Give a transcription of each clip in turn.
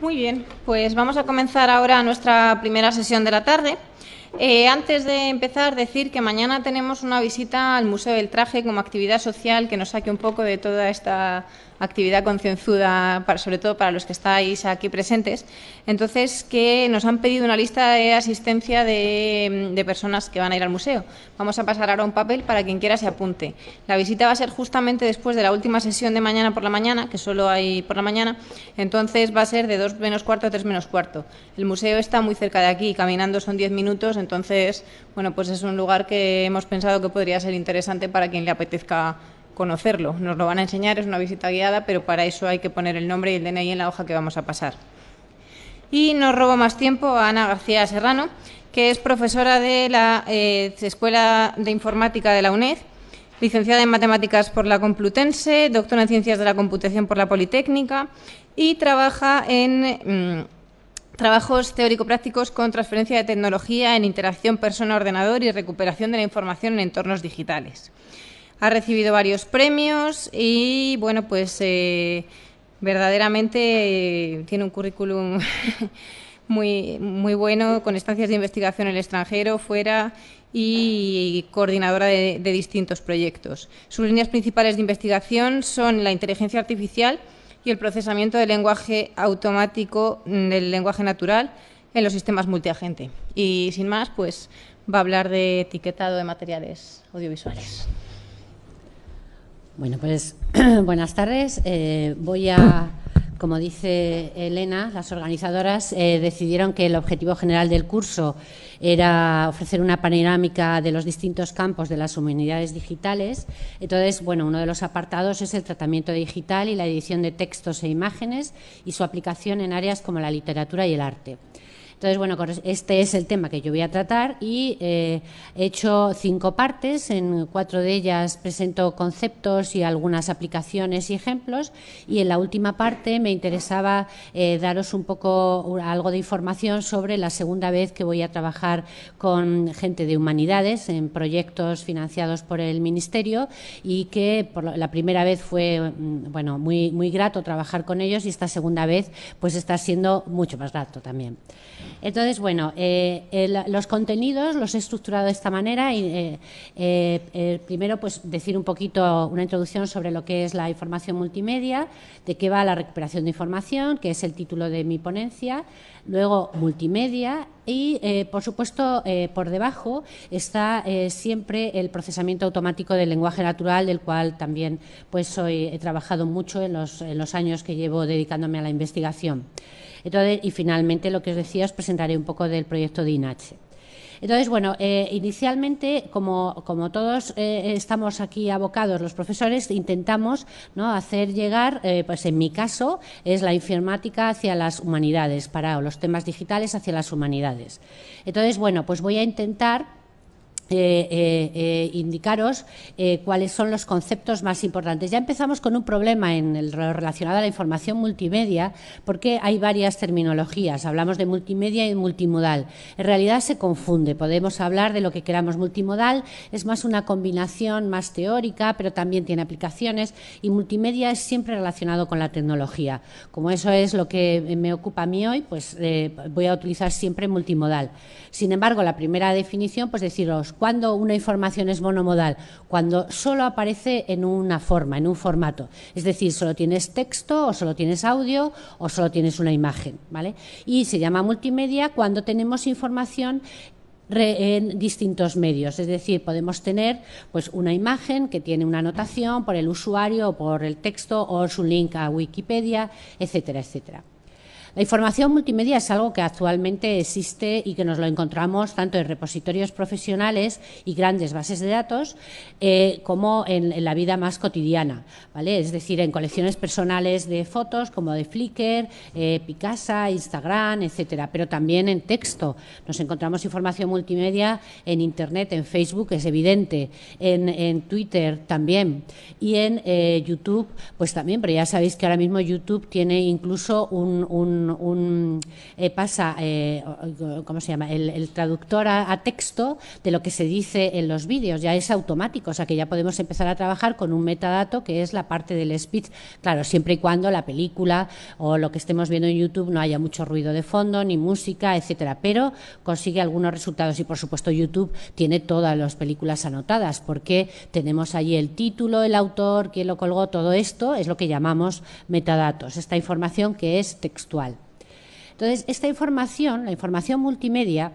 Muy bien, pues vamos a comenzar ahora nuestra primera sesión de la tarde. Eh, antes de empezar, decir que mañana tenemos una visita al Museo del Traje como actividad social que nos saque un poco de toda esta actividad concienzuda, sobre todo para los que estáis aquí presentes. Entonces, que nos han pedido una lista de asistencia de, mm, de personas que van a ir al museo. Vamos a pasar ahora un papel para quien quiera se apunte. La visita va a ser justamente después de la última sesión de mañana por la mañana, que solo hay por la mañana. Entonces, va a ser de 2 menos cuarto a 3 menos cuarto. El museo está muy cerca de aquí, caminando son 10 minutos, entonces, bueno, pues es un lugar que hemos pensado que podría ser interesante para quien le apetezca conocerlo. Nos lo van a enseñar, es una visita guiada, pero para eso hay que poner el nombre y el DNI en la hoja que vamos a pasar. Y no robo más tiempo a Ana García Serrano, que es profesora de la eh, Escuela de Informática de la UNED, licenciada en Matemáticas por la Complutense, doctora en Ciencias de la Computación por la Politécnica y trabaja en mm, trabajos teórico-prácticos con transferencia de tecnología en interacción persona-ordenador y recuperación de la información en entornos digitales ha recibido varios premios y bueno, pues eh, verdaderamente eh, tiene un currículum muy, bueno con estancias de investigación en el extranjero, fuera y coordinadora de, de distintos proyectos. Sus líneas principales de investigación son la inteligencia artificial y el procesamiento del lenguaje automático mm, del lenguaje natural en los sistemas multiagente. Y sin más, pues va a hablar de etiquetado de materiales audiovisuales. Bueno, pues buenas tardes. Eh, voy a, como dice Elena, las organizadoras eh, decidieron que el objetivo general del curso era ofrecer una panorámica de los distintos campos de las humanidades digitales. Entonces, bueno, uno de los apartados es el tratamiento digital y la edición de textos e imágenes y su aplicación en áreas como la literatura y el arte. Entonces, bueno, este es el tema que yo voy a tratar y eh, he hecho cinco partes. En cuatro de ellas presento conceptos y algunas aplicaciones y ejemplos. Y en la última parte me interesaba eh, daros un poco algo de información sobre la segunda vez que voy a trabajar con gente de humanidades en proyectos financiados por el Ministerio y que la primera vez fue mm, bueno muy muy grato trabajar con ellos y esta segunda vez pues está siendo mucho más grato también. Entonces, bueno, eh, eh, los contenidos los he estructurado de esta manera. Y, eh, primero, pues decir un poquito, una introducción sobre lo que es la información multimedia, de qué va la recuperación de información, que es el título de mi ponencia. Luego, multimedia, y, por supuesto, por debajo está siempre el procesamiento automático del lenguaje natural, del cual también pues, he trabajado mucho en los años que llevo dedicándome a la investigación. Entonces, y finalmente, lo que os decía, os presentaré un poco del proyecto de INACHE. Entonces, bueno, eh, inicialmente, como, todos eh, estamos aquí abocados los profesores, intentamos ¿no? hacer llegar, eh, pues en mi caso, es la informática hacia las humanidades, para o los temas digitales hacia las humanidades. Entonces, bueno, pues voy a intentar eh, eh, indicaros eh, cuáles son los conceptos más importantes. Ya empezamos con un problema en el, relacionado a la información multimedia, porque hay varias terminologías. Hablamos de multimedia y multimodal. En realidad se confunde. Podemos hablar de lo que queramos. Multimodal es más una combinación más teórica, pero también tiene aplicaciones. Y multimedia es siempre relacionado con la tecnología. Como eso es lo que me ocupa a mí hoy, pues voy a utilizar siempre multimodal. Sin embargo, la primera definición, pues deciros cuando una información es monomodal, cuando solo aparece en una forma, en un formato. Es decir, solo tienes texto o solo tienes audio o solo tienes una imagen, ¿vale? Y se llama multimedia cuando tenemos información en distintos medios. Es decir, podemos tener pues una imagen que tiene una anotación por el usuario o por el texto o un link a Wikipedia, etcétera, etcétera. La información multimedia es algo que actualmente existe y que nos lo encontramos tanto en repositorios profesionales y grandes bases de datos eh, como en, la vida más cotidiana, ¿vale? Es decir, en colecciones personales de fotos como de Flickr, eh, Picasa, Instagram, etcétera, pero también en texto. Nos encontramos información multimedia en Internet, en Facebook, es evidente, en, Twitter también y en eh, YouTube, pues también, pero ya sabéis que ahora mismo YouTube tiene incluso un un, eh, pasa, eh, ¿cómo se llama? El, traductor a, texto de lo que se dice en los vídeos, ya es automático, o sea que ya podemos empezar a trabajar con un metadato que es la parte del speech, claro, siempre y cuando la película o lo que estemos viendo en YouTube no haya mucho ruido de fondo, ni música, etcétera, pero consigue algunos resultados y por supuesto YouTube tiene todas las películas anotadas porque tenemos allí el título, el autor, quién lo colgó, todo esto es lo que llamamos metadatos, esta información que es textual. Entonces, esta información, la información multimedia,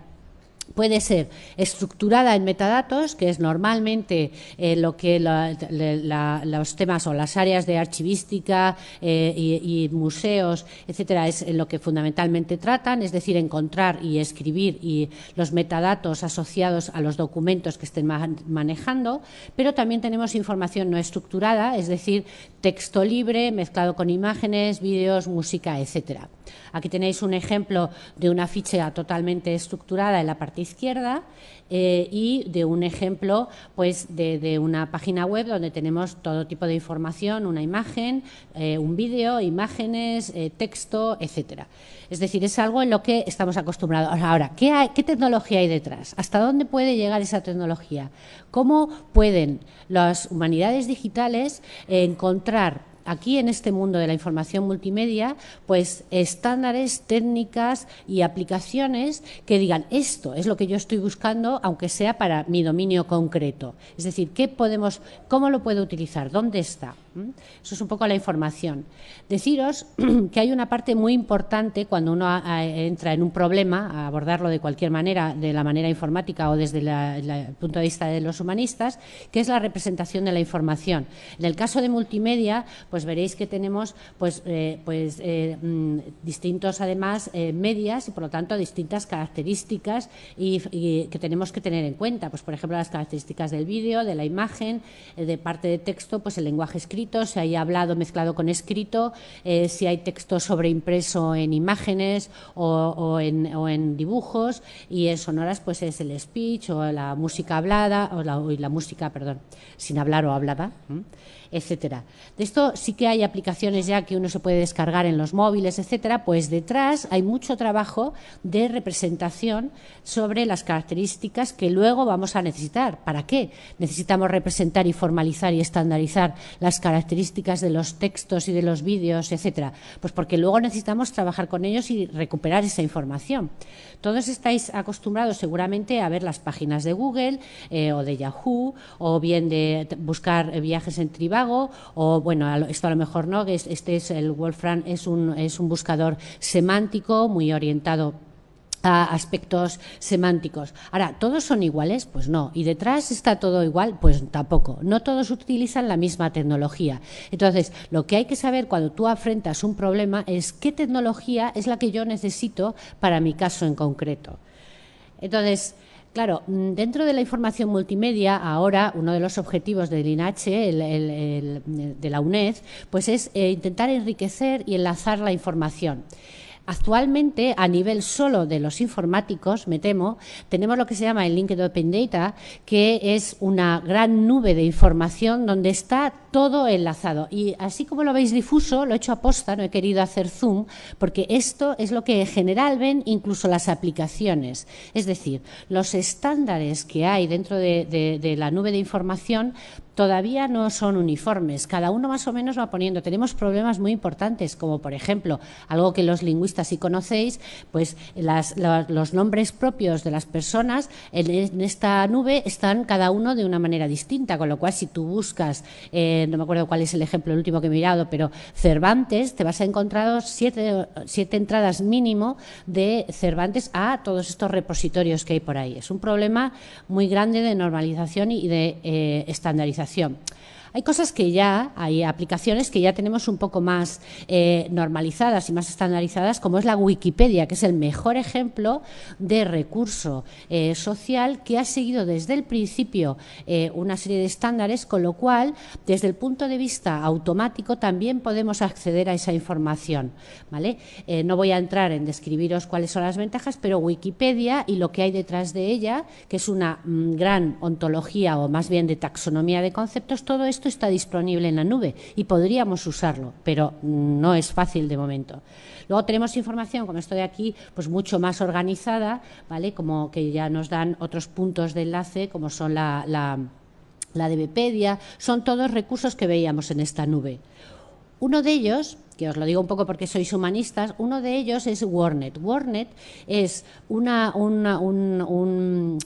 puede ser estructurada en metadatos, que es normalmente eh, lo que los temas o las áreas de archivística eh, y, museos, etcétera, es lo que fundamentalmente tratan, es decir, encontrar y escribir y los metadatos asociados a los documentos que estén manejando, pero también tenemos información no estructurada, es decir, texto libre mezclado con imágenes, vídeos, música, etcétera. Aquí tenéis un ejemplo de una ficha totalmente estructurada en la parte izquierda eh, y de un ejemplo pues, de, una página web donde tenemos todo tipo de información, una imagen, eh, un vídeo, imágenes, eh, texto, etcétera. Es decir, es algo en lo que estamos acostumbrados. Ahora, ¿qué tecnología hay detrás? ¿Hasta dónde puede llegar esa tecnología? ¿Cómo pueden las humanidades digitales encontrar aquí en este mundo de la información multimedia, pues estándares, técnicas y aplicaciones que digan esto es lo que yo estoy buscando, aunque sea para mi dominio concreto. Es decir, ¿qué podemos, cómo lo puedo utilizar? ¿Dónde está? ¿Mm? Eso es un poco la información. Deciros que hay una parte muy importante cuando uno entra en un problema, a abordarlo de cualquier manera, de la manera informática o desde el punto de vista de los humanistas, que es la representación de la información. En el caso de multimedia, pues veréis que tenemos pues, eh, pues, eh, mm, distintos, además, eh, medias y, por lo tanto, distintas características y, que tenemos que tener en cuenta. Pues, por ejemplo, las características del vídeo, de la imagen, de parte de texto, pues el lenguaje escrito, si hay hablado mezclado con escrito, si hay texto sobreimpreso en imágenes o, o, en, dibujos y en sonoras, pues es el speech o la música hablada o la, música, perdón, sin hablar o hablada etcétera. De esto sí que hay aplicaciones ya que uno se puede descargar en los móviles, etcétera, pues detrás hay mucho trabajo de representación sobre las características que luego vamos a necesitar. ¿Para qué? Necesitamos representar y formalizar y estandarizar las características de los textos y de los vídeos, etcétera. Pues porque luego necesitamos trabajar con ellos y recuperar esa información. Todos estáis acostumbrados seguramente a ver las páginas de Google eh, o de Yahoo o bien de buscar viajes en Tribago o, bueno, esto a lo mejor no, que este es el Wolfram, es un, es un buscador semántico muy orientado aspectos semánticos. Ahora, ¿todos son iguales? Pues no. ¿Y detrás está todo igual? Pues tampoco. No todos utilizan la misma tecnología. Entonces, lo que hay que saber cuando tú afrentas un problema es qué tecnología es la que yo necesito para mi caso en concreto. Entonces, Claro, mm, dentro de la información multimedia, ahora uno de los objetivos del INACHE, de la UNED, pues es eh, intentar enriquecer y enlazar la información. Actualmente, a nivel solo de los informáticos, me temo, tenemos lo que se llama el Linked Open Data, que es una gran nube de información donde está todo enlazado. Y así como lo veis difuso, lo he hecho a posta, no he querido hacer zoom, porque esto es lo que en general ven incluso las aplicaciones. Es decir, los estándares que hay dentro de la nube de información todavía no son uniformes. Cada uno más o menos va poniendo. Tenemos problemas muy importantes, como por ejemplo, algo que los lingüistas sí conocéis, pues los nombres propios de las personas en, esta nube están cada uno de una manera distinta, con lo cual si tú buscas, eh, no me acuerdo cuál es el ejemplo el último que he mirado, pero Cervantes, te vas a encontrar siete, entradas mínimo de Cervantes a todos estos repositorios que hay por ahí. Es un problema muy grande de normalización y de eh, estandarización Gracias. Hay cosas que ya, hay aplicaciones que ya tenemos un poco más eh, normalizadas y más estandarizadas, como es la Wikipedia, que es el mejor ejemplo de recurso eh, social que ha seguido desde el principio eh, una serie de estándares, con lo cual, desde el punto de vista automático, también podemos acceder a esa información. ¿vale? no voy a entrar en describiros cuáles son las ventajas, pero Wikipedia y lo que hay detrás de ella, que es una mm, gran ontología o más bien de taxonomía de conceptos, todo esto está disponible en la nube y podríamos usarlo, pero no es fácil de momento. Luego tenemos información, como estoy aquí, pues mucho más organizada, ¿vale? Como que ya nos dan otros puntos de enlace, como son la, la, la de son todos recursos que veíamos en esta nube. Uno de ellos que os lo digo un poco porque sois humanistas, uno de ellos es Warnet. Warnet es un, un,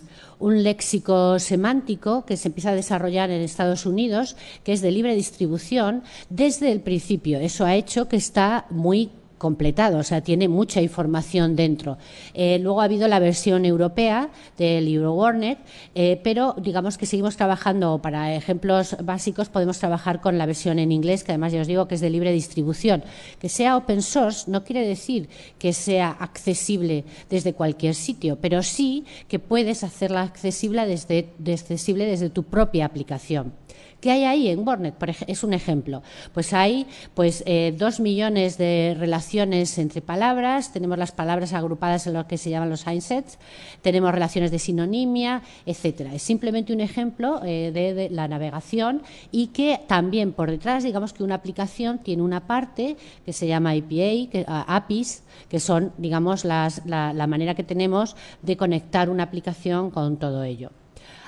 léxico semántico que se empieza a desarrollar en Estados Unidos, que es de libre distribución desde el principio. Eso ha hecho que está muy completado, o sea, tiene mucha información dentro. Eh, luego ha habido la versión europea del Eurowarnet, eh, pero digamos que seguimos trabajando, para ejemplos básicos, podemos trabajar con la versión en inglés, que además ya os digo que es de libre distribución. Que sea open source no quiere decir que sea accesible desde cualquier sitio, pero sí que puedes hacerla accesible desde tu propia aplicación. ¿Qué hay ahí en WordNet? Es un ejemplo. Pues hay pues, eh, dos millones de relaciones entre palabras, tenemos las palabras agrupadas en lo que se llaman los ainsets, tenemos relaciones de sinonimia, etcétera. Es simplemente un ejemplo eh, de, la navegación y que también por detrás, digamos que una aplicación tiene una parte que se llama API, que, APIs, que son, digamos, la, la manera que tenemos de conectar una aplicación con todo ello.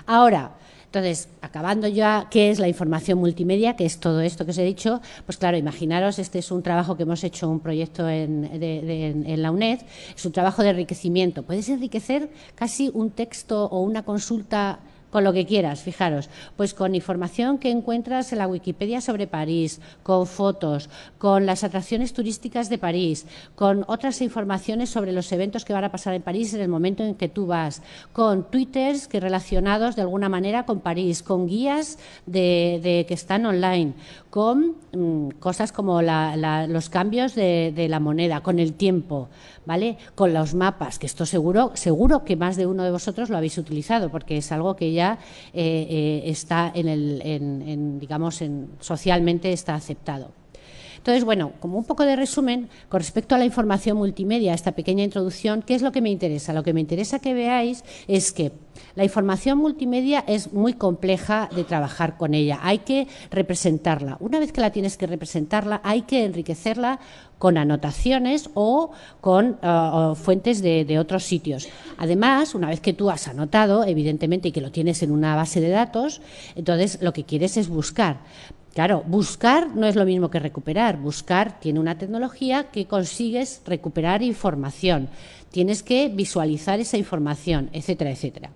Ahora, entonces, acabando ya, ¿qué es la información multimedia? ¿Qué es todo esto que os he dicho? Pues claro, imaginaros, este es un trabajo que hemos hecho, un proyecto en, en la UNED, es un trabajo de enriquecimiento. Puedes enriquecer casi un texto o una consulta con lo que quieras, fijaros, pues con información que encuentras en la Wikipedia sobre París, con fotos, con las atracciones turísticas de París, con otras informaciones sobre los eventos que van a pasar en París en el momento en que tú vas, con twitters que relacionados de alguna manera con París, con guías de, que están online, con mm, cosas como los cambios de, de la moneda, con el tiempo, ¿vale? Con los mapas, que esto seguro, seguro que más de uno de vosotros lo habéis utilizado, porque es algo que ya eh, eh, está en el, digamos, en, socialmente está aceptado. Entonces, bueno, como un poco de resumen, con respecto a la información multimedia, esta pequeña introducción, ¿qué es lo que me interesa? Lo que me interesa que veáis es que la información multimedia es muy compleja de trabajar con ella, hay que representarla. Una vez que la tienes que representarla, hay que enriquecerla con anotaciones o con eh, fuentes de, de, otros sitios. Además, una vez que tú has anotado, evidentemente, y que lo tienes en una base de datos, entonces lo que quieres es buscar. Claro, buscar no es lo mismo que recuperar. Buscar tiene una tecnología que consigues recuperar información. Tienes que visualizar esa información, etcétera, etcétera.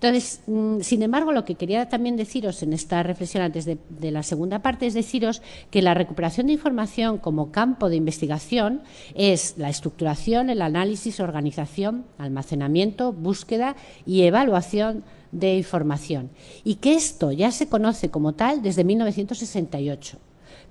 Entonces, mm, sin embargo, lo que quería también deciros en esta reflexión antes de, la segunda parte es deciros que la recuperación de información como campo de investigación es la estructuración, el análisis, organización, almacenamiento, búsqueda y evaluación de información. Y que esto ya se conoce como tal desde 1968.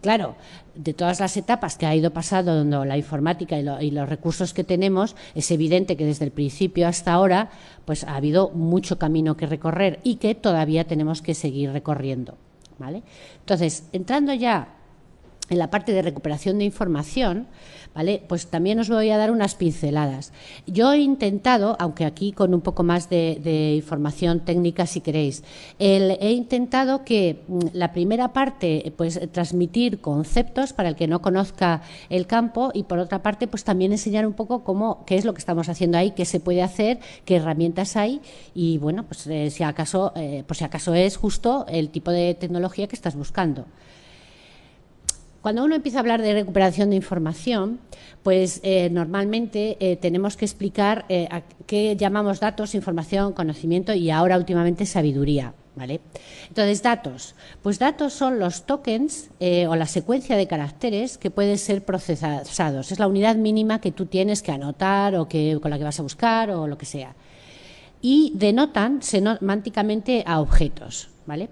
Claro, de todas las etapas que ha ido pasando donde la informática y, y, los recursos que tenemos, es evidente que desde el principio hasta ahora pues ha habido mucho camino que recorrer y que todavía tenemos que seguir recorriendo. ¿vale? Entonces, entrando ya en la parte de recuperación de información, ¿vale? Pues también os voy a dar unas pinceladas. Yo he intentado, aunque aquí con un poco más de, información técnica si queréis, he intentado que mm, la primera parte, pues transmitir conceptos para el que no conozca el campo y por otra parte, pues también enseñar un poco cómo, qué es lo que estamos haciendo ahí, qué se puede hacer, qué herramientas hay y bueno, pues eh, si acaso, eh, por si acaso es justo el tipo de tecnología que estás buscando. Cuando uno empieza a hablar de recuperación de información, pues eh, normalmente eh, tenemos que explicar eh, qué llamamos datos, información, conocimiento y ahora últimamente sabiduría. ¿Vale? Entonces, datos. Pues datos son los tokens o la secuencia de caracteres que pueden ser procesados. Es la unidad mínima que tú tienes que anotar o que, con la que vas a buscar o lo que sea. Y denotan semánticamente a objetos, ¿vale?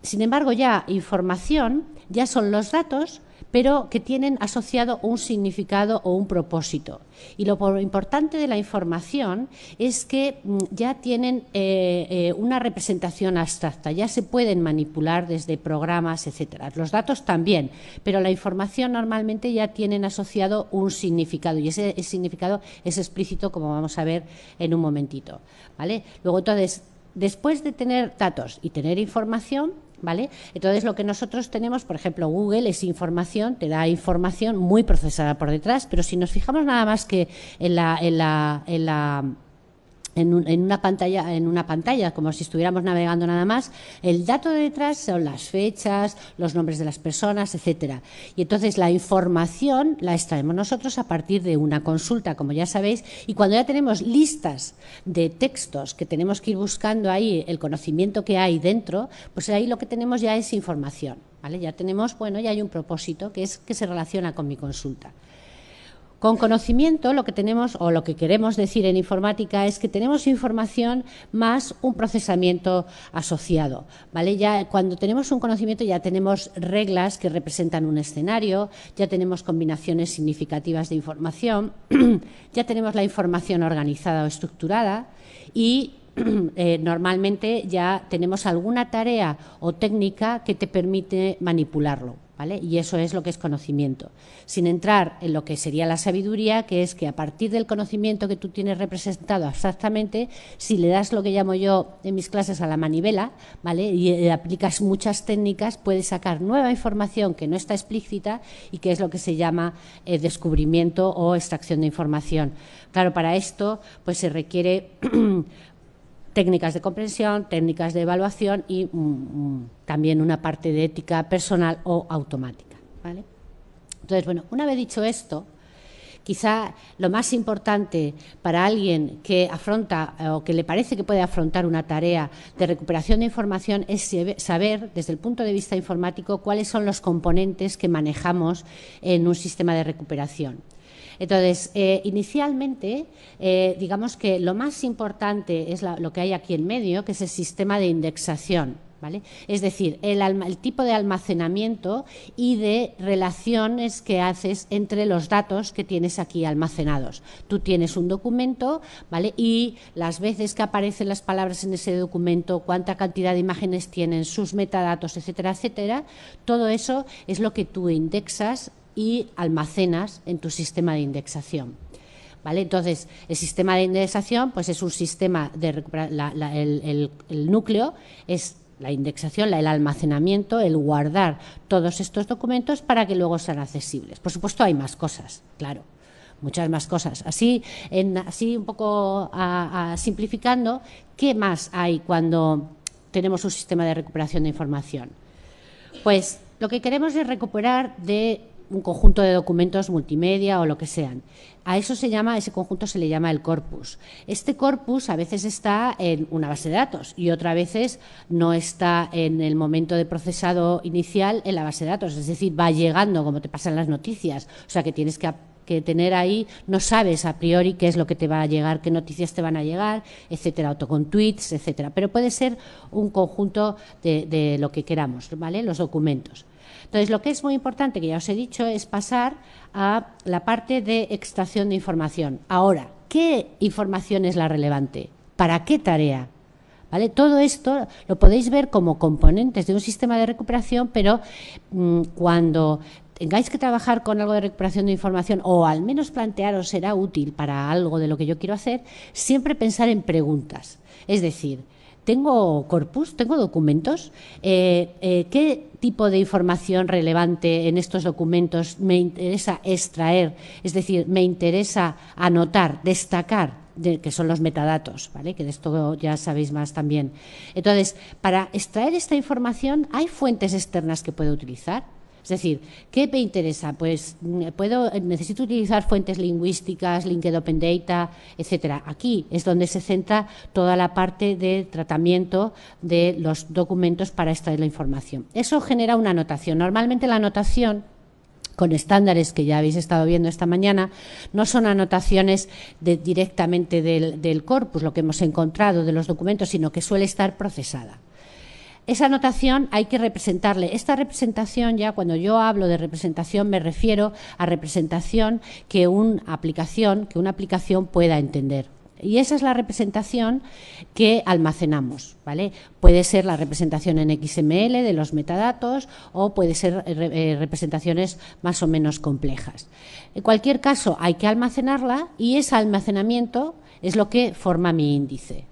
Sin embargo, ya información ya son los datos, pero que tienen asociado un significado o un propósito. Y lo importante de la información es que mm, ya tienen eh, eh, una representación abstracta, ya se pueden manipular desde programas, etcétera. Los datos también, pero la información normalmente ya tienen asociado un significado y ese, significado es explícito, como vamos a ver en un momentito. ¿vale? Luego, entonces, después de tener datos y tener información, ¿Vale? Entonces, lo que nosotros tenemos, por ejemplo, Google es información, te da información muy procesada por detrás, pero si nos fijamos nada más que en la en, una pantalla, en una pantalla, como si estuviéramos navegando nada más. El dato detrás son las fechas, los nombres de las personas, etcétera. Y entonces la información la extraemos nosotros a partir de una consulta, como ya sabéis, y cuando ya tenemos listas de textos que tenemos que ir buscando ahí el conocimiento que hay dentro, pues ahí lo que tenemos ya es información. ¿Vale? Ya tenemos, bueno, ya hay un propósito que es que se relaciona con mi consulta. Con conocimiento lo que tenemos o lo que queremos decir en informática es que tenemos información más un procesamiento asociado, ¿vale? Ya cuando tenemos un conocimiento ya tenemos reglas que representan un escenario, ya tenemos combinaciones significativas de información, ya tenemos la información organizada o estructurada y eh, normalmente ya tenemos alguna tarea o técnica que te permite manipularlo. Y eso es lo que es conocimiento, sin entrar en lo que sería la sabiduría, que es que a partir del conocimiento que tú tienes representado abstractamente, si le das lo que llamo yo en mis clases a la manivela, ¿vale? Y aplicas muchas técnicas, puedes sacar nueva información que no está explícita y que es lo que se llama eh, descubrimiento o extracción de información. Claro, para esto pues se requiere técnicas de comprensión, técnicas de evaluación y mm, mm, también una parte de ética personal o automática. ¿vale? Entonces, bueno, una vez dicho esto, quizá lo más importante para alguien que afronta eh, o que le parece que puede afrontar una tarea de recuperación de información es saber, desde el punto de vista informático, cuáles son los componentes que manejamos en un sistema de recuperación. Entonces, eh, inicialmente, eh, digamos que lo más importante es lo que hay aquí en medio, que es el sistema de indexación. ¿Vale? Es decir, el, el, tipo de almacenamiento y de relaciones que haces entre los datos que tienes aquí almacenados. Tú tienes un documento, ¿vale? Y las veces que aparecen las palabras en ese documento, cuánta cantidad de imágenes tienen, sus metadatos, etcétera, etcétera, todo eso es lo que tú indexas y almacenas en tu sistema de indexación. ¿Vale? Entonces, el sistema de indexación pues es un sistema de la, el, núcleo es la indexación, el almacenamiento, el guardar todos estos documentos para que luego sean accesibles. Por supuesto, hay más cosas, claro, muchas más cosas. Así, en, así un poco simplificando, ¿qué más hay cuando tenemos un sistema de recuperación de información? Pues lo que queremos es recuperar de un conjunto de documentos multimedia o lo que sean. A eso se llama, ese conjunto se le llama el corpus. Este corpus a veces está en una base de datos y otra veces no está en el momento de procesado inicial en la base de datos, es decir, va llegando como te pasan las noticias, o sea que tienes que tener ahí, no sabes a priori qué es lo que te va a llegar, qué noticias te van a llegar, etcétera, o con tweets, etcétera. Pero puede ser un conjunto de, de lo que queramos, ¿vale? Los documentos. Entonces, lo que es muy importante, que ya os he dicho, es pasar a la parte de extracción de información. Ahora, ¿qué información es la relevante? ¿Para qué tarea? ¿Vale? Todo esto lo podéis ver como componentes de un sistema de recuperación, pero mm, cuando tengáis que trabajar con algo de recuperación de información o al menos plantearos será útil para algo de lo que yo quiero hacer, siempre pensar en preguntas. Es decir, ¿Tengo corpus? ¿Tengo documentos? Eh, eh, ¿Qué tipo de información relevante en estos documentos me interesa extraer? Es decir, me interesa anotar, destacar. que son los metadatos, ¿vale? Que de esto ya sabéis más también. Entonces, para extraer esta información, ¿hay fuentes externas que puedo utilizar? Es decir, ¿qué me interesa? Pues mm, puedo, eh, necesito utilizar fuentes lingüísticas, Linked Open Data, etcétera. Aquí es donde se centra toda la parte de tratamiento de los documentos para extraer la información. Eso genera una anotación. Normalmente la anotación con estándares que ya habéis estado viendo esta mañana, no son anotaciones directamente del corpus, lo que hemos encontrado de los documentos, sino que suele estar procesada esa notación hay que representarle. Esta representación, ya cuando yo hablo de representación, me refiero a representación que una aplicación, que una aplicación pueda entender. Y esa es la representación que almacenamos, ¿vale? Puede ser la representación en XML de los metadatos o puede ser eh, eh, representaciones más o menos complejas. En cualquier caso, hay que almacenarla y ese almacenamiento es lo que forma mi índice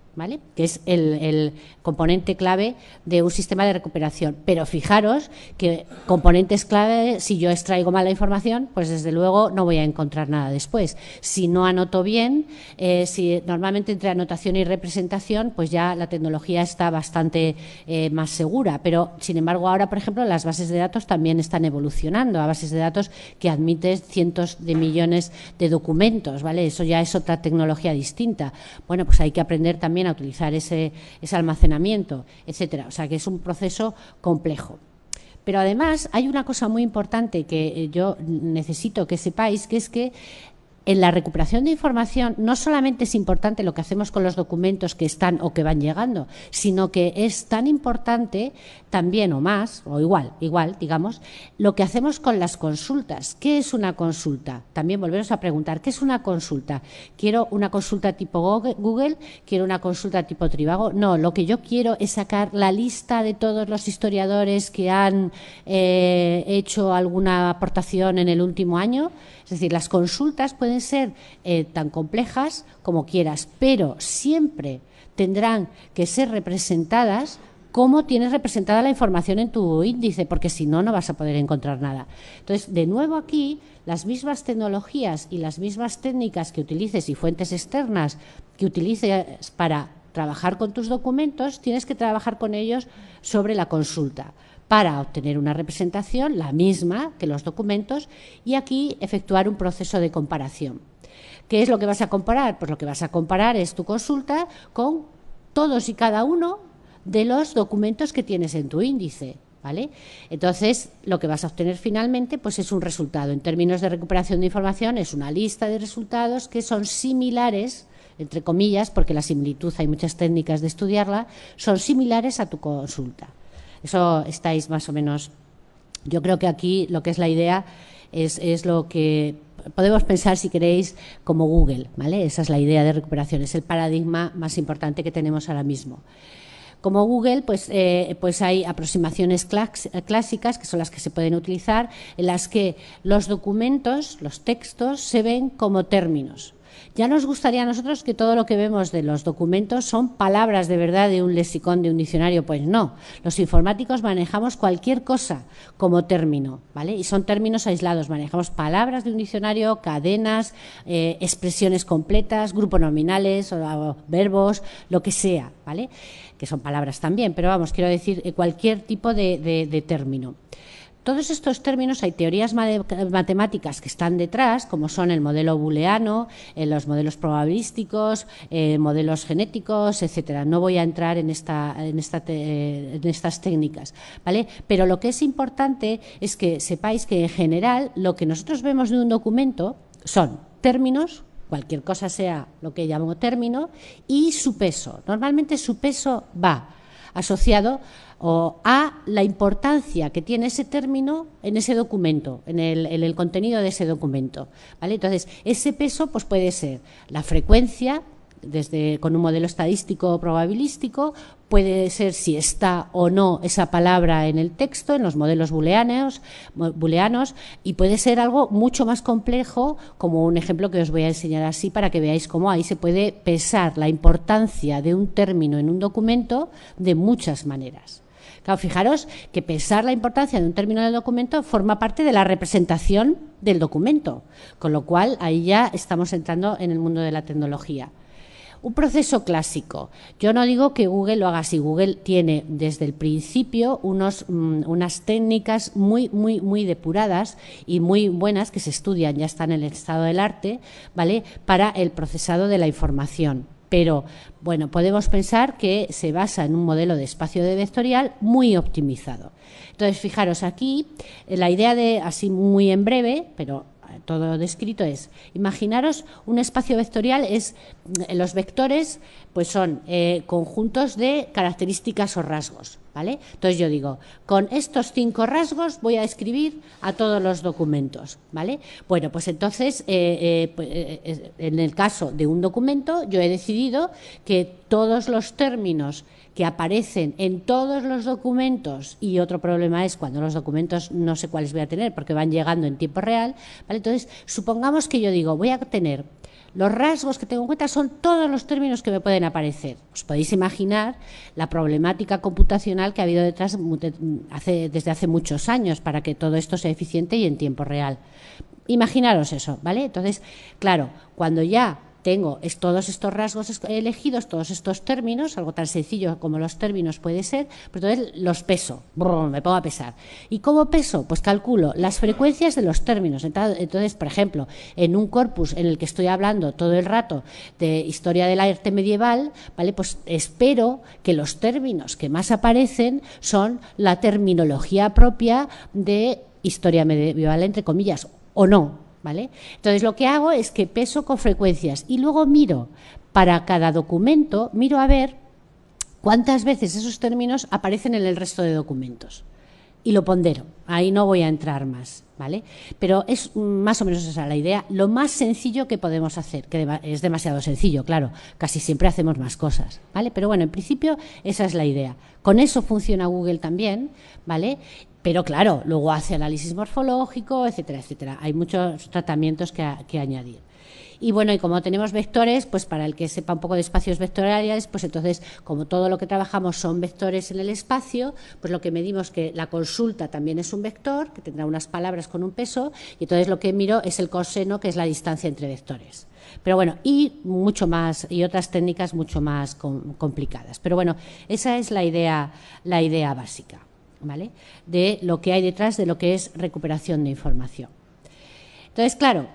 que es el, componente clave de un sistema de recuperación. Pero fijaros que componentes clave, si yo extraigo mala información, pues desde luego no voy a encontrar nada después. Si no anoto bien, eh, si normalmente entre anotación y representación, pues ya la tecnología está bastante eh, más segura. Pero, sin embargo, ahora, por ejemplo, las bases de datos también están evolucionando a bases de datos que admiten cientos de millones de documentos, ¿vale? Eso ya es otra tecnología distinta. Bueno, pues hay que aprender también a utilizar ese, ese almacenamiento, etcétera. O sea que es un proceso complejo. Pero además hay una cosa muy importante que eh, yo necesito que sepáis, que es que en la recuperación de información no solamente es importante lo que hacemos con los documentos que están o que van llegando, sino que es tan importante también o más, o igual, igual, digamos, lo que hacemos con las consultas. ¿Qué es una consulta? También volveros a preguntar, ¿qué es una consulta? ¿Quiero una consulta tipo Google? ¿Quiero una consulta tipo Trivago. No, lo que yo quiero es sacar la lista de todos los historiadores que han eh, hecho alguna aportación en el último año es decir, las consultas pueden ser eh, tan complejas como quieras, pero siempre tendrán que ser representadas como tienes representada la información en tu índice, porque si no, no vas a poder encontrar nada. Entonces, de nuevo aquí, las mismas tecnologías y las mismas técnicas que utilices y fuentes externas que utilices para trabajar con tus documentos, tienes que trabajar con ellos sobre la consulta para obtener una representación, la misma que los documentos, y aquí efectuar un proceso de comparación. ¿Qué es lo que vas a comparar? Pues lo que vas a comparar es tu consulta con todos y cada uno de los documentos que tienes en tu índice. ¿Vale? Entonces, lo que vas a obtener finalmente pues es un resultado. En términos de recuperación de información, es una lista de resultados que son similares entre comillas, porque la similitud hay muchas técnicas de estudiarla, son similares a tu consulta. Eso estáis más o menos. Yo creo que aquí lo que es la idea es, lo que podemos pensar, si queréis, como Google, ¿vale? Esa es la idea de recuperación, es el paradigma más importante que tenemos ahora mismo. Como Google, pues, eh, pues hay aproximaciones clásicas, que son las que se pueden utilizar, en las que los documentos, los textos, se ven como términos. Ya nos gustaría a nosotros que todo lo que vemos de los documentos son palabras de verdad de un lexicón, de un diccionario. Pues no, los informáticos manejamos cualquier cosa como término, ¿vale? Y son términos aislados, manejamos palabras de un diccionario, cadenas, eh, expresiones completas, grupos nominales, o verbos, lo que sea, ¿vale? Que son palabras también, pero vamos, quiero decir eh, cualquier tipo de término. Todos estos términos hay teorías matemáticas que están detrás, como son el modelo booleano, eh, los modelos probabilísticos, eh, modelos genéticos, etcétera. No voy a entrar en, esta, eh, en, estas técnicas, ¿vale? Pero lo que es importante es que sepáis que en general lo que nosotros vemos de un documento son términos cualquier cosa sea lo que llamo término, y su peso. Normalmente su peso va asociado o a la importancia que tiene ese término en ese documento, en el, contenido de ese documento. ¿vale? Entonces, ese peso pues, puede ser la frecuencia, desde, con un modelo estadístico probabilístico, puede ser si está o no esa palabra en el texto, en los modelos booleanos, booleanos, y puede ser algo mucho más complejo, como un ejemplo que os voy a enseñar así para que veáis cómo ahí se puede pesar la importancia de un término en un documento de muchas maneras. Claro, fijaros que pensar la importancia de un término de documento forma parte de la representación del documento, con lo cual ahí ya estamos entrando en el mundo de la tecnología. Un proceso clásico. Yo no digo que Google lo haga así. Google tiene desde el principio mm, unas técnicas muy, muy, muy depuradas y muy buenas que se estudian, ya están en el estado del arte, ¿vale? Para el procesado de la información. Pero, bueno, podemos pensar que se basa en un modelo de espacio de vectorial muy optimizado. Entonces, fijaros aquí, la idea de, así muy en breve, pero todo descrito es, imaginaros un espacio vectorial es, mm, los vectores pues son eh, conjuntos de características o rasgos, ¿vale? Entonces yo digo, con estos cinco rasgos voy a escribir a todos los documentos, ¿vale? Bueno, pues entonces, eh, eh, pues, en el caso de un documento, yo he decidido que todos los términos que aparecen en todos los documentos, y otro problema es cuando los documentos no sé cuáles voy a tener porque van llegando en tiempo real, ¿vale? Entonces, supongamos que yo digo, voy a tener los rasgos que tengo en cuenta son todos los términos que me pueden aparecer. Os podéis imaginar la problemática computacional que ha habido detrás desde hace muchos años para que todo esto sea eficiente y en tiempo real. Imaginaros eso, ¿vale? Entonces, claro, cuando ya tengo es, todos estos rasgos elegidos, todos estos términos, algo tan sencillo como los términos puede ser, pero pues entonces los peso, me pongo a pesar. ¿Y cómo peso? Pues calculo las frecuencias de los términos. Entonces, por ejemplo, en un corpus en el que estoy hablando todo el rato de historia del arte medieval, ¿vale? Pues espero que los términos que más aparecen son la terminología propia de historia medieval, entre comillas, o no, ¿vale? Entonces lo que hago es que peso con frecuencias y luego miro para cada documento, miro a ver cuántas veces esos términos aparecen en el resto de documentos. Y lo pondero, ahí no voy a entrar más, ¿vale? Pero es mm, más o menos esa la idea, lo más sencillo que podemos hacer, que es demasiado sencillo, claro, casi siempre hacemos más cosas, ¿vale? Pero bueno, en principio esa es la idea. Con eso funciona Google también, ¿vale? Pero claro, luego hace análisis morfológico, etcétera, etcétera. Hay muchos tratamientos que, añadir. Y bueno, y como tenemos vectores, pues para el que sepa un poco de espacios vectoriales, pues entonces, como todo lo que trabajamos son vectores en el espacio, pues lo que medimos que la consulta también es un vector, que tendrá unas palabras con un peso, y entonces lo que miro es el coseno, que es la distancia entre vectores. Pero bueno, y mucho más, y otras técnicas mucho más complicadas. Pero bueno, esa es la idea, la idea básica. De lo que hay detrás de lo que es recuperación de información. Entonces, claro,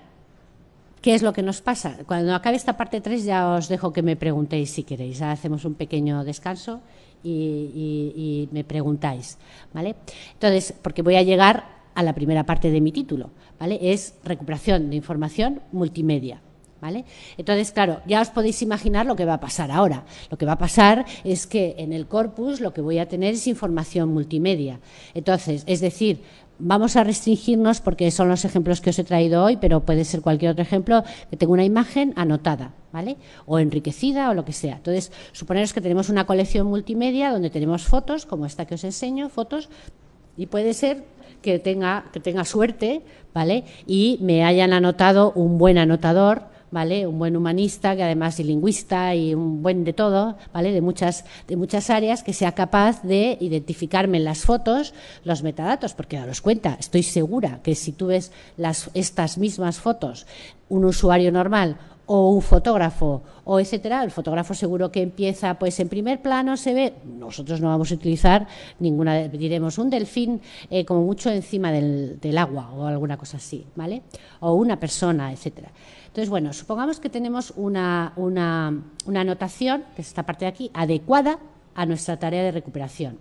¿qué es lo que nos pasa? Cuando acabe esta parte 3 ya os dejo que me preguntéis si queréis. hacemos un pequeño descanso y, y me preguntáis, ¿vale? Entonces, porque voy a llegar a la primera parte de mi título, ¿vale? Es recuperación de información multimedia. ¿vale? Entonces, claro, ya os podéis imaginar lo que va a pasar ahora. Lo que va a pasar es que en el corpus lo que voy a tener es información multimedia. Entonces, es decir, vamos a restringirnos porque son los ejemplos que os he traído hoy, pero puede ser cualquier otro ejemplo que tenga una imagen anotada, ¿vale? O enriquecida o lo que sea. Entonces, suponeros que tenemos una colección multimedia donde tenemos fotos, como esta que os enseño, fotos, y puede ser que tenga, que tenga suerte, ¿vale? Y me hayan anotado un buen anotador ¿vale? Un buen humanista, que además es lingüista y un buen de todo, ¿vale? De muchas, de muchas áreas, que sea capaz de identificarme en las fotos los metadatos, porque daros cuenta, estoy segura que si tú ves las, estas mismas fotos, un usuario normal o un fotógrafo o etcétera, el fotógrafo seguro que empieza pues en primer plano se ve, nosotros no vamos a utilizar ninguna, diremos un delfín eh, como mucho encima del, del agua o alguna cosa así, ¿vale? O una persona, etcétera. Entonces, bueno, supongamos que tenemos una, anotación, que es esta parte de aquí, adecuada a nuestra tarea de recuperación.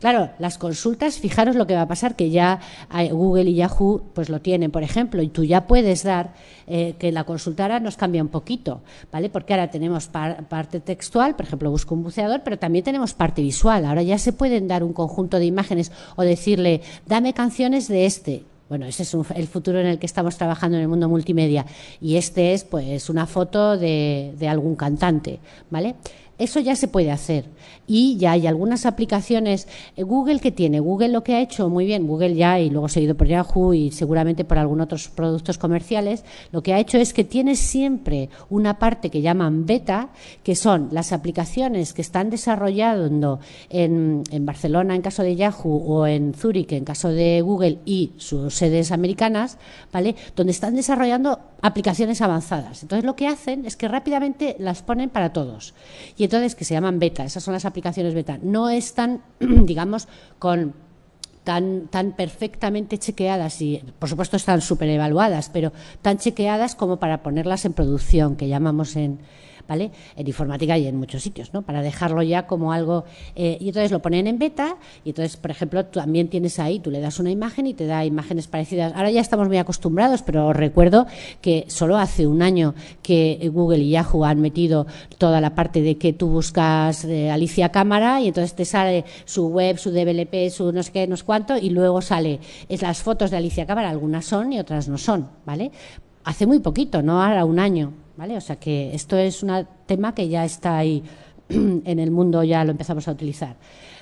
Claro, las consultas, fijaros lo que va a pasar, que ya eh, Google y Yahoo pues lo tienen, por ejemplo, y tú ya puedes dar eh, que la consulta ahora nos cambia un poquito, ¿vale? Porque ahora tenemos parte textual, por ejemplo, busco un buceador, pero también tenemos parte visual. Ahora ya se pueden dar un conjunto de imágenes o decirle, dame canciones de este bueno, ese es el futuro en el que estamos trabajando en el mundo multimedia y este es pues una foto de, de algún cantante, ¿vale? Eso ya se puede hacer. Y ya hay algunas aplicaciones. Eh, Google, que tiene? Google lo que ha hecho muy bien, Google ya, y luego seguido por Yahoo y seguramente por algunos otros productos comerciales, lo que ha hecho es que tiene siempre una parte que llaman beta, que son las aplicaciones que están desarrollando en, Barcelona en caso de Yahoo o en Zúrich en caso de Google y sus sedes americanas, ¿vale? Donde están desarrollando aplicaciones avanzadas. Entonces lo que hacen es que rápidamente las ponen para todos. Y entonces que se llaman beta, esas son las aplicaciones beta. No están, digamos, con tan, tan perfectamente chequeadas y, por supuesto, están súper evaluadas, pero tan chequeadas como para ponerlas en producción, que llamamos en, ¿vale? En informática y en muchos sitios, ¿no? Para dejarlo ya como algo... Eh, y entonces lo ponen en beta y entonces, por ejemplo, tú también tienes ahí, tú le das una imagen y te da imágenes parecidas. Ahora ya estamos muy acostumbrados, pero os recuerdo que solo hace un año que Google y Yahoo han metido toda la parte de que tú buscas eh, Alicia Cámara y entonces te sale su web, su DVLP, su no sé qué, no sé cuánto, y luego sale es las fotos de Alicia Cámara, algunas son y otras no son, ¿vale? Hace muy poquito, no ahora un año. ¿vale? O sea que esto es un tema que ya está ahí en el mundo, ya lo empezamos a utilizar.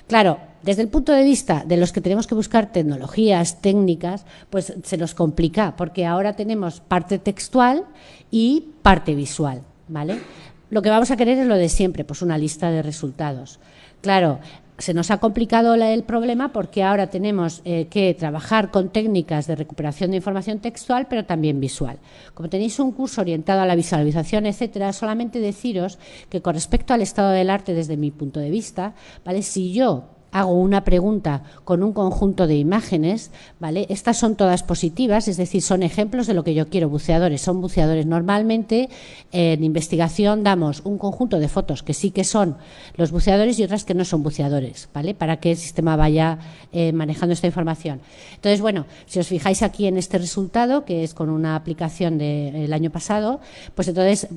Claro, desde el punto de vista de los que tenemos que buscar tecnologías, técnicas, pues se nos complica, porque ahora tenemos parte textual y parte visual, ¿vale? Lo que vamos a querer es lo de siempre, pues una lista de resultados. Claro, se nos ha complicado el problema porque ahora tenemos eh, que trabajar con técnicas de recuperación de información textual, pero también visual. Como tenéis un curso orientado a la visualización, etcétera, solamente deciros que con respecto al estado del arte desde mi punto de vista, ¿vale? Si yo hago una pregunta con un conjunto de imágenes, ¿vale? Estas son todas positivas, es decir, son ejemplos de lo que yo quiero, buceadores, son buceadores. Normalmente en investigación damos un conjunto de fotos que sí que son los buceadores y otras que no son buceadores, ¿vale? Para que el sistema vaya eh, manejando esta información. Entonces, bueno, si os fijáis aquí en este resultado, que es con una aplicación del año pasado, pues entonces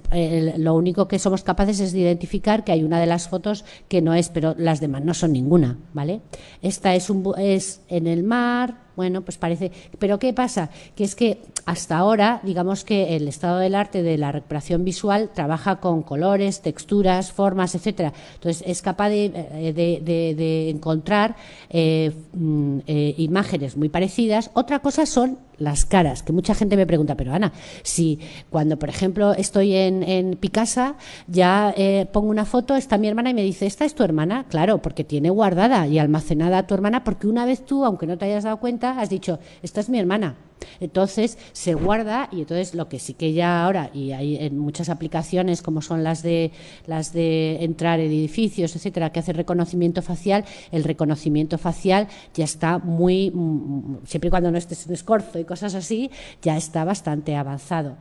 lo único que somos capaces es de identificar que hay una de las fotos que no es, pero las demás no son ninguna. ¿vale? Esta es, un, es en el mar, bueno, pues parece. Pero ¿qué pasa? Que es que hasta ahora, digamos que el estado del arte de la recuperación visual trabaja con colores, texturas, formas, etcétera. Entonces es capaz de, eh, encontrar eh, mm, eh, imágenes muy parecidas. Otra cosa son las caras, que mucha gente me pregunta, pero Ana, si cuando, por ejemplo, estoy en, Picasa, ya pongo una foto, está mi hermana y me dice, ¿esta es tu hermana? Claro, porque tiene guardada y almacenada a tu hermana, porque una vez tú, aunque no te hayas dado cuenta, has dicho, esta es mi hermana. Entonces se guarda y entonces lo que sí que ya ahora, y hay en muchas aplicaciones como son las de las de entrar en edificios, etcétera, que hace reconocimiento facial, el reconocimiento facial ya está muy mm, siempre y cuando no estés en escorzo y cosas así, ya está bastante avanzado.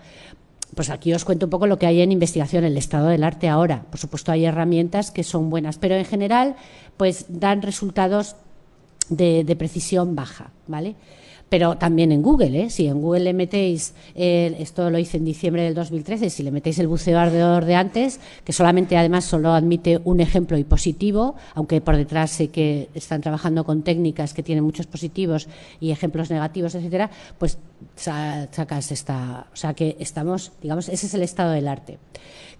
Pues aquí os cuento un poco lo que hay en investigación, el estado del arte ahora. Por supuesto hay herramientas que son buenas, pero en general pues dan resultados de, precisión baja, ¿vale? pero también en Google. ¿eh? Si en Google le metéis, eh, esto lo hice en diciembre del 2013, si le metéis el buceo buceador de antes, que solamente además solo admite un ejemplo y positivo, aunque por detrás sé que están trabajando con técnicas que tienen muchos positivos y ejemplos negativos, etcétera, pues sacas esta. O sea que estamos, digamos, ese es el estado del arte.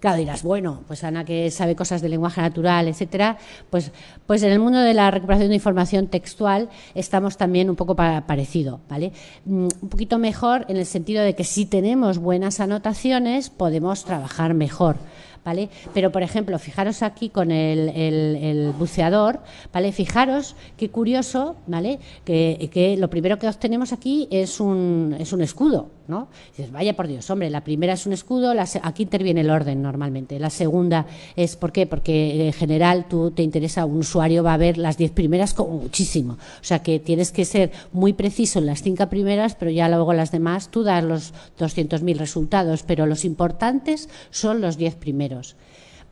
Claro, dirás, bueno, pues Ana que sabe cosas de lenguaje natural, etcétera, pues, pues en el mundo de la recuperación de información textual estamos también un poco parecido, ¿vale? Mm, un poquito mejor en el sentido de que si tenemos buenas anotaciones podemos trabajar mejor. ¿Vale? Pero, por ejemplo, fijaros aquí con el, buceador, ¿vale? Fijaros qué curioso, ¿vale? Que, que, lo primero que obtenemos aquí es un, es un escudo, ¿no? dices, vaya por Dios, hombre, la primera es un escudo, aquí interviene el orden normalmente. La segunda es, ¿por qué? Porque eh, en general tú te interesa, un usuario va a ver las diez primeras con muchísimo. O sea que tienes que ser muy preciso en las cinco primeras, pero ya luego las demás tú das los 200.000 resultados, pero los importantes son los diez primeros.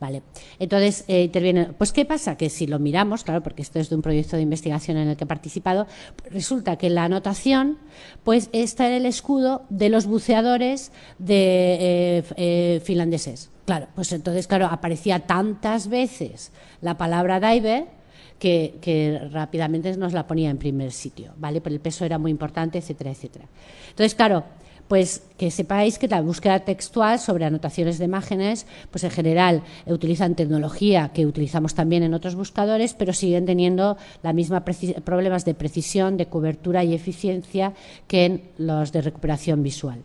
Vale. Entonces eh, interviene, Pues, ¿qué pasa? Que si lo miramos, claro, porque esto es de un proyecto de investigación en el que he participado, resulta que la anotación, pues, está en el escudo de los buceadores de, eh, eh, finlandeses. Claro, pues entonces, claro, aparecía tantas veces la palabra diver que, rápidamente nos la ponía en primer sitio, ¿vale? Pero el peso era muy importante, etcétera, etcétera. Entonces, claro, pues que sepáis que la búsqueda textual sobre anotaciones de imágenes, pues en general utilizan tecnología que utilizamos también en otros buscadores, pero siguen teniendo la misma problemas de precisión, de cobertura y eficiencia que en los de recuperación visual.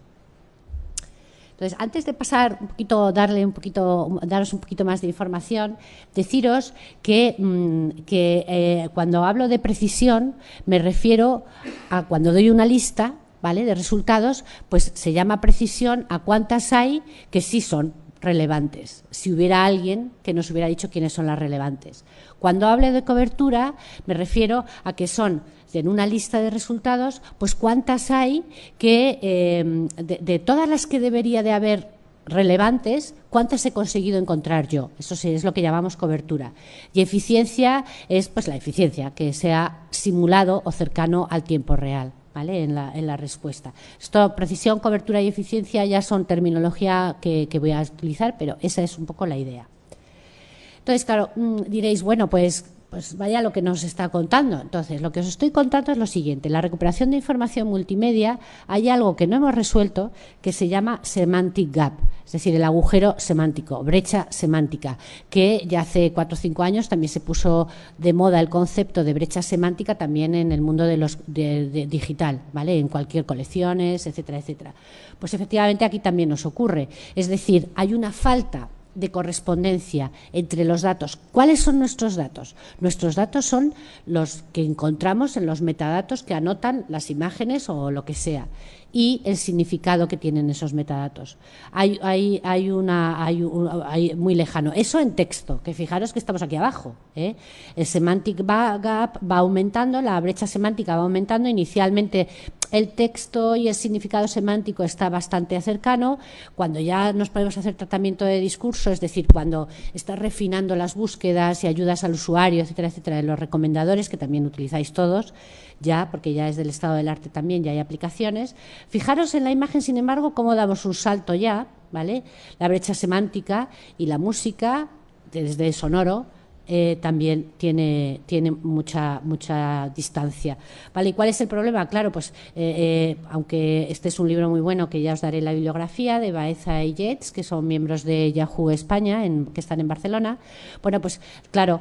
Entonces, antes de pasar un poquito, darle un poquito, daros un poquito más de información, deciros que, mm, eh, cuando hablo de precisión me refiero a cuando doy una lista de resultados, pues se llama precisión a cuántas hay que sí son relevantes, si hubiera alguien que nos hubiera dicho quiénes son las relevantes. Cuando hablo de cobertura, me refiero a que son en una lista de resultados, pues cuántas hay que em, de, de todas las que debería de haber relevantes, cuántas he conseguido encontrar yo. Eso sí, es lo que llamamos cobertura. Y eficiencia es pues la eficiencia, que sea simulado o cercano al tiempo real. En la, respuesta. Esto, precisión, cobertura y eficiencia ya son terminología que, que voy a utilizar, pero esa es un poco la idea. Entonces, claro, mm, diréis, bueno, pues pues vaya lo que nos está contando. Entonces, lo que os estoy contando es lo siguiente. La recuperación de información multimedia hay algo que no hemos resuelto que se llama semantic gap, es decir, el agujero semántico, brecha semántica, que ya hace cuatro o cinco años también se puso de moda el concepto de brecha semántica también en el mundo de los digital, ¿vale? En cualquier colecciones, etcétera, etcétera. Pues efectivamente aquí también nos ocurre. Es decir, hay una falta de correspondencia entre los datos. ¿Cuáles son nuestros datos? Nuestros datos son los que encontramos en los metadatos que anotan las imágenes o lo que sea y el significado que tienen esos metadatos. Hay, hay, hay una, hay, muy lejano. Eso en texto, que fijaros que estamos aquí abajo. ¿eh? El semantic gap va aumentando, la brecha semántica va aumentando. Inicialmente el texto y el significado semántico está bastante cercano. Cuando ya nos podemos hacer tratamiento de discurso, es decir, cuando estás refinando las búsquedas y ayudas al usuario, etcétera, etcétera, de los recomendadores, que también utilizáis todos, ya, porque ya es del estado del arte también, ya hay aplicaciones, Fijaros en la imagen, sin embargo, cómo damos un salto ya, ¿vale? La brecha semántica y la música, desde sonoro, eh, también tiene, tiene mucha, mucha distancia. ¿Vale? ¿Y cuál es el problema? Claro, pues eh, eh, aunque este es un libro muy bueno que ya os daré la bibliografía de Baeza y Jets, que son miembros de Yahoo España, en, que están en Barcelona, bueno, pues claro,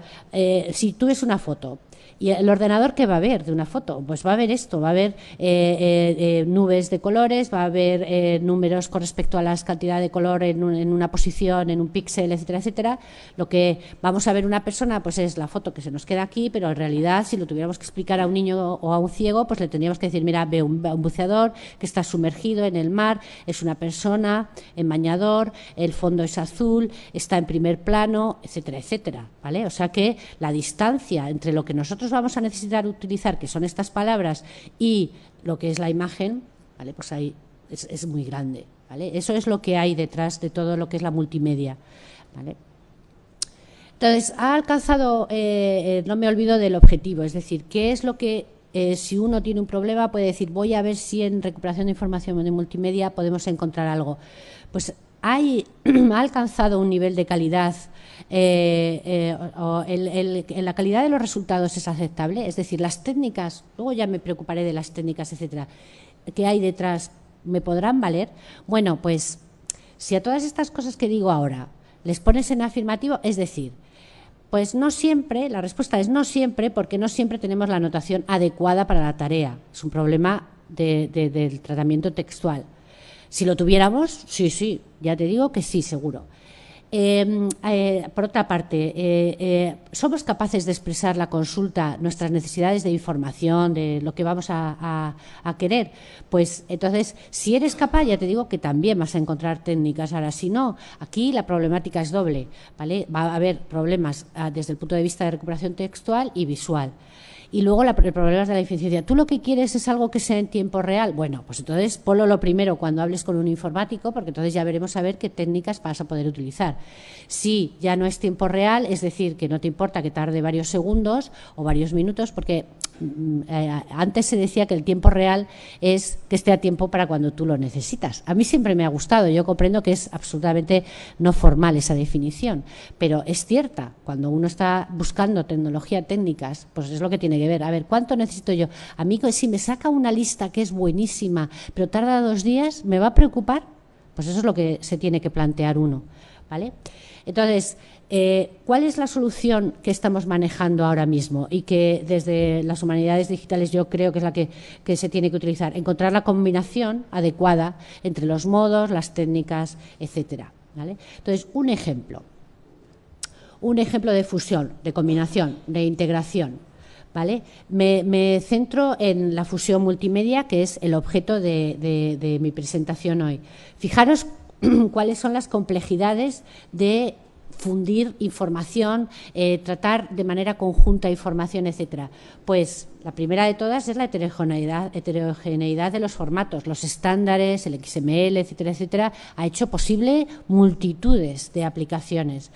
si tú ves una foto, ¿Y el ordenador qué va a ver de una foto? Pues va a ver esto, va a ver eh, eh, eh, nubes de colores, va a ver números con respecto a la cantidad de color en, una posición, en un píxel, etcétera, etcétera. Lo que vamos a ver una persona pues es la foto que se nos queda aquí, pero en realidad si lo tuviéramos que explicar a un niño o a un ciego, pues le tendríamos que decir, mira, ve un, buceador que está sumergido en el mar, es una persona en bañador, el fondo es azul, está en primer plano, etcétera, etcétera, ¿vale? O sea que la distancia entre lo que nosotros vamos a necesitar utilizar, que son estas palabras, y lo que es la imagen, ¿vale? Pues ahí es, muy grande, ¿vale? Eso es lo que hay detrás de todo lo que es la multimedia, Entonces, ha alcanzado, eh, eh, no me olvido del objetivo, es decir, qué es lo que, eh, si uno tiene un problema, puede decir, voy a ver si en recuperación de información de multimedia podemos encontrar algo. Pues hay, ha alcanzado un nivel de calidad eh, eh, o la calidad de los resultados es aceptable, es decir, las técnicas, luego ya me preocuparé de las técnicas, etcétera, que hay detrás, ¿me podrán valer? Bueno, pues si a todas estas cosas que digo ahora les pones en afirmativo, es decir, pues no siempre, la respuesta es no siempre, porque no siempre tenemos la anotación adecuada para la tarea, es un problema del tratamiento textual. Si lo tuviéramos, sí, sí, ya te digo que sí, seguro. Em, eh, por otra parte, eh, eh, ¿somos capaces de expresar la consulta, nuestras necesidades de información, de lo que vamos a, querer? Pues entonces, si eres capaz, ya te digo que también vas a encontrar técnicas. Ahora, si no, aquí la problemática es doble, ¿vale? Va a haber problemas ah, desde el punto de vista de recuperación textual y visual. Y luego el problema es de la eficiencia. ¿Tú lo que quieres es algo que sea en tiempo real? Bueno, pues entonces ponlo lo primero cuando hables con un informático, porque entonces ya veremos a ver qué técnicas vas a poder utilizar. Si ya no es tiempo real, es decir, que no te importa que tarde varios segundos o varios minutos, porque mm, eh, antes se decía que el tiempo real es que esté a tiempo para cuando tú lo necesitas. A mí siempre me ha gustado, yo comprendo que es absolutamente no formal esa definición, pero es cierta, cuando uno está buscando tecnología, técnicas, pues es lo que tiene que ver, a ver, ¿cuánto necesito yo? A mí, si me saca una lista que es buenísima, pero tarda dos días, ¿me va a preocupar? Pues eso es lo que se tiene que plantear uno, ¿vale? Entonces, eh, ¿cuál es la solución que estamos manejando ahora mismo y que desde las humanidades digitales yo creo que es la que, que, se tiene que utilizar? Encontrar la combinación adecuada entre los modos, las técnicas, etcétera. ¿vale? Entonces, un ejemplo. Un ejemplo de fusión, de combinación, de integración. ¿vale? Me, centro en la fusión multimedia, que es el objeto de, mi presentación hoy. Fijaros cuáles son las complejidades de fundir información, eh, tratar de manera conjunta información, etcétera. Pues la primera de todas es la heterogeneidad, heterogeneidad de los formatos, los estándares, el XML, etcétera, etcétera, ha hecho posible multitudes de aplicaciones.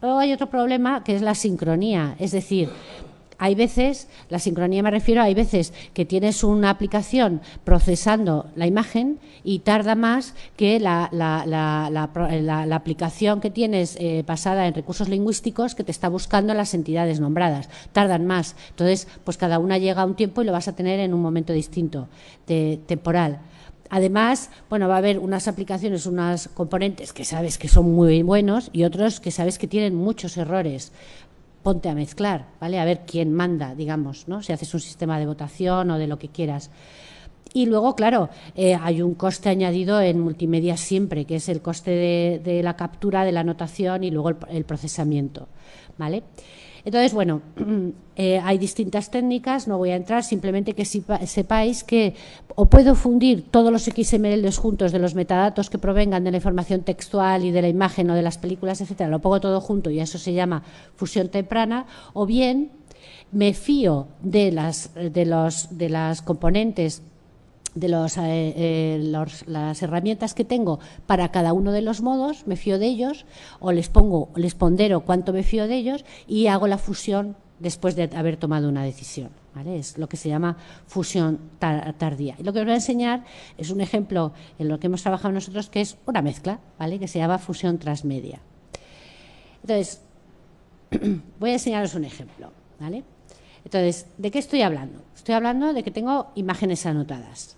Luego hay otro problema que es la sincronía, es decir, hay veces, la sincronía me refiero, hay veces que tienes una aplicación procesando la imagen y tarda más que la, eh, aplicación que tienes eh, basada en recursos lingüísticos que te está buscando las entidades nombradas. Tardan más. Entonces, pues cada una llega a un tiempo y lo vas a tener en un momento distinto, de, temporal. Además, bueno, va a haber unas aplicaciones, unas componentes que sabes que son muy buenos y otros que sabes que tienen muchos errores ponte a mezclar, ¿vale? A ver quién manda, digamos, ¿no? Si haces un sistema de votación o de lo que quieras. Y luego, claro, eh, hay un coste añadido en multimedia siempre, que es el coste de, la captura, de la anotación y luego el, el procesamiento, ¿vale? Entonces, bueno, eh, hay distintas técnicas, no voy a entrar, simplemente que sepáis que o puedo fundir todos los XML juntos de los metadatos que provengan de la información textual y de la imagen o de las películas, etcétera, lo pongo todo junto y eso se llama fusión temprana, o bien me fío de las, de los, de las componentes de eh, eh, las herramientas que tengo para cada uno de los modos, me fío de ellos o les pongo, les pondero cuánto me fío de ellos y hago la fusión después de haber tomado una decisión. Es lo que se llama fusión tardía. Y lo que os voy a enseñar es un ejemplo en lo que hemos trabajado nosotros que es una mezcla, ¿vale? que se llama fusión transmedia. Entonces, voy a enseñaros un ejemplo. ¿vale? Entonces, ¿de qué estoy hablando? Estoy hablando de que tengo imágenes anotadas.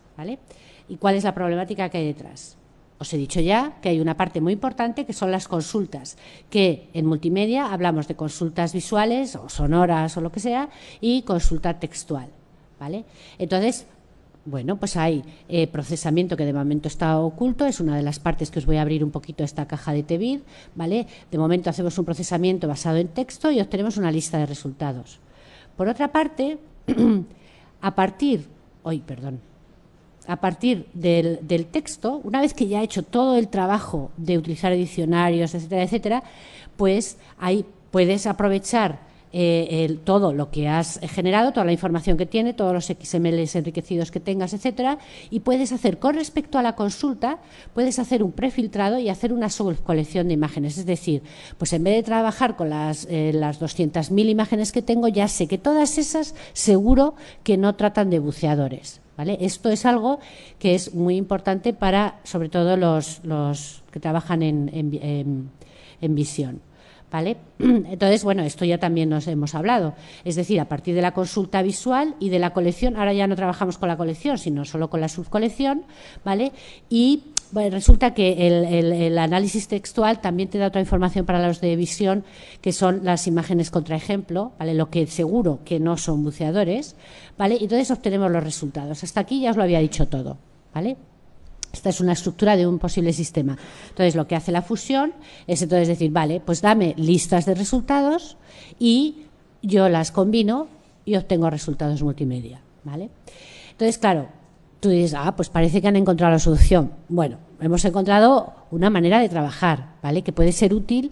¿Y cuál es la problemática que hay detrás? Os he dicho ya que hay una parte muy importante que son las consultas, que en multimedia hablamos de consultas visuales o sonoras o lo que sea y consulta textual, ¿vale? Entonces, bueno, pues hay eh, procesamiento que de momento está oculto, es una de las partes que os voy a abrir un poquito esta caja de Tevid. ¿vale? De momento hacemos un procesamiento basado en texto y obtenemos una lista de resultados. Por otra parte, a partir, hoy, perdón, a partir del, texto, una vez que ya ha he hecho todo el trabajo de utilizar diccionarios, etcétera, etcétera, pues ahí puedes aprovechar eh, todo lo que has generado, toda la información que tiene, todos los XML enriquecidos que tengas, etcétera, y puedes hacer con respecto a la consulta, puedes hacer un prefiltrado y hacer una subcolección de imágenes. Es decir, pues en vez de trabajar con las, eh, las 200.000 imágenes que tengo, ya sé que todas esas seguro que no tratan de buceadores ¿Vale? Esto es algo que es muy importante para, sobre todo, los, los que trabajan en, visión. ¿Vale? Entonces, bueno, esto ya también nos hemos hablado. Es decir, a partir de la consulta visual y de la colección, ahora ya no trabajamos con la colección, sino solo con la subcolección, ¿vale? Y resulta que el, análisis textual también te da otra información para los de visión, que son las imágenes contraejemplo, ¿vale? lo que seguro que no son buceadores, ¿vale? y entonces obtenemos los resultados. Hasta aquí ya os lo había dicho todo. ¿vale? Esta es una estructura de un posible sistema. Entonces, lo que hace la fusión es entonces decir, vale, pues dame listas de resultados y yo las combino y obtengo resultados multimedia, ¿vale? Entonces, claro, tú dices, ah, pues parece que han encontrado la solución. Bueno, hemos encontrado una manera de trabajar, ¿vale? Que puede ser útil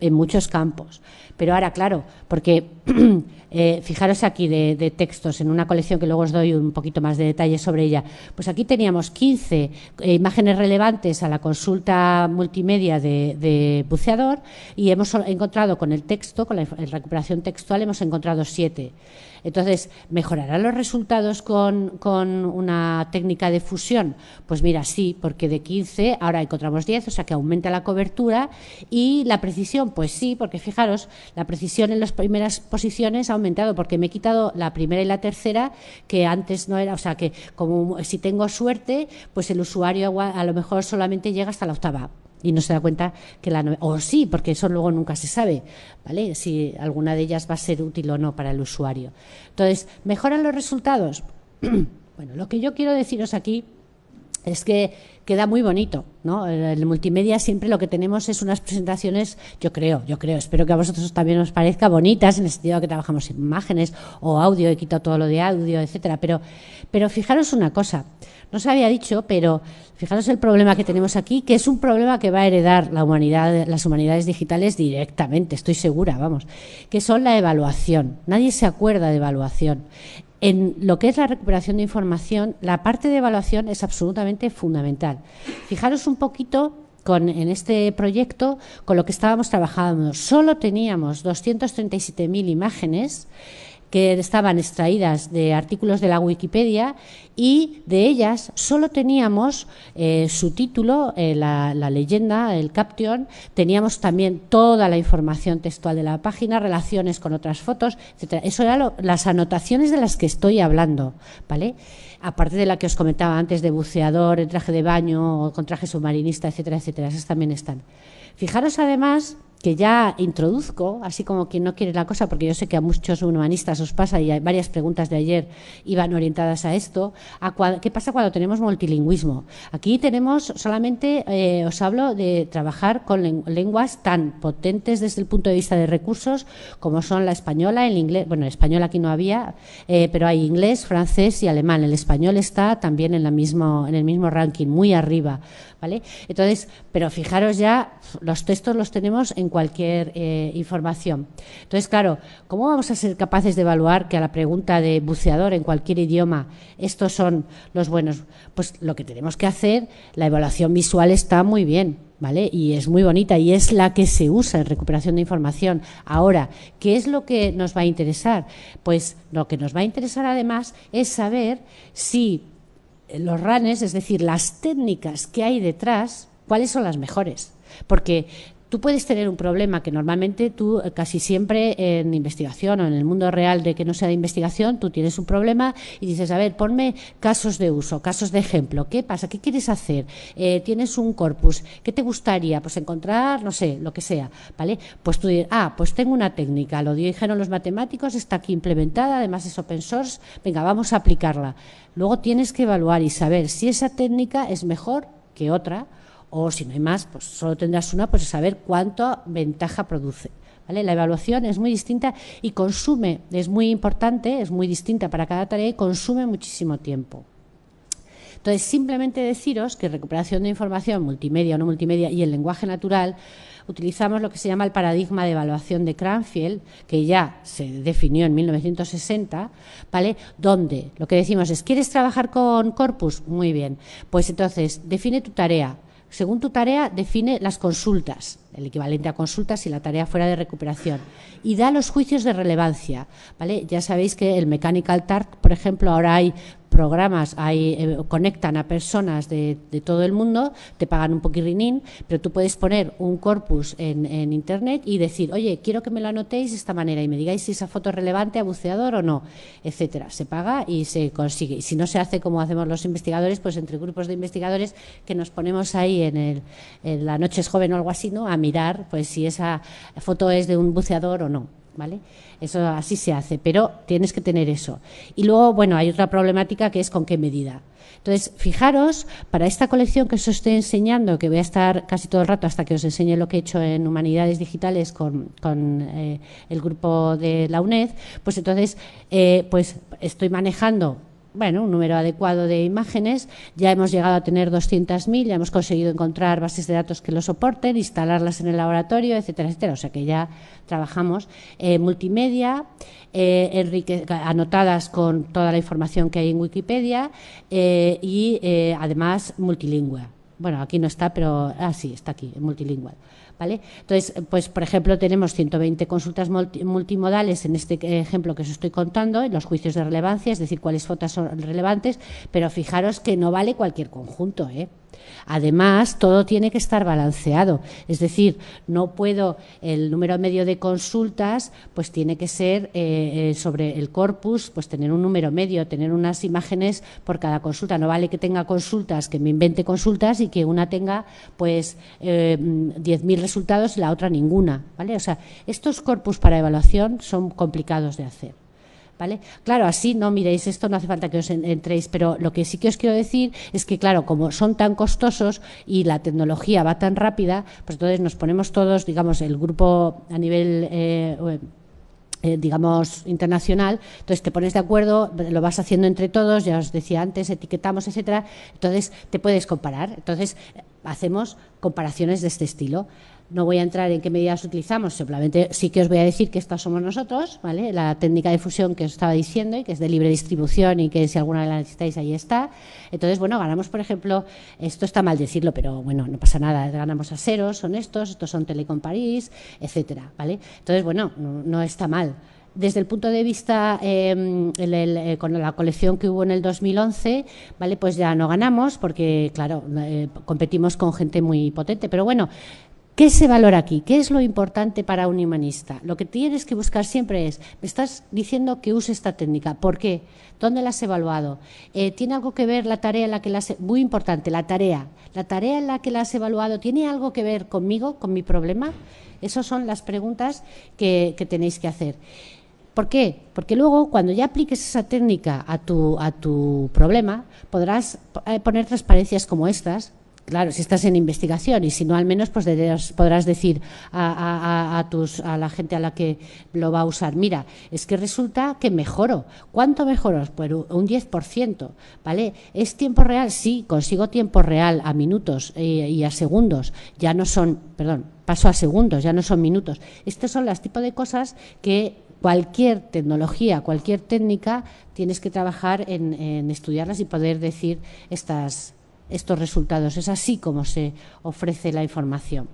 en muchos campos. Pero ahora, claro, porque eh, fijaros aquí de, textos, en una colección que luego os doy un poquito más de detalles sobre ella, pues aquí teníamos 15 eh, imágenes relevantes a la consulta multimedia de, de, buceador y hemos encontrado con el texto, con la recuperación textual, hemos encontrado siete. Entonces, ¿mejorará los resultados con, una técnica de fusión? Pues mira, sí, porque de 15 ahora encontramos 10, o sea que aumenta la cobertura y la precisión, pues sí, porque fijaros, la precisión en las primeras posiciones ha aumentado porque me he quitado la primera y la tercera que antes no era, o sea que como si tengo suerte, pues el usuario a lo mejor solamente llega hasta la octava y no se da cuenta que la o sí, porque eso luego nunca se sabe, ¿vale? Si alguna de ellas va a ser útil o no para el usuario. Entonces, ¿mejoran los resultados? bueno, lo que yo quiero deciros aquí es que queda muy bonito, ¿no? El multimedia siempre lo que tenemos es unas presentaciones, yo creo, yo creo, espero que a vosotros también os parezca bonitas en el sentido de que trabajamos imágenes o audio, he quitado todo lo de audio, etcétera, pero pero fijaros una cosa, no se había dicho, pero fijaros el problema que tenemos aquí, que es un problema que va a heredar la humanidad, las humanidades digitales directamente, estoy segura, vamos, que son la evaluación. Nadie se acuerda de evaluación. En lo que es la recuperación de información, la parte de evaluación es absolutamente fundamental. Fijaros un poquito con, en este proyecto con lo que estábamos trabajando. Solo teníamos 237.000 imágenes que estaban extraídas de artículos de la Wikipedia y de ellas solo teníamos eh, su título, eh, la, leyenda, el caption, teníamos también toda la información textual de la página, relaciones con otras fotos, etc. Eso eran las anotaciones de las que estoy hablando, ¿vale? Aparte de la que os comentaba antes de buceador, el traje de baño, con traje submarinista, etcétera, etcétera, esas también están. Fijaros además que ya introduzco, así como quien no quiere la cosa, porque yo sé que a muchos humanistas os pasa y hay varias preguntas de ayer iban orientadas a esto, qué pasa cuando tenemos multilingüismo. Aquí tenemos solamente, eh, os hablo de trabajar con lenguas tan potentes desde el punto de vista de recursos como son la española, el inglés, bueno, el español aquí no había, eh, pero hay inglés, francés y alemán. El español está también en el mismo ranking, muy arriba. Entonces, pero fijaros ya, los textos los tenemos en cualquier eh, información. Entonces, claro, ¿cómo vamos a ser capaces de evaluar que a la pregunta de buceador en cualquier idioma, estos son los buenos? Pues lo que tenemos que hacer, la evaluación visual está muy bien, ¿vale? Y es muy bonita y es la que se usa en recuperación de información. Ahora, ¿qué es lo que nos va a interesar? Pues lo que nos va a interesar además es saber si los ranes, es decir, las técnicas que hay detrás, cuáles son las mejores. Porque Tú puedes tener un problema que normalmente tú eh, casi siempre en investigación o en el mundo real de que no sea de investigación, tú tienes un problema y dices, a ver, ponme casos de uso, casos de ejemplo. ¿Qué pasa? ¿Qué quieres hacer? Eh, ¿Tienes un corpus? ¿Qué te gustaría? Pues encontrar, no sé, lo que sea, ¿vale? Pues tú dices, ah, pues tengo una técnica, lo dijeron los matemáticos, está aquí implementada, además es open source, venga, vamos a aplicarla. Luego tienes que evaluar y saber si esa técnica es mejor que otra o si no hay más, pues solo tendrás una, pues saber cuánta ventaja produce. ¿Vale? La evaluación es muy distinta y consume, es muy importante, es muy distinta para cada tarea y consume muchísimo tiempo. Entonces, simplemente deciros que recuperación de información multimedia o no multimedia y el lenguaje natural utilizamos lo que se llama el paradigma de evaluación de Cranfield, que ya se definió en 1960, ¿vale? Donde lo que decimos es, ¿quieres trabajar con corpus? Muy bien. Pues entonces, define tu tarea según tu tarea, define las consultas, el equivalente a consultas si la tarea fuera de recuperación, y da los juicios de relevancia. ¿vale? Ya sabéis que el Mechanical TART, por ejemplo, ahora hay programas hay, eh, conectan a personas de, todo el mundo, te pagan un poquirrinín, pero tú puedes poner un corpus en, Internet y decir, oye, quiero que me lo anotéis de esta manera y me digáis si esa foto es relevante a buceador o no, etcétera. Se paga y se consigue. si no se hace como hacemos los investigadores, pues entre grupos de investigadores que nos ponemos ahí en, en la noche es joven o algo así, ¿no? A mirar pues si esa foto es de un buceador o no. ¿Vale? Eso así se hace, pero tienes que tener eso. Y luego, bueno, hay otra problemática que es con qué medida. Entonces, fijaros, para esta colección que os estoy enseñando, que voy a estar casi todo el rato hasta que os enseñe lo que he hecho en Humanidades Digitales con, eh, el grupo de la UNED, pues entonces, eh, pues estoy manejando bueno, un número adecuado de imágenes. Ya hemos llegado a tener 200.000, ya hemos conseguido encontrar bases de datos que lo soporten, instalarlas en el laboratorio, etcétera, etcétera. O sea que ya trabajamos. Eh, multimedia, eh, anotadas con toda la información que hay en Wikipedia eh, y además multilingüe. Bueno, aquí no está, pero ah, sí, está aquí, multilingüe. Entonces, pues por ejemplo, tenemos 120 consultas multimodales en este ejemplo que os estoy contando, en los juicios de relevancia, es decir, cuáles fotos son relevantes, pero fijaros que no vale cualquier conjunto, ¿eh? Además, todo tiene que estar balanceado. Es decir, no puedo, el número medio de consultas, pues tiene que ser eh, eh, sobre el corpus, pues tener un número medio, tener unas imágenes por cada consulta. No vale que tenga consultas, que me invente consultas y que una tenga pues eh, 10.000 resultados y la otra ninguna. ¿vale? O sea, estos corpus para evaluación son complicados de hacer. Claro, así no miréis esto, no hace falta que os entréis, pero lo que sí que os quiero decir es que, claro, como son tan costosos y la tecnología va tan rápida, pues entonces nos ponemos todos, digamos, el grupo a nivel... Eh, eh, digamos, internacional. Entonces te pones de acuerdo, lo vas haciendo entre todos, ya os decía antes, etiquetamos, etcétera. Entonces te puedes comparar. Entonces eh, hacemos comparaciones de este estilo. No voy a entrar en qué medidas utilizamos, simplemente sí que os voy a decir que estas somos nosotros, ¿vale? La técnica de fusión que os estaba diciendo y que es de libre distribución y que si alguna la necesitáis ahí está. Entonces, bueno, ganamos, por ejemplo, esto está mal decirlo, pero bueno, no pasa nada, ganamos a ceros, son estos, estos son Telecom París, etcétera, ¿vale? Entonces, bueno, no, está mal desde el punto de vista em, eh, con la colección que hubo en el 2011, vale, pues ya no ganamos porque claro eh, competimos con gente muy potente, pero bueno ¿Qué se valora aquí? ¿Qué es lo importante para un humanista? Lo que tienes que buscar siempre es, me estás diciendo que use esta técnica, ¿por qué? ¿Dónde la has evaluado? Eh, ¿Tiene algo que ver la tarea en la que la has... E-? Muy importante, la tarea. ¿La tarea en la que la has evaluado tiene algo que ver conmigo, con mi problema? Esas son las preguntas que, tenéis que hacer. ¿Por qué? Porque luego, cuando ya apliques esa técnica a a tu problema, podrás eh, poner transparencias como estas, Claro, si estás en investigación y si no, al menos pues podrás decir a, tus, a la gente a la que lo va a usar, mira, es que resulta que mejoro. ¿Cuánto mejoro? Pues un 10%, ¿vale? ¿Es tiempo real? Sí, consigo tiempo real a minutos eh, y a segundos. Ya no son, perdón, paso a segundos, ya no son minutos. Estas son las tipos de cosas que cualquier tecnología, cualquier técnica, tienes que trabajar en, en estudiarlas y poder decir estas estos resultados. Es así como se ofrece la información.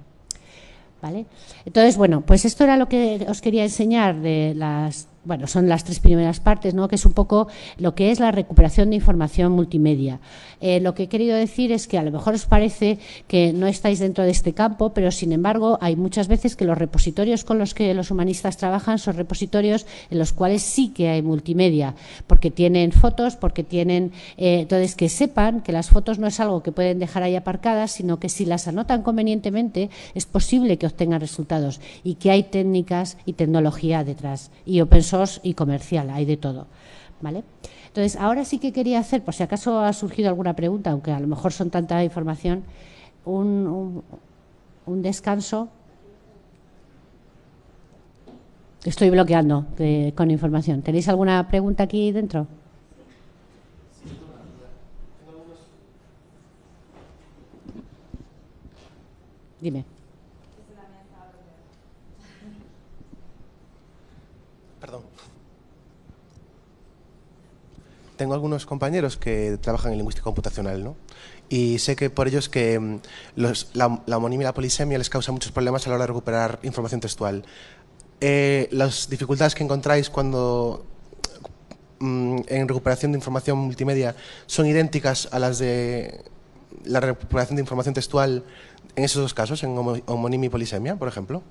¿Vale? Entonces, bueno, pues esto era lo que os quería enseñar de las bueno, son las tres primeras partes, ¿no? que es un poco lo que es la recuperación de información multimedia. Eh, lo que he querido decir es que a lo mejor os parece que no estáis dentro de este campo, pero sin embargo hay muchas veces que los repositorios con los que los humanistas trabajan son repositorios en los cuales sí que hay multimedia, porque tienen fotos, porque tienen... Eh, entonces, que sepan que las fotos no es algo que pueden dejar ahí aparcadas, sino que si las anotan convenientemente es posible que obtengan resultados y que hay técnicas y tecnología detrás. Y open source y comercial, hay de todo. ¿Vale? Entonces, ahora sí que quería hacer, por si acaso ha surgido alguna pregunta, aunque a lo mejor son tanta información, un, un, descanso. Estoy bloqueando con información. ¿Tenéis alguna pregunta aquí dentro? Dime. tengo algunos compañeros que trabajan en lingüística computacional, Y sé que por ellos que mm, la, homonimia y la polisemia les causa muchos problemas a la hora de recuperar información textual. Eh, las dificultades que encontráis cuando mm, en recuperación de información multimedia son idénticas a las de la recuperación de información textual en esos dos casos, en homonimia y polisemia, por ejemplo.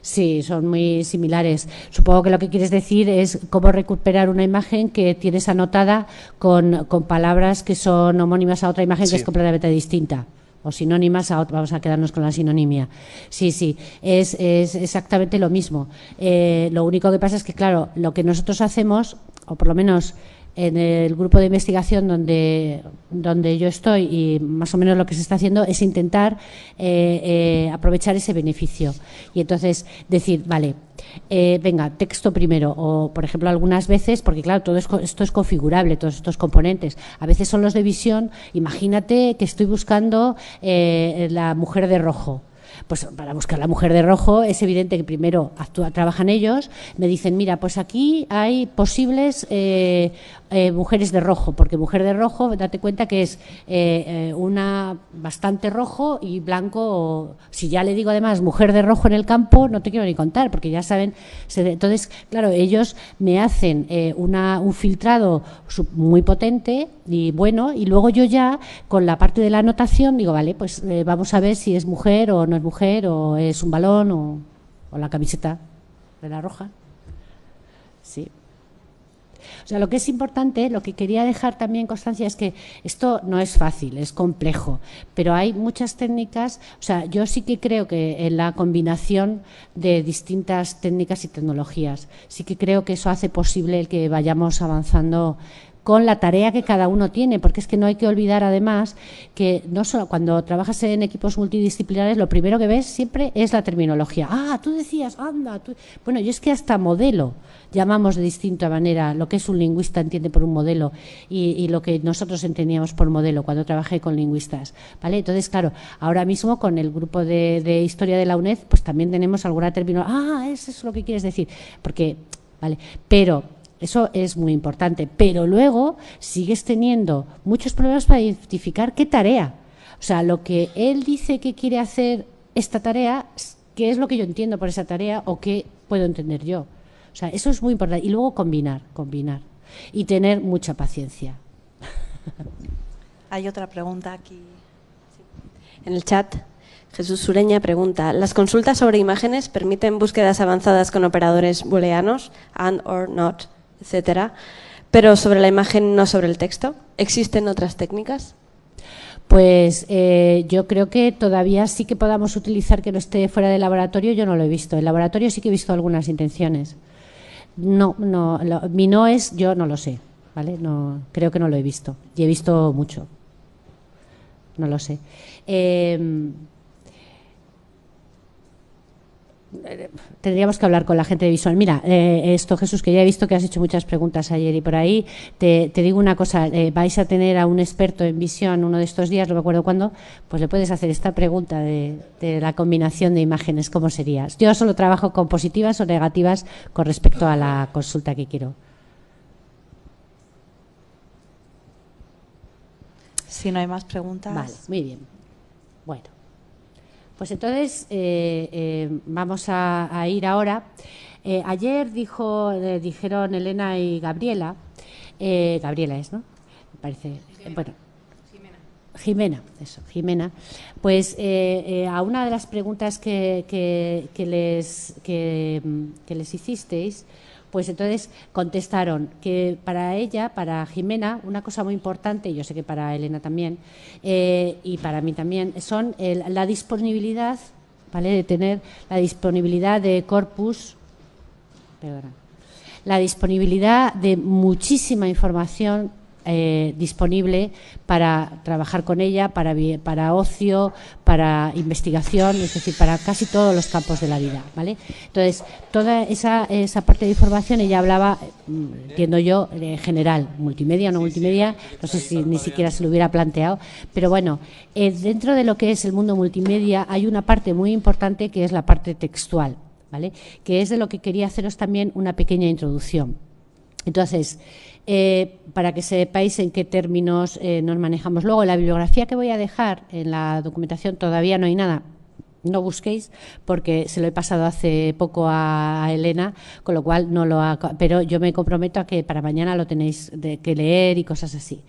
Sí, son muy similares. Supongo que lo que quieres decir es cómo recuperar una imagen que tienes anotada con, palabras que son homónimas a otra imagen que es completamente distinta o sinónimas a otra, vamos a quedarnos con la sinonimia. Sí, sí, es, exactamente lo mismo. Eh, lo único que pasa es que, claro, lo que nosotros hacemos, o por lo menos en el grupo de investigación donde, donde yo estoy y más o menos lo que se está haciendo es intentar eh, eh, aprovechar ese beneficio. Y entonces decir, vale, eh, venga, texto primero. O, por ejemplo, algunas veces, porque claro, todo esto es configurable, todos estos componentes. A veces son los de visión. Imagínate que estoy buscando la mujer de rojo pues para buscar la mujer de rojo es evidente que primero trabajan ellos, me dicen, mira, pues aquí hay posibles eh, mujeres de Rojo, porque Mujer de Rojo, date cuenta que es eh, eh, una bastante rojo y blanco. si ya le digo además Mujer de Rojo en el campo, no te quiero ni contar, porque ya saben. entonces, claro, ellos me hacen una, un filtrado muy potente y bueno, y luego yo ya con la parte de la anotación digo, vale, pues vamos a ver si es mujer o no es mujer, o es un balón o, o la camiseta de la roja. O sea, lo que es importante, lo que quería dejar también constancia es que esto no es fácil, es complejo, pero hay muchas técnicas, o sea, yo sí que creo que en la combinación de distintas técnicas y tecnologías, sí que creo que eso hace posible el que vayamos avanzando con la tarea que cada uno tiene, porque es que no hay que olvidar además que no solo cuando trabajas en equipos multidisciplinares lo primero que ves siempre es la terminología. Ah, tú decías, anda, tú... bueno, yo es que hasta modelo llamamos de distinta manera lo que es un lingüista entiende por un modelo y, lo que nosotros entendíamos por modelo cuando trabajé con lingüistas, ¿vale? Entonces, claro, ahora mismo con el grupo de, de historia de la UNED, pues también tenemos alguna terminología. Ah, eso es lo que quieres decir, porque Vale. Pero eso es muy importante. Pero luego sigues teniendo muchos problemas para identificar qué tarea. O sea, lo que él dice que quiere hacer esta tarea, qué es lo que yo entiendo por esa tarea o qué puedo entender yo. O sea, eso es muy importante. Y luego combinar, combinar. Y tener mucha paciencia. Hay otra pregunta aquí. En el chat, Jesús Sureña pregunta, ¿las consultas sobre imágenes permiten búsquedas avanzadas con operadores booleanos and or not? etcétera, Pero sobre la imagen, no sobre el texto. ¿Existen otras técnicas? Pues eh, yo creo que todavía sí que podamos utilizar que no esté fuera del laboratorio, yo no lo he visto. El laboratorio sí que he visto algunas intenciones. No, no, mi no es, yo no lo sé, ¿vale? No, creo que no lo he visto. Y he visto mucho. No lo sé. Em, tendríamos que hablar con la gente de Visual. Mira, eh, esto, Jesús, que ya he visto que has hecho muchas preguntas ayer y por ahí, te, digo una cosa, eh, vais a tener a un experto en visión uno de estos días, no me acuerdo cuándo, pues le puedes hacer esta pregunta de, la combinación de imágenes, ¿cómo sería? Yo solo trabajo con positivas o negativas con respecto a la consulta que quiero. Si no hay más preguntas. Vale, muy bien. Bueno. Pues entonces eh, eh, vamos a, ir ahora. Eh, ayer dijeron Elena y Gabriela, Gabriela es, ¿no? Me parece. Bueno. Jimena. eso, Jimena. Pues a una de las preguntas que les hicisteis, pues entonces contestaron que para ella, para Jimena, una cosa muy importante, y yo sé que para Elena también, eh, y para mí también, son la disponibilidad, ¿vale? De tener la disponibilidad de corpus, la disponibilidad de muchísima información eh, disponible para trabajar con ella, para, ocio, para investigación, es decir, para casi todos los campos de la vida, ¿vale? Entonces, toda esa, parte de información, ella hablaba, mm, entiendo yo, en general, multimedia o no multimedia, no sé si ni siquiera se lo hubiera planteado, pero bueno, eh, dentro de lo que es el mundo multimedia hay una parte muy importante que es la parte textual, ¿vale? Que es de lo que quería haceros también una pequeña introducción. Entonces, eh, para que sepáis en qué términos eh, nos manejamos. Luego, la bibliografía que voy a dejar en la documentación todavía no hay nada, no busquéis porque se lo he pasado hace poco a Elena, con lo cual no lo pero yo me comprometo a que para mañana lo tenéis de que leer y cosas así,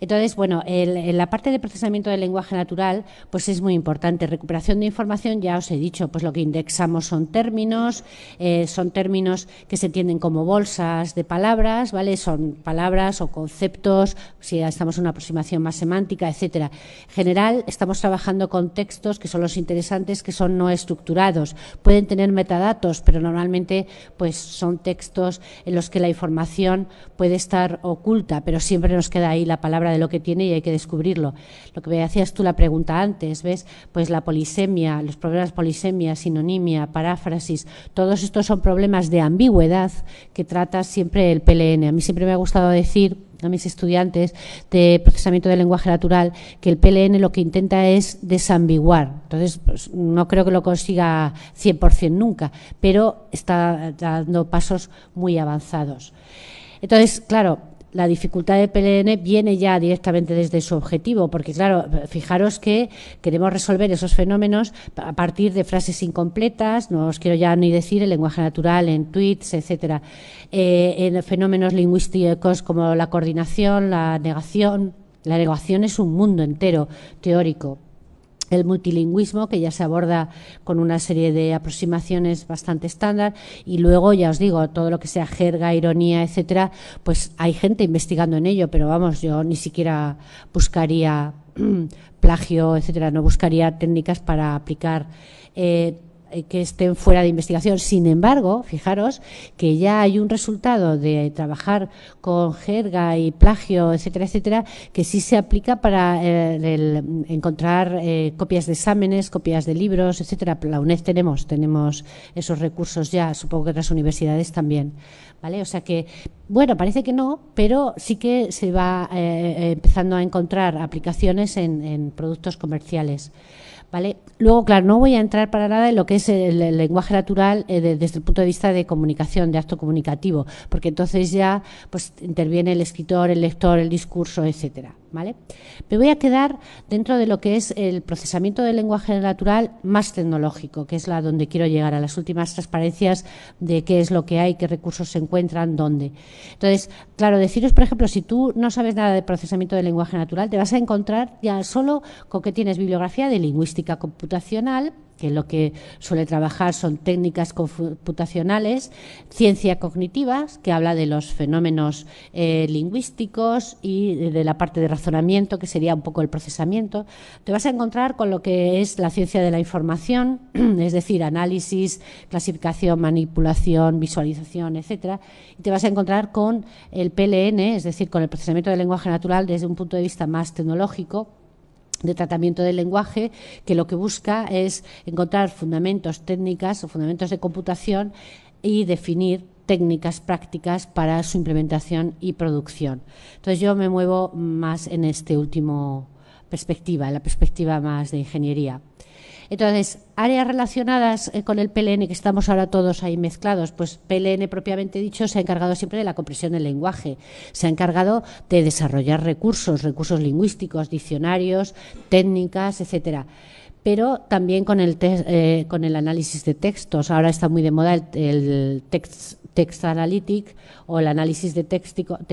entonces, bueno, en la parte de procesamiento del lenguaje natural, pues es muy importante. Recuperación de información, ya os he dicho, pues lo que indexamos son términos, eh, son términos que se entienden como bolsas de palabras, ¿vale? Son palabras o conceptos, si estamos en una aproximación más semántica, etcétera. En General, estamos trabajando con textos que son los interesantes, que son no estructurados. Pueden tener metadatos, pero normalmente pues son textos en los que la información puede estar oculta, pero siempre nos queda ahí la palabra de lo que tiene y hay que descubrirlo. Lo que me hacías tú la pregunta antes, ¿ves? Pues la polisemia, los problemas polisemia, sinonimia, paráfrasis, todos estos son problemas de ambigüedad que trata siempre el PLN. A mí siempre me ha gustado decir a mis estudiantes de procesamiento del lenguaje natural que el PLN lo que intenta es desambiguar. Entonces, pues, no creo que lo consiga 100% nunca, pero está dando pasos muy avanzados. Entonces, claro, la dificultad de PLN viene ya directamente desde su objetivo, porque claro, fijaros que queremos resolver esos fenómenos a partir de frases incompletas, no os quiero ya ni decir el lenguaje natural en tweets, etcétera, eh, en fenómenos lingüísticos como la coordinación, la negación. La negación es un mundo entero teórico, el multilingüismo, que ya se aborda con una serie de aproximaciones bastante estándar, y luego, ya os digo, todo lo que sea jerga, ironía, etcétera, pues hay gente investigando en ello, pero vamos, yo ni siquiera buscaría plagio, etcétera, no buscaría técnicas para aplicar. Eh, eh, que estén fuera de investigación. Sin embargo, fijaros que ya hay un resultado de trabajar con jerga y plagio, etcétera, etcétera, que sí se aplica para eh, encontrar eh, copias de exámenes, copias de libros, etcétera. La UNED tenemos, tenemos esos recursos ya, supongo que otras universidades también. ¿Vale? O sea que, bueno, parece que no, pero sí que se va empezando a encontrar aplicaciones en productos comerciales. Luego, claro, no voy a entrar para nada en lo que es el, lenguaje natural eh, desde el punto de vista de comunicación, de acto comunicativo, porque entonces ya pues interviene el escritor, el lector, el discurso, etcétera. Me voy a quedar dentro de lo que es el procesamiento del lenguaje natural más tecnológico, que es la donde quiero llegar, a las últimas transparencias de qué es lo que hay, qué recursos se encuentran, dónde. Entonces, claro, deciros, por ejemplo, si tú no sabes nada de procesamiento del lenguaje natural, te vas a encontrar ya solo con que tienes bibliografía de lingüística computacional, que lo que suele trabajar son técnicas computacionales, ciencia cognitiva, que habla de los fenómenos eh, lingüísticos y de la parte de razonamiento, que sería un poco el procesamiento. Te vas a encontrar con lo que es la ciencia de la información, es decir, análisis, clasificación, manipulación, visualización, etcétera, y te vas a encontrar con el PLN, es decir, con el procesamiento del lenguaje natural desde un punto de vista más tecnológico, de tratamiento del lenguaje que lo que busca es encontrar fundamentos técnicas o fundamentos de computación y definir técnicas prácticas para su implementación y producción. Entonces yo me muevo más en este último perspectiva, en la perspectiva más de ingeniería. Entonces, áreas relacionadas eh, con el PLN, que estamos ahora todos ahí mezclados, pues PLN propiamente dicho se ha encargado siempre de la compresión del lenguaje, se ha encargado de desarrollar recursos, recursos lingüísticos, diccionarios, técnicas, etcétera pero también con el, eh, con el análisis de textos. Ahora está muy de moda el, el text Text Analytics o el análisis de,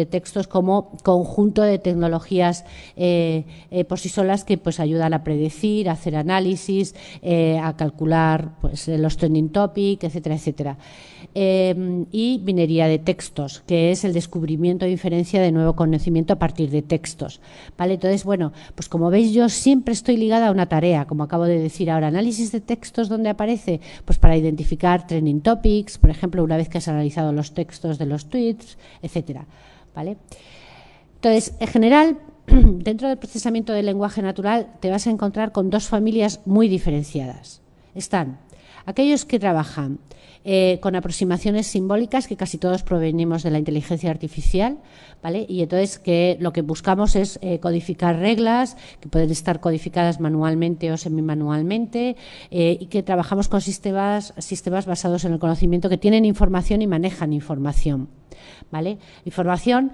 textos como conjunto de tecnologías eh, eh, por sí solas que pues ayudan a predecir, a hacer análisis, eh, a calcular pues, los trending topics, etcétera, etcétera. Em, y minería de textos, que es el descubrimiento e inferencia de nuevo conocimiento a partir de textos. ¿Vale? Entonces, bueno, pues como veis, yo siempre estoy ligada a una tarea, como acabo de decir ahora. Análisis de textos, ¿dónde aparece? Pues para identificar trending topics, por ejemplo, una vez que has analizado los textos de los tweets, etcétera. ¿Vale? Entonces, en general, dentro del procesamiento del lenguaje natural te vas a encontrar con dos familias muy diferenciadas. Están aquellos que trabajan eh, con aproximaciones simbólicas que casi todos provenimos de la inteligencia artificial, ¿vale? Y entonces que lo que buscamos es eh, codificar reglas que pueden estar codificadas manualmente o semimanualmente eh, y que trabajamos con sistemas, sistemas basados en el conocimiento que tienen información y manejan información, ¿vale? Información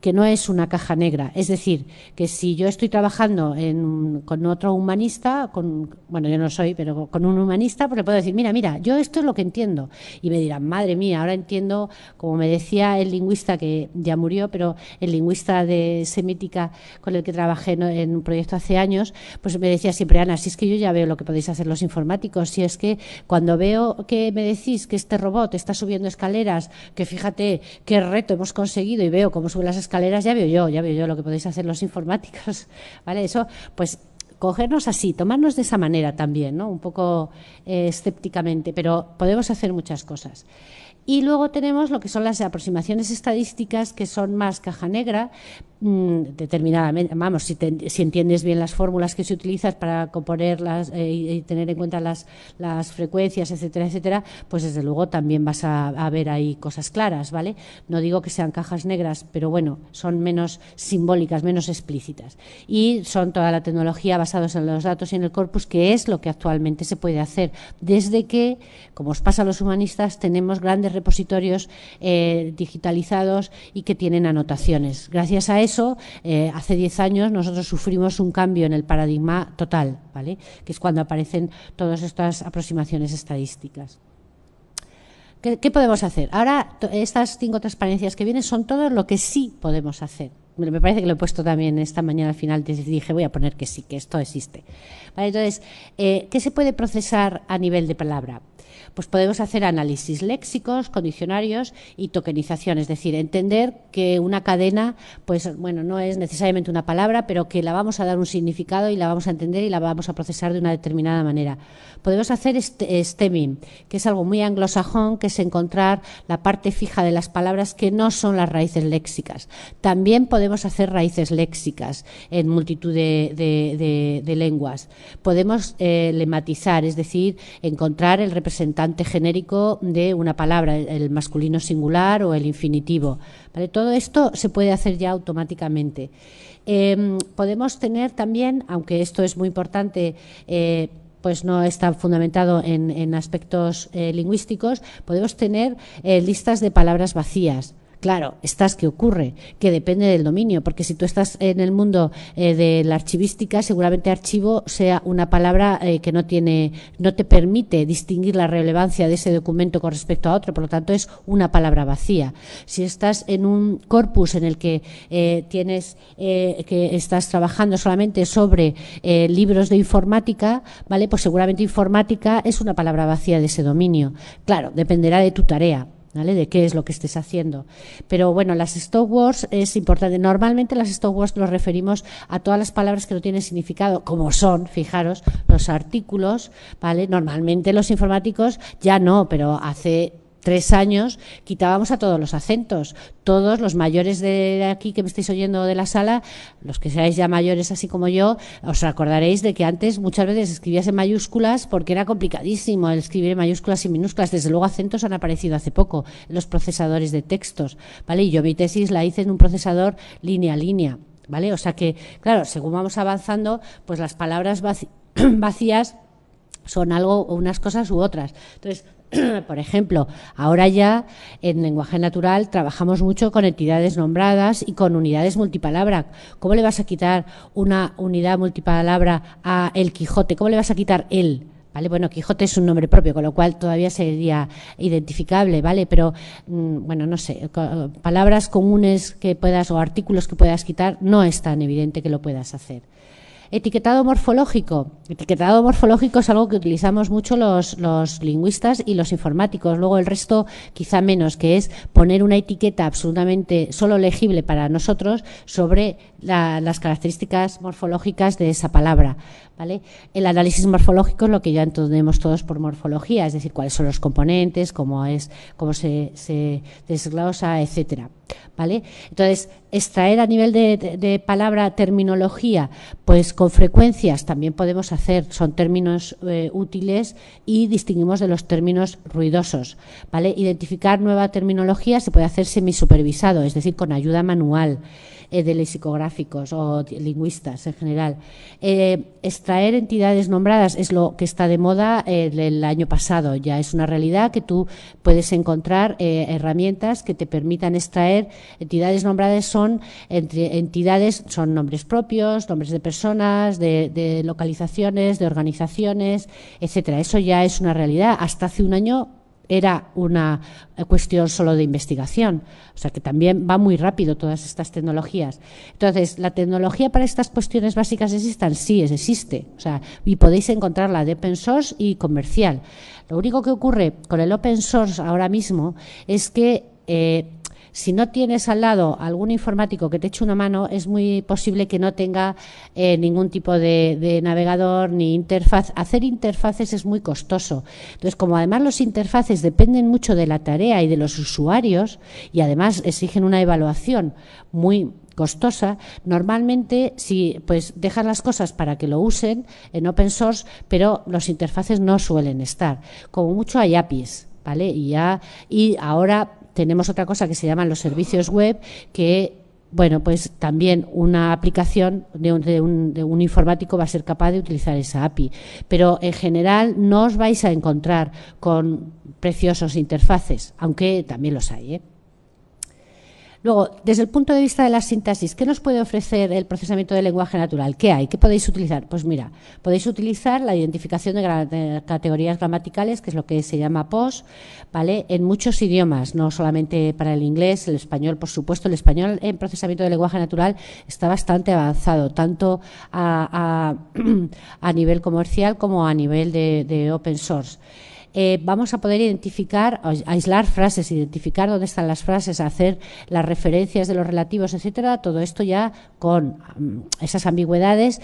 que no es una caja negra. Es decir, que si yo estoy trabajando con otro humanista, con, bueno, yo no soy, pero con un humanista, pues le puedo decir, mira, mira, yo esto es lo que entiendo. Y me dirán, madre mía, ahora entiendo, como me decía el lingüista que ya murió, pero el lingüista de semítica con el que trabajé en un proyecto hace años, pues me decía siempre, Ana, si es que yo ya veo lo que podéis hacer los informáticos, si es que cuando veo que me decís que este robot está subiendo escaleras, que fíjate qué reto hemos conseguido y veo cómo sube las escaleras, escaleras ya veo yo, ya veo yo lo que podéis hacer los informáticos, ¿vale? Eso, pues cogernos así, tomarnos de esa manera también, ¿no? Un poco eh, escépticamente, pero podemos hacer muchas cosas. Y luego tenemos lo que son las aproximaciones estadísticas, que son más caja negra, Mm, determinadamente, vamos, si, entiendes bien las fórmulas que se utilizan para componerlas eh, y tener en cuenta las, frecuencias, etcétera, etcétera, pues desde luego también vas a, ver ahí cosas claras, ¿vale? No digo que sean cajas negras, pero bueno, son menos simbólicas, menos explícitas. Y son toda la tecnología basados en los datos y en el corpus, que es lo que actualmente se puede hacer, desde que, como os pasa a los humanistas, tenemos grandes repositorios eh, digitalizados y que tienen anotaciones. Gracias a eso, eh, hace 10 años nosotros sufrimos un cambio en el paradigma total, ¿vale? que es cuando aparecen todas estas aproximaciones estadísticas. ¿Qué, podemos hacer? Ahora, estas cinco transparencias que vienen son todo lo que sí podemos hacer. Me parece que lo he puesto también esta mañana al final, dije voy a poner que sí, que esto existe. entonces, eh, ¿qué se puede procesar a nivel de palabra? pues podemos hacer análisis léxicos, condicionarios y tokenización, es decir, entender que una cadena, pues bueno, no es necesariamente una palabra, pero que la vamos a dar un significado y la vamos a entender y la vamos a procesar de una determinada manera. Podemos hacer este, stemming, que es algo muy anglosajón, que es encontrar la parte fija de las palabras que no son las raíces léxicas. También podemos hacer raíces léxicas en multitud de, lenguas. Podemos eh, lematizar, es decir, encontrar el representante genérico de una palabra, el masculino singular o el infinitivo. ¿Vale? Todo esto se puede hacer ya automáticamente. Em, podemos tener también, aunque esto es muy importante, eh, pues no está fundamentado en, aspectos eh, lingüísticos, podemos tener eh, listas de palabras vacías. Claro, estás que ocurre, que depende del dominio, porque si tú estás en el mundo eh, de la archivística, seguramente archivo sea una palabra eh, que no tiene, no te permite distinguir la relevancia de ese documento con respecto a otro, por lo tanto es una palabra vacía. Si estás en un corpus en el que eh, tienes que estás trabajando solamente sobre libros de informática, vale, pues seguramente informática es una palabra vacía de ese dominio. Claro, dependerá de tu tarea de qué es lo que estés haciendo. Pero bueno, las stop words es importante. Normalmente las stop words nos referimos a todas las palabras que no tienen significado, como son, fijaros, los artículos, ¿vale? Normalmente los informáticos ya no, pero hace tres años quitábamos a todos los acentos. Todos los mayores de aquí que me estáis oyendo de la sala, los que seáis ya mayores así como yo, os recordaréis de que antes muchas veces escribías en mayúsculas porque era complicadísimo el escribir en mayúsculas y minúsculas. Desde luego acentos han aparecido hace poco en los procesadores de textos, ¿vale? Y yo mi tesis la hice en un procesador línea a línea, ¿vale? O sea que, claro, según vamos avanzando, pues las palabras vacías son algo, unas cosas u otras. Entonces, Por ejemplo, ahora ya en lenguaje natural trabajamos mucho con entidades nombradas y con unidades multipalabra. ¿Cómo le vas a quitar una unidad multipalabra a El Quijote? ¿Cómo le vas a quitar él? ¿Vale? Bueno, Quijote es un nombre propio, con lo cual todavía sería identificable, ¿vale? Pero, mm, bueno, no sé, palabras comunes que puedas o artículos que puedas quitar no es tan evidente que lo puedas hacer. Etiquetado morfológico. Etiquetado morfológico es algo que utilizamos mucho los, lingüistas y los informáticos. Luego el resto quizá menos, que es poner una etiqueta absolutamente solo legible para nosotros sobre las características morfológicas de esa palabra. El análisis morfológico es lo que ya entendemos todos por morfología, es decir, cuáles son los componentes, cómo es, cómo se, desglosa, etcétera. ¿Vale? Entonces, extraer a nivel de, palabra terminología, pues con frecuencias también podemos hacer, son términos eh, útiles y distinguimos de los términos ruidosos, ¿vale? Identificar nueva terminología se puede hacer semisupervisado, es decir, con ayuda manual. Eh, de lexicográficos o lingüistas en general. Eh, extraer entidades nombradas es lo que está de moda eh, el, año pasado. Ya es una realidad que tú puedes encontrar herramientas que te permitan extraer entidades nombradas son entre, entidades son nombres propios, nombres de personas, de, de localizaciones, de organizaciones, etcétera. Eso ya es una realidad. Hasta hace un año era una cuestión solo de investigación. O sea que también va muy rápido todas estas tecnologías. Entonces, ¿la tecnología para estas cuestiones básicas existan? Sí, existe. sea, y podéis encontrarla de open source y comercial. Lo único que ocurre con el open source ahora mismo es que eh, si no tienes al lado algún informático que te eche una mano, es muy posible que no tenga eh, ningún tipo de, navegador ni interfaz. Hacer interfaces es muy costoso. Entonces, como además los interfaces dependen mucho de la tarea y de los usuarios y además exigen una evaluación muy costosa, normalmente si pues dejas las cosas para que lo usen en open source, pero los interfaces no suelen estar. Como mucho hay APIs, ¿vale? Y ya y ahora tenemos otra cosa que se llaman los servicios web, que bueno, pues también una aplicación de un, informático va a ser capaz de utilizar esa API. Pero en general no os vais a encontrar con preciosos interfaces, aunque también los hay. ¿eh? Luego, desde el punto de vista de la síntesis, ¿qué nos puede ofrecer el procesamiento del lenguaje natural? ¿Qué hay? ¿Qué podéis utilizar? Pues mira, podéis utilizar la identificación de categorías gramaticales, que es lo que se llama POS, ¿vale? En muchos idiomas, no solamente para el inglés, el español, por supuesto, el español en procesamiento del lenguaje natural está bastante avanzado, tanto a, nivel comercial como a nivel de open source. Eh, vamos a poder identificar, aislar frases, identificar dónde están las frases, hacer las referencias de los relativos, etcétera. Todo esto ya con mm, esas ambigüedades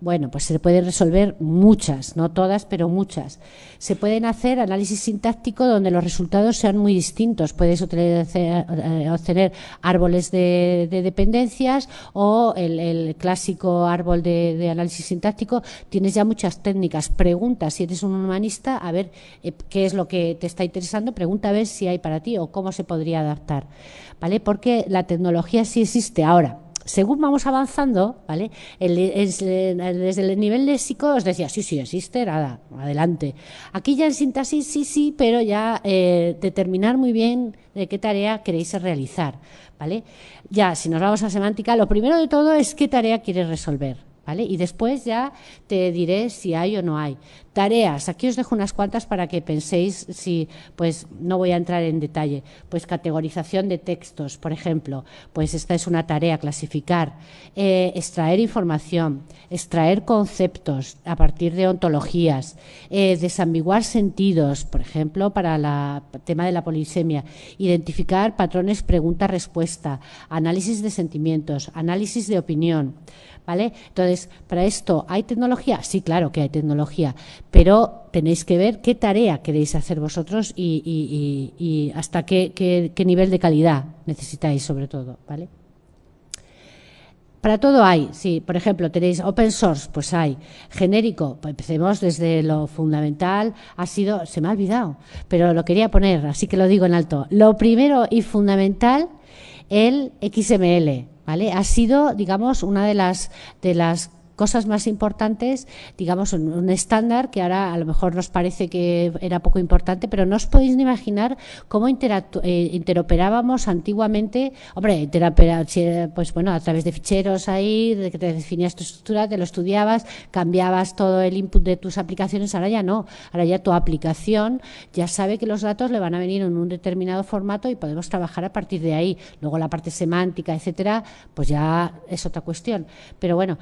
bueno, pues se pueden resolver muchas, no todas, pero muchas. Se pueden hacer análisis sintáctico donde los resultados sean muy distintos. Puedes obtener, eh, árboles de, dependencias o el, clásico árbol de, análisis sintáctico. Tienes ya muchas técnicas. Pregunta si eres un humanista, a ver eh, qué es lo que te está interesando. Pregunta a ver si hay para ti o cómo se podría adaptar. ¿Vale? Porque la tecnología sí existe ahora según vamos avanzando, ¿vale? Eh, desde el nivel léxico os decía, sí, sí, existe, nada, adelante. Aquí ya en sintaxis, sí, sí, pero ya eh, determinar muy bien de qué tarea queréis realizar, ¿vale? Ya, si nos vamos a semántica, lo primero de todo es qué tarea quieres resolver. Y después ya te diré si hay o no hay. Tareas, aquí os dejo unas cuantas para que penséis si, pues no voy a entrar en detalle, pues categorización de textos, por ejemplo, pues esta es una tarea, clasificar, eh, extraer información, extraer conceptos a partir de ontologías, eh, desambiguar sentidos, por ejemplo, para el tema de la polisemia, identificar patrones pregunta-respuesta, análisis de sentimientos, análisis de opinión, entonces, para esto, ¿hay tecnología? Sí, claro que hay tecnología, pero tenéis que ver qué tarea queréis hacer vosotros y, hasta qué, nivel de calidad necesitáis, sobre todo, ¿vale? Para todo hay, sí. Por ejemplo, tenéis open source, pues hay. Genérico, pues empecemos desde lo fundamental. Ha sido, se me ha olvidado, pero lo quería poner, así que lo digo en alto. Lo primero y fundamental, el XML. ¿vale? Ha sido, digamos, una de las, de las cosas más importantes, digamos, un, estándar que ahora a lo mejor nos parece que era poco importante, pero no os podéis ni imaginar cómo eh, interoperábamos antiguamente, hombre, pues bueno, a través de ficheros ahí, de que te definías tu estructura, te lo estudiabas, cambiabas todo el input de tus aplicaciones, ahora ya no, ahora ya tu aplicación ya sabe que los datos le van a venir en un determinado formato y podemos trabajar a partir de ahí. Luego la parte semántica, etcétera, pues ya es otra cuestión. Pero bueno,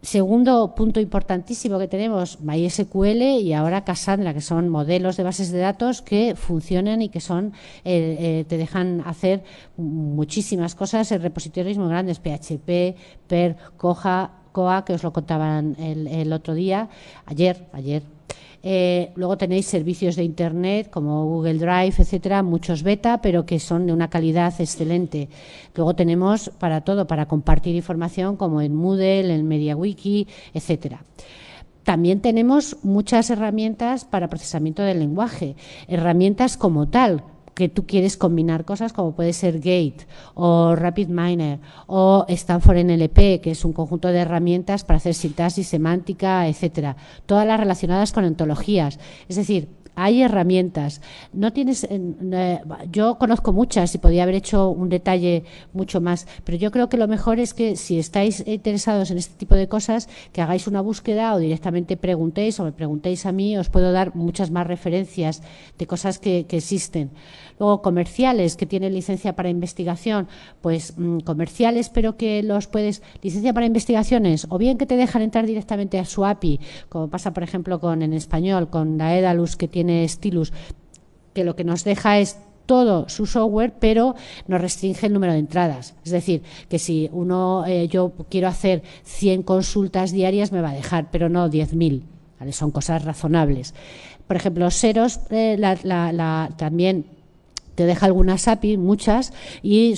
Segundo punto importantísimo que tenemos, MySQL y ahora Cassandra, que son modelos de bases de datos que funcionan y que son eh, eh, te dejan hacer muchísimas cosas en repositorios muy grandes, PHP, PER, Coja, COA, que os lo contaban el, el otro día, ayer, ayer, eh, luego tenéis servicios de Internet como Google Drive, etcétera, muchos beta, pero que son de una calidad excelente. Luego tenemos para todo, para compartir información como en Moodle, en MediaWiki, etcétera. También tenemos muchas herramientas para procesamiento del lenguaje, herramientas como tal, que tú quieres combinar cosas como puede ser Gate o RapidMiner o Stanford NLP, que es un conjunto de herramientas para hacer sintaxis semántica, etcétera, todas las relacionadas con ontologías. Es decir, hay herramientas. No tienes, eh, eh, yo conozco muchas y podría haber hecho un detalle mucho más, pero yo creo que lo mejor es que si estáis interesados en este tipo de cosas, que hagáis una búsqueda o directamente preguntéis o me preguntéis a mí, os puedo dar muchas más referencias de cosas que, que existen. Luego comerciales que tienen licencia para investigación, pues mm, comerciales, pero que los puedes licencia para investigaciones o bien que te dejan entrar directamente a su API, como pasa por ejemplo con en español con la Edalus que tiene Stylus, que lo que nos deja es todo su software, pero nos restringe el número de entradas. Es decir, que si uno eh, yo quiero hacer 100 consultas diarias me va a dejar, pero no 10.000. ¿vale? Son cosas razonables. Por ejemplo, Seros eh, también te deja algunas API, muchas, y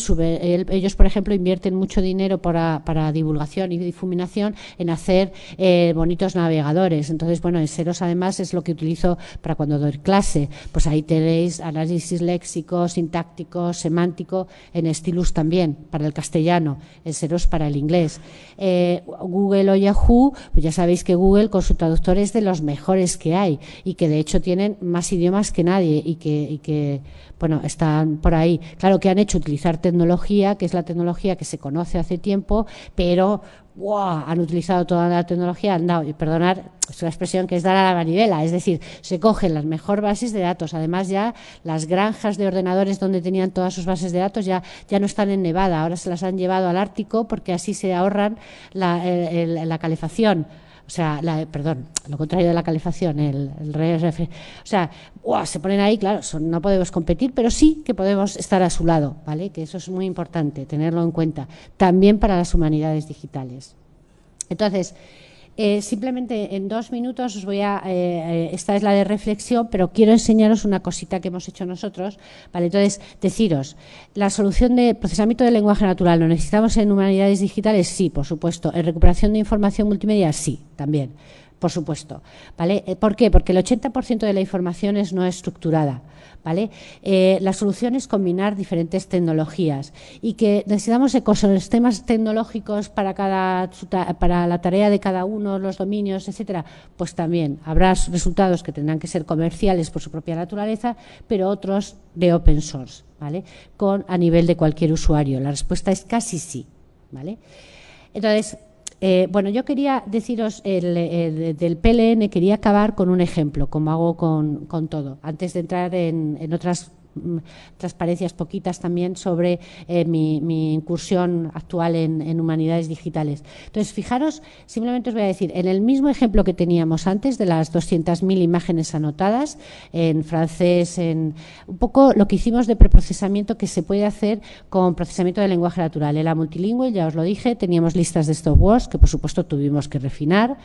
ellos, por ejemplo, invierten mucho dinero para, divulgación y difuminación en hacer eh, bonitos navegadores. Entonces, bueno, en Seros además es lo que utilizo para cuando doy clase. Pues ahí tenéis análisis léxico, sintáctico, semántico, en Estilus también, para el castellano, en Seros para el inglés. Eh, Google o Yahoo, pues ya sabéis que Google con su traductor es de los mejores que hay y que de hecho tienen más idiomas que nadie y que bueno, están por ahí. Claro que han hecho utilizar tecnología, que es la tecnología que se conoce hace tiempo, pero han utilizado toda la tecnología, han dado, y perdonar, es una expresión que es dar a la manivela, es decir, se cogen las mejor bases de datos. Además, ya las granjas de ordenadores donde tenían todas sus bases de datos ya, ya no están en Nevada, ahora se las han llevado al Ártico porque así se ahorran la calefacción o sea, la, perdón, lo contrario de la calefacción, el, el o sea, se ponen ahí, claro, son, no podemos competir, pero sí que podemos estar a su lado, ¿vale? Que eso es muy importante, tenerlo en cuenta, también para las humanidades digitales. Entonces, eh, simplemente en dos minutos os voy a, eh, eh, esta es la de reflexión, pero quiero enseñaros una cosita que hemos hecho nosotros. entonces, deciros, la solución de procesamiento del lenguaje natural, ¿lo necesitamos en humanidades digitales? Sí, por supuesto. En recuperación de información multimedia, sí, también, por supuesto. ¿Vale? ¿Por qué? Porque el 80% de la información es no estructurada. ¿vale? Eh, la solución es combinar diferentes tecnologías y que necesitamos ecosistemas tecnológicos para, cada, para la tarea de cada uno, los dominios, etcétera, pues también habrá resultados que tendrán que ser comerciales por su propia naturaleza, pero otros de open source, ¿vale? Con, a nivel de cualquier usuario. La respuesta es casi sí, ¿vale? Entonces, eh, bueno, yo quería deciros el, del PLN, quería acabar con un ejemplo, como hago con, todo, antes de entrar en, en otras Mm, transparencias poquitas también sobre eh, mi, incursión actual en, humanidades digitales. Entonces, fijaros, simplemente os voy a decir, en el mismo ejemplo que teníamos antes de las 200.000 imágenes anotadas en francés, en un poco lo que hicimos de preprocesamiento que se puede hacer con procesamiento de lenguaje natural. Era multilingüe, ya os lo dije, teníamos listas de stop que por supuesto tuvimos que refinar.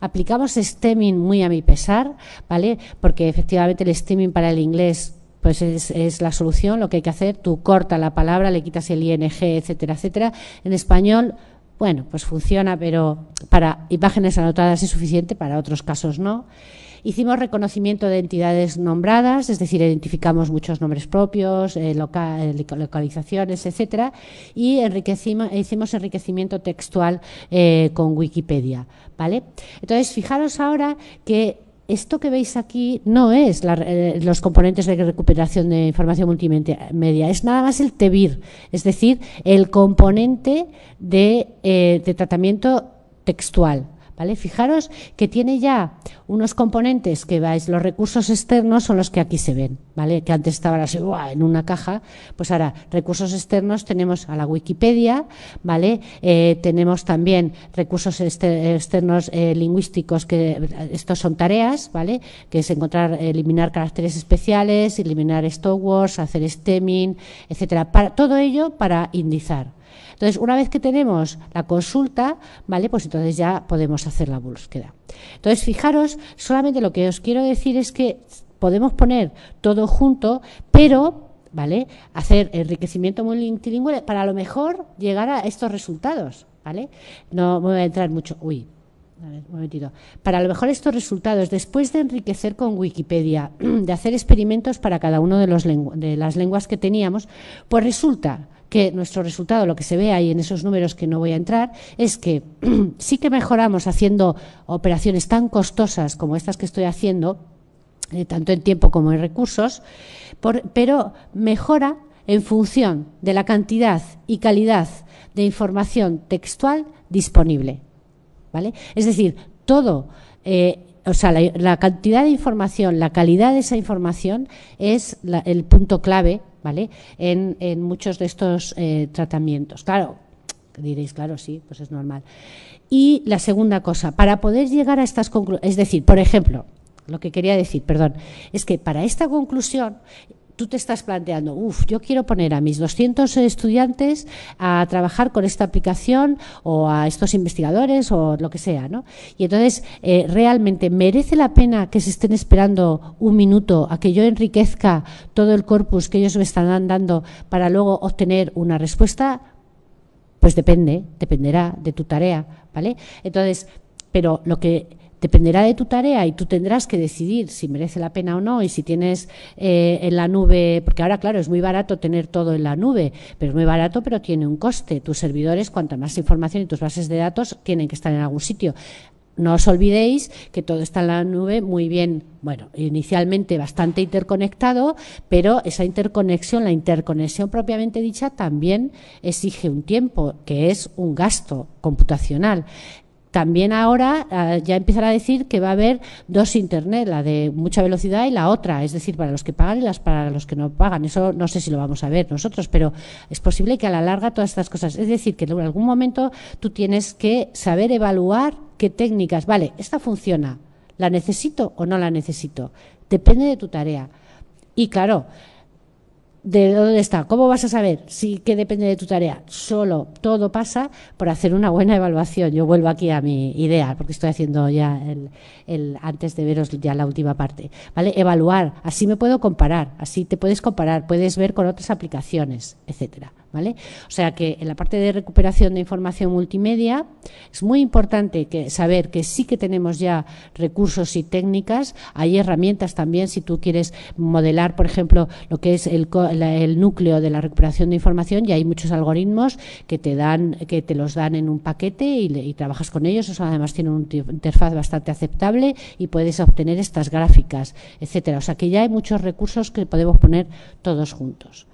Aplicamos stemming muy a mi pesar, ¿vale? Porque efectivamente el stemming para el inglés pues es, la solución, lo que hay que hacer, tú corta la palabra, le quitas el ing, etcétera, etcétera. En español, bueno, pues funciona, pero para imágenes anotadas es suficiente, para otros casos no. Hicimos reconocimiento de entidades nombradas, es decir, identificamos muchos nombres propios, eh, eh, localizaciones, etcétera, y enriquecimos, hicimos enriquecimiento textual eh, con Wikipedia, ¿vale? Entonces, fijaros ahora que esto que veis aquí no es eh, los componentes de recuperación de información multimedia, es nada más el TEBIR, es decir, el componente de eh, tratamiento textual. Fijaros que tiene ya unos componentes que vais, los recursos externos son los que aquí se ven, ¿vale? Que antes estaban así, en una caja, pues ahora recursos externos tenemos a la Wikipedia, ¿vale? Eh, tenemos también recursos este, externos eh, lingüísticos que estos son tareas, ¿vale? Que es encontrar, eliminar caracteres especiales, eliminar stopwords, hacer stemming, etcétera. Para, todo ello para indizar, entonces, una vez que tenemos la consulta, ¿vale? Pues entonces ya podemos hacer la búsqueda. Entonces, fijaros, solamente lo que os quiero decir es que podemos poner todo junto, pero ¿vale? Hacer enriquecimiento multilingüe para a lo mejor llegar a estos resultados, ¿vale? No me voy a entrar mucho. Uy, un Para a lo mejor estos resultados, después de enriquecer con Wikipedia, de hacer experimentos para cada uno de, los de las lenguas que teníamos, pues resulta que nuestro resultado, lo que se ve ahí en esos números que no voy a entrar, es que sí que mejoramos haciendo operaciones tan costosas como estas que estoy haciendo, eh, tanto en tiempo como en recursos, pero mejora en función de la cantidad y calidad de información textual disponible. ¿vale? Es decir, todo, eh, o sea, la, cantidad de información, la calidad de esa información es el punto clave ¿vale? En, muchos de estos eh, tratamientos. Claro, diréis, claro, sí, pues es normal. Y la segunda cosa, para poder llegar a estas conclusiones, es decir, por ejemplo, lo que quería decir, perdón, es que para esta conclusión tú te estás planteando, uff, yo quiero poner a mis 200 estudiantes a trabajar con esta aplicación o a estos investigadores o lo que sea, ¿no? Y entonces, eh, realmente, ¿merece la pena que se estén esperando un minuto a que yo enriquezca todo el corpus que ellos me están dando para luego obtener una respuesta? Pues depende, dependerá de tu tarea, ¿vale? Entonces, pero lo que Dependerá de tu tarea y tú tendrás que decidir si merece la pena o no y si tienes eh, en la nube, porque ahora claro, es muy barato tener todo en la nube, pero es muy barato, pero tiene un coste. Tus servidores, cuanta más información y tus bases de datos, tienen que estar en algún sitio. No os olvidéis que todo está en la nube muy bien, bueno, inicialmente bastante interconectado, pero esa interconexión, la interconexión propiamente dicha, también exige un tiempo, que es un gasto computacional. También ahora ah, ya empezará a decir que va a haber dos Internet, la de mucha velocidad y la otra, es decir, para los que pagan y las para los que no pagan. Eso no sé si lo vamos a ver nosotros, pero es posible que a la larga todas estas cosas. Es decir, que en algún momento tú tienes que saber evaluar qué técnicas. Vale, esta funciona, ¿la necesito o no la necesito? Depende de tu tarea. Y claro, de dónde está. ¿Cómo vas a saber? si que depende de tu tarea. Solo todo pasa por hacer una buena evaluación. Yo vuelvo aquí a mi idea, porque estoy haciendo ya el, el antes de veros ya la última parte. ¿Vale? Evaluar. Así me puedo comparar. Así te puedes comparar. Puedes ver con otras aplicaciones, etcétera. O sea que en la parte de recuperación de información multimedia es muy importante saber que sí que tenemos ya recursos y técnicas, hay herramientas también si tú quieres modelar, por ejemplo, lo que es el, núcleo de la recuperación de información, y hay muchos algoritmos que te dan que te los dan en un paquete y, y trabajas con ellos, eso además tiene una interfaz bastante aceptable y puedes obtener estas gráficas, etcétera. O sea que ya hay muchos recursos que podemos poner todos juntos.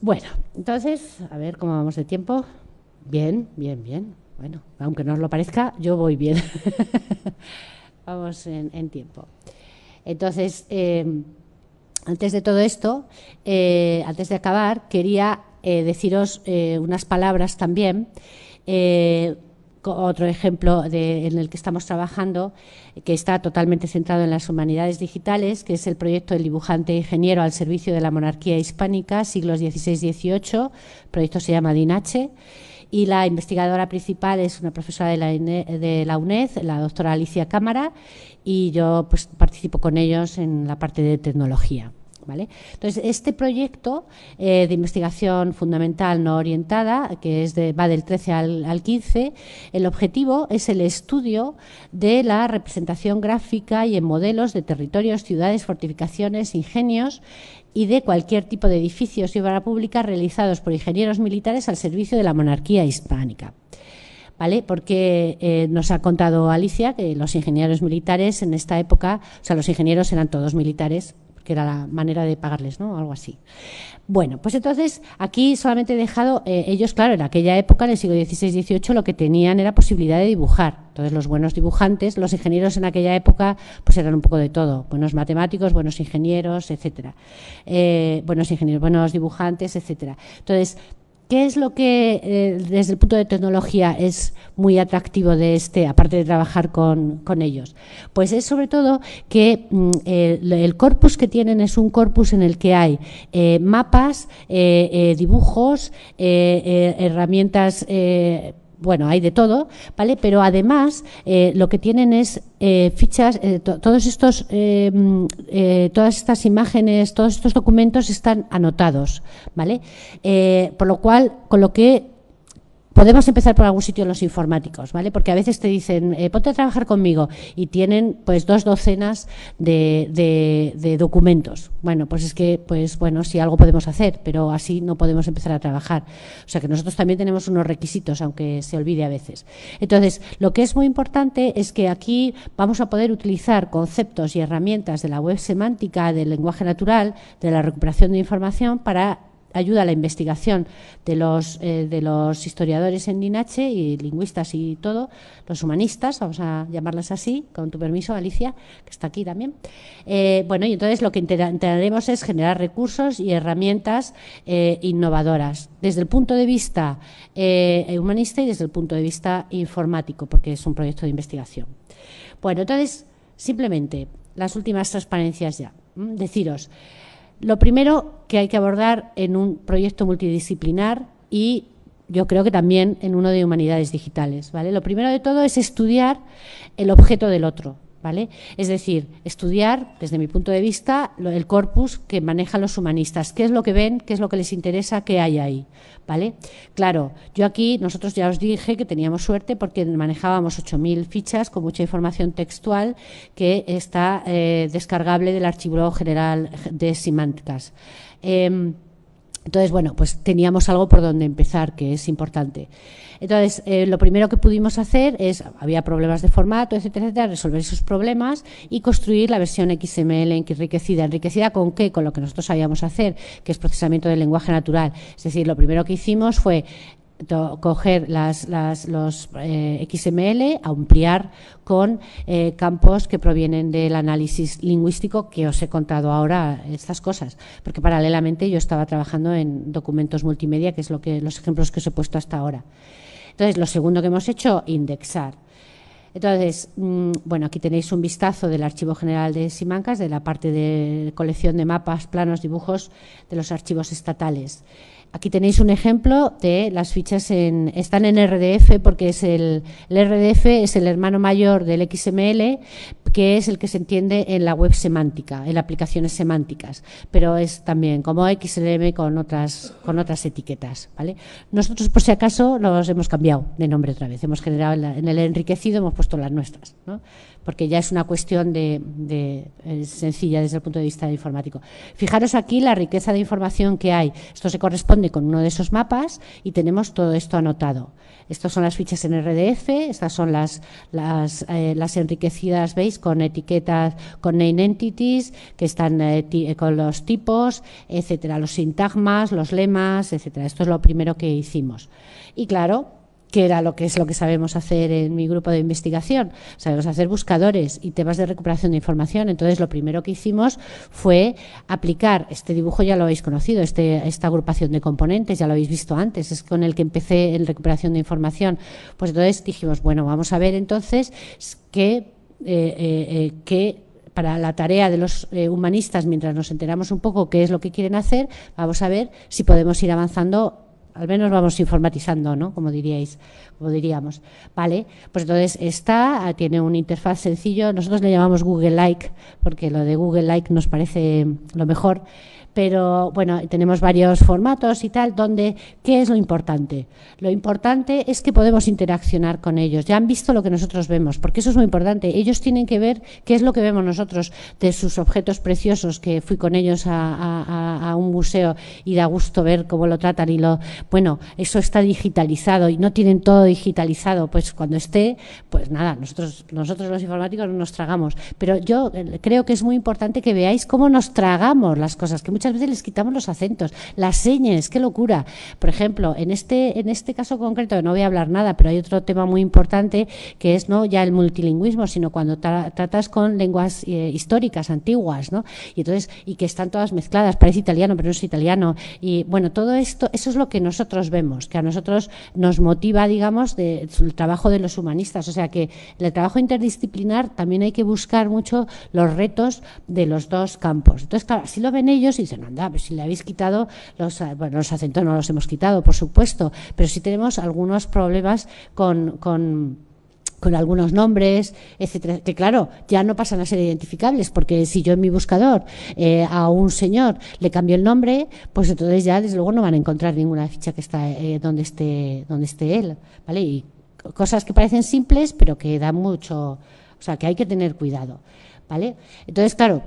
Bueno, entonces, a ver cómo vamos de tiempo. Bien, bien, bien. Bueno, aunque no os lo parezca, yo voy bien. vamos en, tiempo. Entonces, em, antes de todo esto, eh, antes de acabar, quería eh, deciros eh, unas palabras también otro ejemplo en el que estamos trabajando, que está totalmente centrado en las humanidades digitales, que es el proyecto del dibujante ingeniero al servicio de la monarquía hispánica, siglos XVI-XVIII. proyecto se llama DINACHE. Y la investigadora principal es una profesora de la, UNED, la doctora Alicia Cámara, y yo pues, participo con ellos en la parte de tecnología. Entonces, este proyecto eh, de investigación fundamental no orientada, que es de, va del 13 al, 15, el objetivo es el estudio de la representación gráfica y en modelos de territorios, ciudades, fortificaciones, ingenios y de cualquier tipo de edificios y obra pública realizados por ingenieros militares al servicio de la monarquía hispánica. ¿Vale? Porque eh, nos ha contado Alicia que los ingenieros militares en esta época, o sea, los ingenieros eran todos militares, que era la manera de pagarles, ¿no? Algo así. Bueno, pues entonces aquí solamente he dejado, eh, ellos, claro, en aquella época, en el siglo XVI-XVIII, lo que tenían era posibilidad de dibujar. Entonces los buenos dibujantes, los ingenieros en aquella época, pues eran un poco de todo, buenos matemáticos, buenos ingenieros, etcétera, eh, buenos ingenieros, buenos dibujantes, etcétera. Entonces ¿Qué es lo que eh, desde el punto de tecnología es muy atractivo de este, aparte de trabajar con, ellos? Pues es sobre todo que mm, el, corpus que tienen es un corpus en el que hay eh, mapas, eh, dibujos, herramientas bueno, hay de todo, ¿vale? Pero además eh, lo que tienen es eh, fichas, eh, todos estos, mm, todas estas imágenes, todos estos documentos están anotados, ¿vale? por lo cual, con lo que Podemos empezar por algún sitio en los informáticos, ¿vale? Porque a veces te dicen, eh, ponte a trabajar conmigo y tienen pues dos docenas de, de, documentos. Bueno, pues es que, pues bueno, sí algo podemos hacer, pero así no podemos empezar a trabajar. O sea que nosotros también tenemos unos requisitos, aunque se olvide a veces. Entonces, lo que es muy importante es que aquí vamos a poder utilizar conceptos y herramientas de la web semántica, del lenguaje natural, de la recuperación de información para ayuda a la investigación de los, eh, de los historiadores en Dinache y lingüistas y todo, los humanistas, vamos a llamarlas así, con tu permiso, Alicia, que está aquí también. Eh, bueno, y entonces lo que intentaremos es generar recursos y herramientas eh, innovadoras desde el punto de vista humanista y desde el punto de vista informático, porque es un proyecto de investigación. Bueno, entonces, simplemente, las últimas transparencias ya. Mm, deciros, lo primero que hay que abordar en un proyecto multidisciplinar y yo creo que también en uno de humanidades digitales, ¿vale? Lo primero de todo es estudiar el objeto del otro, ¿Vale? Es decir, estudiar, desde mi punto de vista, el corpus que manejan los humanistas, qué es lo que ven, qué es lo que les interesa, qué hay ahí, ¿vale? Claro, yo aquí, nosotros ya os dije que teníamos suerte porque manejábamos 8.000 fichas con mucha información textual que está eh, descargable del Archivo General de Simánticas. Em, entonces, bueno, pues teníamos algo por donde empezar, que es importante. Entonces, eh, lo primero que pudimos hacer es, había problemas de formato, etcétera, etcétera, resolver esos problemas y construir la versión XML enriquecida. ¿Enriquecida con qué? Con lo que nosotros sabíamos hacer, que es procesamiento del lenguaje natural. Es decir, lo primero que hicimos fue coger las, los eh, XML XML, ampliar con eh, campos que provienen del análisis lingüístico que os he contado ahora estas cosas, porque paralelamente yo estaba trabajando en documentos multimedia, que es lo que los ejemplos que os he puesto hasta ahora. Entonces, lo segundo que hemos hecho, indexar. Entonces, mm, bueno, aquí tenéis un vistazo del Archivo General de Simancas, de la parte de colección de mapas, planos, dibujos de los archivos estatales. Aquí tenéis un ejemplo de las fichas en, están en RDF porque es el, RDF es el hermano mayor del XML que es el que se entiende en la web semántica, en aplicaciones semánticas, pero es también como XLM con otras, con otras etiquetas, ¿vale? Nosotros por si acaso los hemos cambiado de nombre otra vez, hemos generado en el enriquecido hemos puesto las nuestras, ¿no? porque ya es una cuestión de, eh, sencilla desde el punto de vista informático. Fijaros aquí la riqueza de información que hay. Esto se corresponde con uno de esos mapas y tenemos todo esto anotado. Estas son las fichas en RDF, estas son las, eh, las, enriquecidas, veis, con etiquetas, con name entities, que están eh, con los tipos, etcétera, los sintagmas, los lemas, etcétera. Esto es lo primero que hicimos. Y claro, que era lo que es lo que sabemos hacer en mi grupo de investigación. Sabemos hacer buscadores y temas de recuperación de información. Entonces, lo primero que hicimos fue aplicar este dibujo, ya lo habéis conocido, este, esta agrupación de componentes, ya lo habéis visto antes, es con el que empecé en recuperación de información. Pues entonces dijimos, bueno, vamos a ver entonces qué, eh, eh, eh, para la tarea de los humanistas, mientras nos enteramos un poco qué es lo que quieren hacer, vamos a ver si podemos ir avanzando al menos vamos informatizando, ¿no? Como diríais, como diríamos. Vale, pues entonces está, ah, tiene una interfaz sencillo, nosotros le llamamos Google Like, porque lo de Google Like nos parece lo mejor pero bueno, tenemos varios formatos y tal, donde ¿qué es lo importante? Lo importante es que podemos interaccionar con ellos. Ya han visto lo que nosotros vemos, porque eso es muy importante. Ellos tienen que ver qué es lo que vemos nosotros de sus objetos preciosos, que fui con ellos a, un museo y da gusto ver cómo lo tratan y lo... Bueno, eso está digitalizado y no tienen todo digitalizado, pues cuando esté, pues nada, nosotros, nosotros los informáticos nos tragamos. Pero yo eh, creo que es muy importante que veáis cómo nos tragamos las cosas, que muchas veces les quitamos los acentos, las señas, qué locura. Por ejemplo, en este, en este caso concreto, no voy a hablar nada, pero hay otro tema muy importante que es no ya el multilingüismo, sino cuando tratas con lenguas eh, históricas, antiguas, ¿no? Y entonces, y que están todas mezcladas, parece italiano, pero no es italiano. Y bueno, todo esto, eso es lo que nosotros vemos, que a nosotros nos motiva, digamos, el trabajo de los humanistas. O sea que el trabajo interdisciplinar también hay que buscar mucho los retos de los dos campos. Entonces, claro, así lo ven ellos y dicen, no anda, pero si le habéis quitado, los, eh, bueno, los acentos no los hemos quitado, por supuesto, pero si tenemos algunos problemas con, algunos nombres, etcétera, que claro, ya no pasan a ser identificables, porque si yo en mi buscador eh, a un señor le cambio el nombre, pues entonces ya desde luego no van a encontrar ninguna ficha que está eh, donde esté donde esté él, ¿vale? Y cosas que parecen simples, pero que dan mucho, o sea, que hay que tener cuidado, ¿vale? Entonces, claro,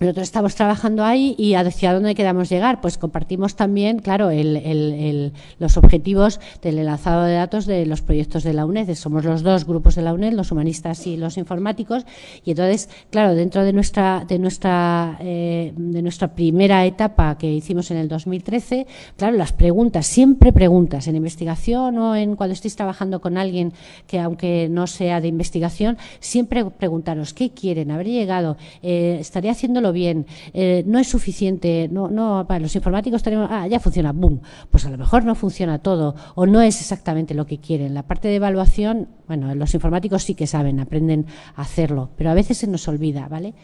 nosotros estamos trabajando ahí y hacia dónde queramos llegar. Pues compartimos también, claro, los objetivos del enlazado de datos de los proyectos de la UNED. Somos los dos grupos de la UNED, los humanistas y los informáticos. Y entonces, claro, dentro de nuestra, de nuestra, eh, de nuestra primera etapa que hicimos en el 2013, claro, las preguntas, siempre preguntas en investigación o en cuando estéis trabajando con alguien que aunque no sea de investigación, siempre preguntaros qué quieren, haber llegado, estaría eh, estaré haciendo bien, eh, no es suficiente, no, no, para los informáticos tenemos, ah, ya funciona, boom, pues a lo mejor no funciona todo o no es exactamente lo que quieren. La parte de evaluación, bueno, los informáticos sí que saben, aprenden a hacerlo, pero a veces se nos olvida, ¿vale?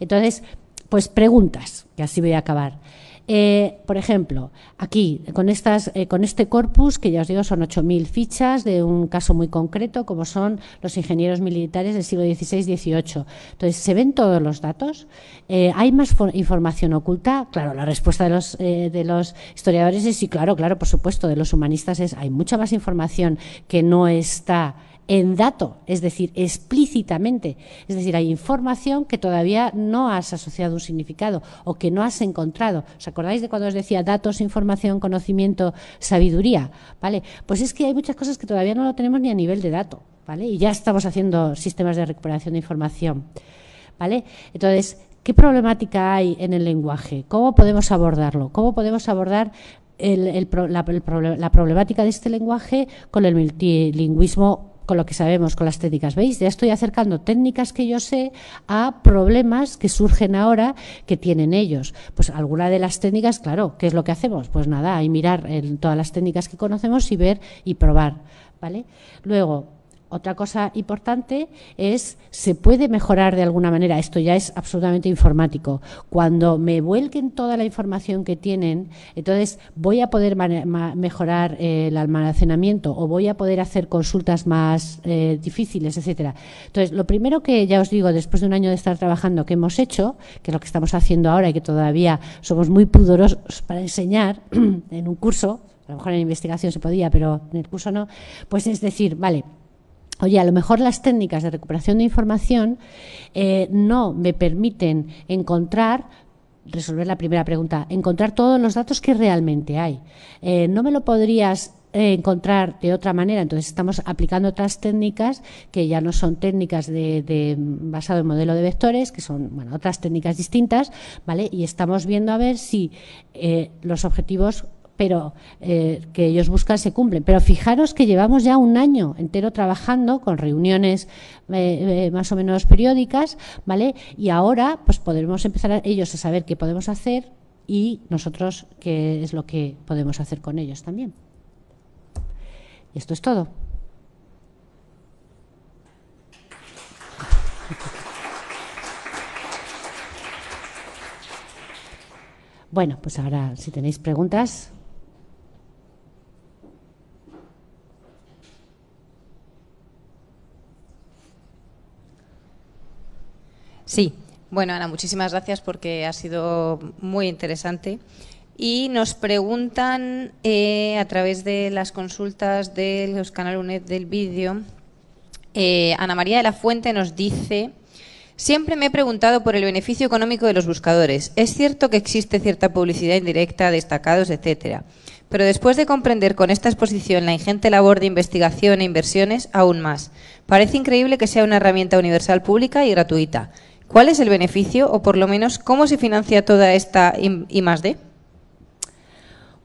Entonces, pues preguntas, que así voy a acabar. Eh, por ejemplo, aquí, con, estas, eh, con este corpus, que ya os digo son 8.000 fichas de un caso muy concreto, como son los ingenieros militares del siglo XVI-XVIII. Entonces, ¿se ven todos los datos? Eh, ¿Hay más información oculta? Claro, la respuesta de los, de los historiadores es sí, claro, claro, por supuesto, de los humanistas es hay mucha más información que no está en dato, es decir, explícitamente. Es decir, hay información que todavía no has asociado un significado o que no has encontrado. ¿Os acordáis de cuando os decía datos, información, conocimiento, sabiduría? ¿Vale? Pues es que hay muchas cosas que todavía no lo tenemos ni a nivel de dato, ¿vale? Y ya estamos haciendo sistemas de recuperación de información. ¿Vale? Entonces, ¿qué problemática hay en el lenguaje? ¿Cómo podemos abordarlo? ¿Cómo podemos abordar la problemática de este lenguaje con el multilingüismo con lo que sabemos, con las técnicas. ¿Veis? Ya estoy acercando técnicas que yo sé a problemas que surgen ahora que tienen ellos. Pues alguna de las técnicas, claro, ¿qué es lo que hacemos? Pues nada, hay mirar en todas las técnicas que conocemos y ver y probar. ¿Vale? Luego, otra cosa importante es, ¿se puede mejorar de alguna manera? Esto ya es absolutamente informático. Cuando me vuelquen toda la información que tienen, entonces voy a poder mejorar eh, el almacenamiento o voy a poder hacer consultas más eh, difíciles, etcétera. Entonces, lo primero que ya os digo, después de un año de estar trabajando, que hemos hecho, que es lo que estamos haciendo ahora y que todavía somos muy pudorosos para enseñar en un curso, a lo mejor en investigación se podía, pero en el curso no, pues es decir, vale, oye, a lo mejor las técnicas de recuperación de información eh, no me permiten encontrar resolver la primera pregunta, encontrar todos los datos que realmente hay. Eh, no me lo podrías eh, encontrar de otra manera. Entonces estamos aplicando otras técnicas que ya no son técnicas de, basado en modelo de vectores, que son otras técnicas distintas, ¿vale? Y estamos viendo a ver si los objetivos pero eh, que ellos buscan se cumplen. Pero fijaros que llevamos ya un año entero trabajando con reuniones eh, eh, más o menos periódicas, ¿vale? Y ahora pues podremos empezar ellos a saber qué podemos hacer y nosotros qué es lo que podemos hacer con ellos también. Y esto es todo. Bueno, pues ahora si tenéis preguntas. Sí, bueno, Ana, muchísimas gracias porque ha sido muy interesante. Y nos preguntan eh, a través de las consultas de los canales UNED del vídeo. Eh, Ana María de la Fuente nos dice: Siempre me he preguntado por el beneficio económico de los buscadores. Es cierto que existe cierta publicidad indirecta, destacados, etcétera. Pero después de comprender con esta exposición la ingente labor de investigación e inversiones, aún más. Parece increíble que sea una herramienta universal pública y gratuita. ¿Cuál es el beneficio o por lo menos cómo se financia toda esta I más D?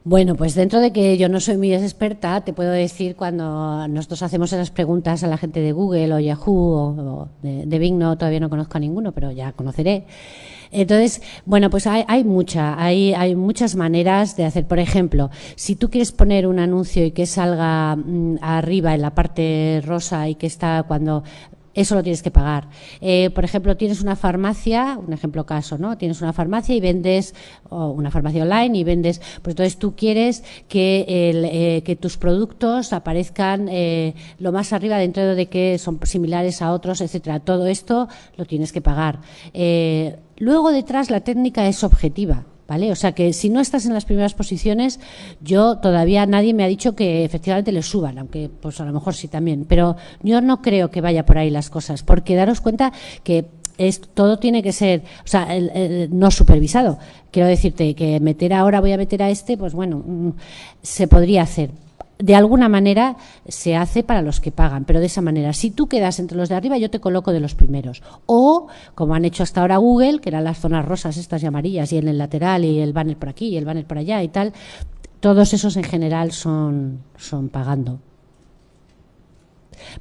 Bueno, pues dentro de que yo no soy muy experta, te puedo decir cuando nosotros hacemos esas preguntas a la gente de Google o Yahoo o, de, de Bing, todavía no conozco a ninguno, pero ya conoceré. Entonces, bueno, pues hay, hay mucha, hay, hay muchas maneras de hacer. Por ejemplo, si tú quieres poner un anuncio y que salga mm, arriba en la parte rosa y que está cuando eso lo tienes que pagar. Eh, por ejemplo, tienes una farmacia, un ejemplo caso, ¿no? Tienes una farmacia y vendes, una farmacia online y vendes, pues entonces tú quieres que, eh, que tus productos aparezcan eh, lo más arriba dentro de que son similares a otros, etcétera. Todo esto lo tienes que pagar. luego detrás la técnica es objetiva. O sea que si no estás en las primeras posiciones, yo todavía nadie me ha dicho que efectivamente le suban, aunque pues a lo mejor sí también, pero yo no creo que vaya por ahí las cosas, porque daros cuenta que es, todo tiene que ser, o sea, no supervisado. Quiero decirte que meter ahora, voy a meter a este, pues bueno, mm, se podría hacer, de alguna manera se hace para los que pagan, pero de esa manera, si tú quedas entre los de arriba, yo te coloco de los primeros. O, como han hecho hasta ahora Google, que eran las zonas rosas estas y amarillas, y en el lateral, y el banner por aquí, y el banner por allá, y tal, todos esos en general son, son pagando.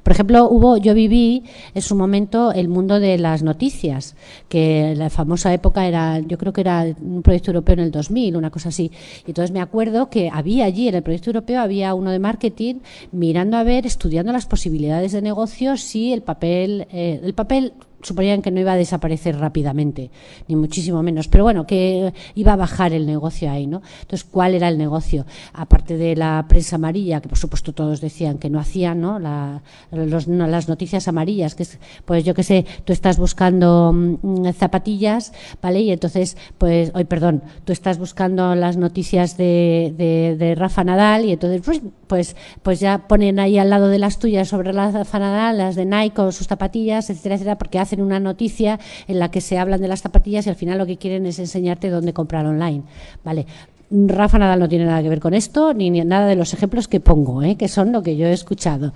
Por ejemplo, hubo, yo viví en su momento el mundo de las noticias, que la famosa época era, yo creo que era un proyecto europeo en el 2000, una cosa así. Y entonces me acuerdo que había allí, en el proyecto europeo, había uno de marketing mirando a ver, estudiando las posibilidades de negocio, si el papel, eh, el papel suponían que no iba a desaparecer rápidamente, ni muchísimo menos, pero bueno, que iba a bajar el negocio ahí, ¿no? Entonces, ¿cuál era el negocio? Aparte de la prensa amarilla, que por supuesto todos decían que no hacían, ¿no? las noticias amarillas, que es, pues yo qué sé, tú estás buscando mm, zapatillas, ¿vale? Y entonces, pues, hoy, perdón, tú estás buscando las noticias de, de, Rafa Nadal y entonces, pues, pues, pues ya ponen ahí al lado de las tuyas sobre Rafa Nadal, las de Nike o sus zapatillas, etcétera, etcétera, porque hace hacen una noticia en la que se hablan de las zapatillas y al final lo que quieren es enseñarte dónde comprar online. Vale, Rafa Nadal no tiene nada que ver con esto, ni, nada de los ejemplos que pongo, ¿eh? que son lo que yo he escuchado.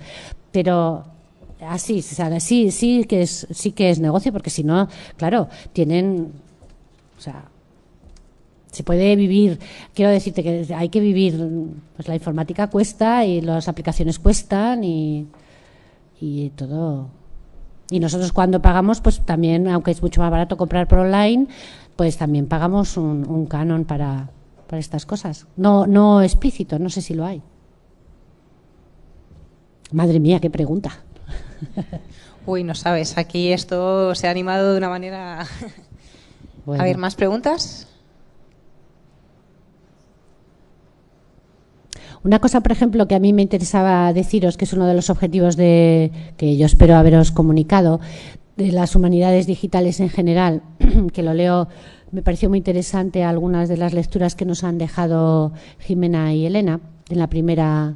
Pero así, sí, sí que es, sí que es negocio, porque si no, claro, tienen, o sea, se puede vivir, quiero decirte que hay que vivir, pues la informática cuesta y las aplicaciones cuestan y, y todo y nosotros cuando pagamos, pues también, aunque es mucho más barato comprar por online, pues también pagamos un, canon para, estas cosas. No, no explícito, no sé si lo hay. Madre mía, qué pregunta. Uy, no sabes, aquí esto se ha animado de una manera... A ver, ¿más preguntas? Una cosa, por ejemplo, que a mí me interesaba deciros, que es uno de los objetivos de, que yo espero haberos comunicado, de las humanidades digitales en general, que lo leo, me pareció muy interesante algunas de las lecturas que nos han dejado Jimena y Elena en la primera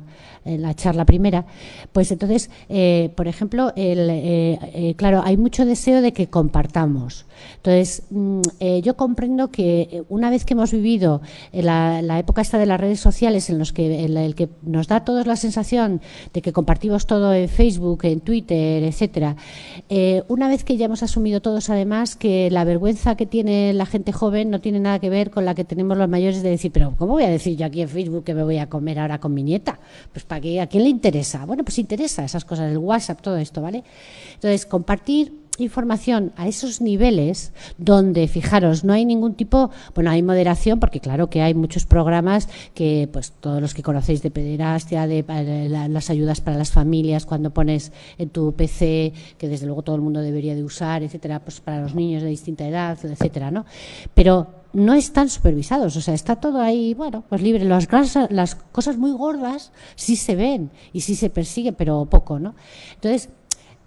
en la charla primera, pues entonces, eh, por ejemplo, el, eh, eh, claro, hay mucho deseo de que compartamos. Entonces, mm, yo comprendo que una vez que hemos vivido la, la, época esta de las redes sociales en, los que, el que nos da a todos la sensación de que compartimos todo en Facebook, en Twitter, etcétera, una vez que ya hemos asumido todos además que la vergüenza que tiene la gente joven no tiene nada que ver con la que tenemos los mayores de decir, pero ¿cómo voy a decir yo aquí en Facebook que me voy a comer ahora con mi nieta? Pues para ¿A quién le interesa? Bueno, pues interesa esas cosas, el WhatsApp, todo esto, ¿vale? Entonces, compartir información a esos niveles donde, fijaros, no hay ningún tipo, bueno, hay moderación, porque claro que hay muchos programas que, pues, todos los que conocéis de pederastia, de, las ayudas para las familias, cuando pones en tu PC, que desde luego todo el mundo debería de usar, etcétera, pues para los niños de distinta edad, etcétera, ¿no? Pero no están supervisados, o sea, está todo ahí, bueno, pues libre. Las, las cosas muy gordas sí se ven y sí se persiguen, pero poco, ¿no? Entonces,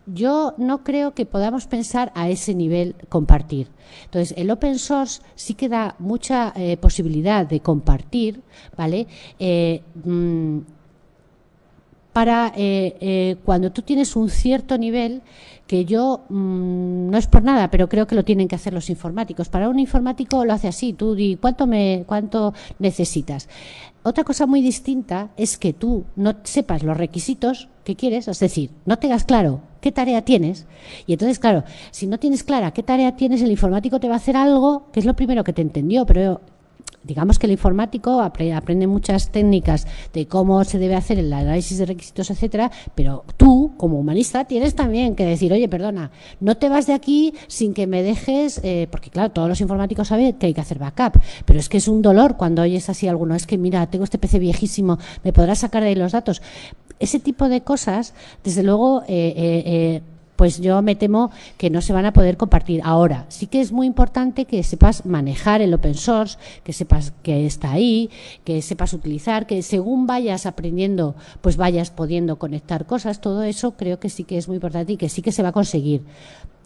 yo no creo que podamos pensar a ese nivel compartir. Entonces, el open source sí que da mucha eh, posibilidad de compartir, ¿vale? Eh, mm, para eh, eh, cuando tú tienes un cierto nivel que yo mm, no es por nada, pero creo que lo tienen que hacer los informáticos. Para un informático lo hace así, tú di cuánto me cuánto necesitas. Otra cosa muy distinta es que tú no sepas los requisitos que quieres, es decir, no tengas claro qué tarea tienes. Y entonces, claro, si no tienes clara qué tarea tienes, el informático te va a hacer algo que es lo primero que te entendió, pero digamos que el informático aprende muchas técnicas de cómo se debe hacer el análisis de requisitos, etcétera, pero tú, como humanista, tienes también que decir, oye, perdona, no te vas de aquí sin que me dejes, eh, porque claro, todos los informáticos saben que hay que hacer backup, pero es que es un dolor cuando oyes así alguno, es que mira, tengo este PC viejísimo, me podrás sacar de ahí los datos. Ese tipo de cosas, desde luego, eh, eh, eh pues yo me temo que no se van a poder compartir. Ahora, sí que es muy importante que sepas manejar el open source, que sepas que está ahí, que sepas utilizar, que según vayas aprendiendo, pues vayas pudiendo conectar cosas, todo eso creo que sí que es muy importante y que sí que se va a conseguir.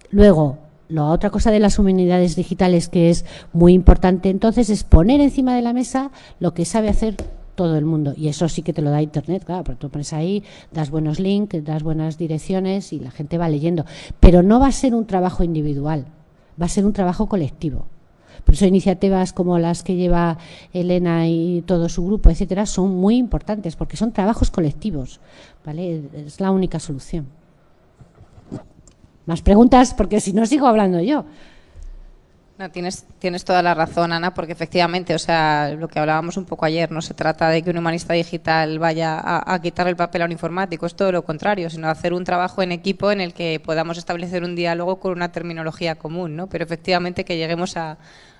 Luego, la otra cosa de las humanidades digitales que es muy importante entonces es poner encima de la mesa lo que sabe hacer todo el mundo. Y eso sí que te lo da Internet, claro, porque tú pones ahí, das buenos links, das buenas direcciones y la gente va leyendo. Pero no va a ser un trabajo individual, va a ser un trabajo colectivo. Por eso iniciativas como las que lleva Elena y todo su grupo, etcétera, son muy importantes porque son trabajos colectivos, ¿vale? Es la única solución. Más preguntas porque si no sigo hablando yo tienes, tienes toda la razón, Ana, porque efectivamente, o sea, lo que hablábamos un poco ayer, no se trata de que un humanista digital vaya a, quitar el papel a un informático, es todo lo contrario, sino hacer un trabajo en equipo en el que podamos establecer un diálogo con una terminología común, ¿no? Pero efectivamente que lleguemos a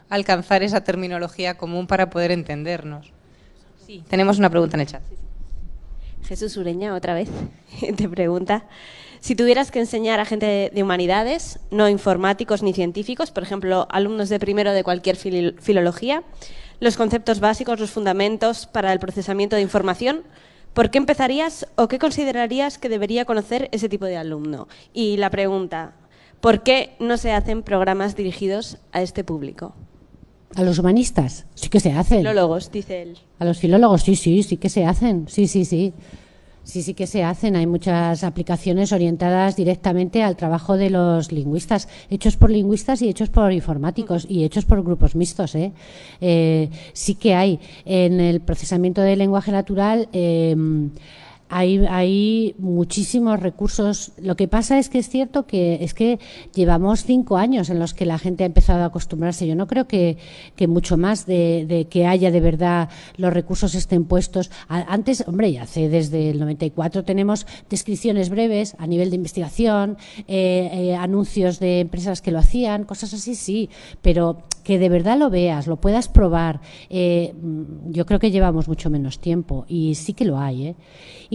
alcanzar esa terminología común para poder entendernos. Sí. Tenemos una pregunta en el Jesús Ureña, otra vez, te pregunta. Si tuvieras que enseñar a gente de, humanidades, no informáticos ni científicos, por ejemplo, alumnos de primero de cualquier filología, los conceptos básicos, los fundamentos para el procesamiento de información, ¿por qué empezarías o qué considerarías que debería conocer ese tipo de alumno? Y la pregunta, ¿por qué no se hacen programas dirigidos a este público? A los humanistas, sí que se hacen. Filólogos, dice él. A los filólogos, sí, sí, sí que se hacen, sí, sí, sí. Sí, sí que se hacen. Hay muchas aplicaciones orientadas directamente al trabajo de los lingüistas, hechos por lingüistas y hechos por informáticos y hechos por grupos mixtos. ¿eh? Eh, sí que hay. En el procesamiento del lenguaje natural. Eh, hay, muchísimos recursos. Lo que pasa es que es cierto que es que llevamos cinco años en los que la gente ha empezado a acostumbrarse. Yo no creo que, mucho más de, que haya de verdad los recursos estén puestos. Antes, hombre, ya hace desde el 94 tenemos descripciones breves a nivel de investigación, eh, eh, anuncios de empresas que lo hacían, cosas así, sí, pero que de verdad lo veas, lo puedas probar. Eh, yo creo que llevamos mucho menos tiempo y sí que lo hay. ¿eh?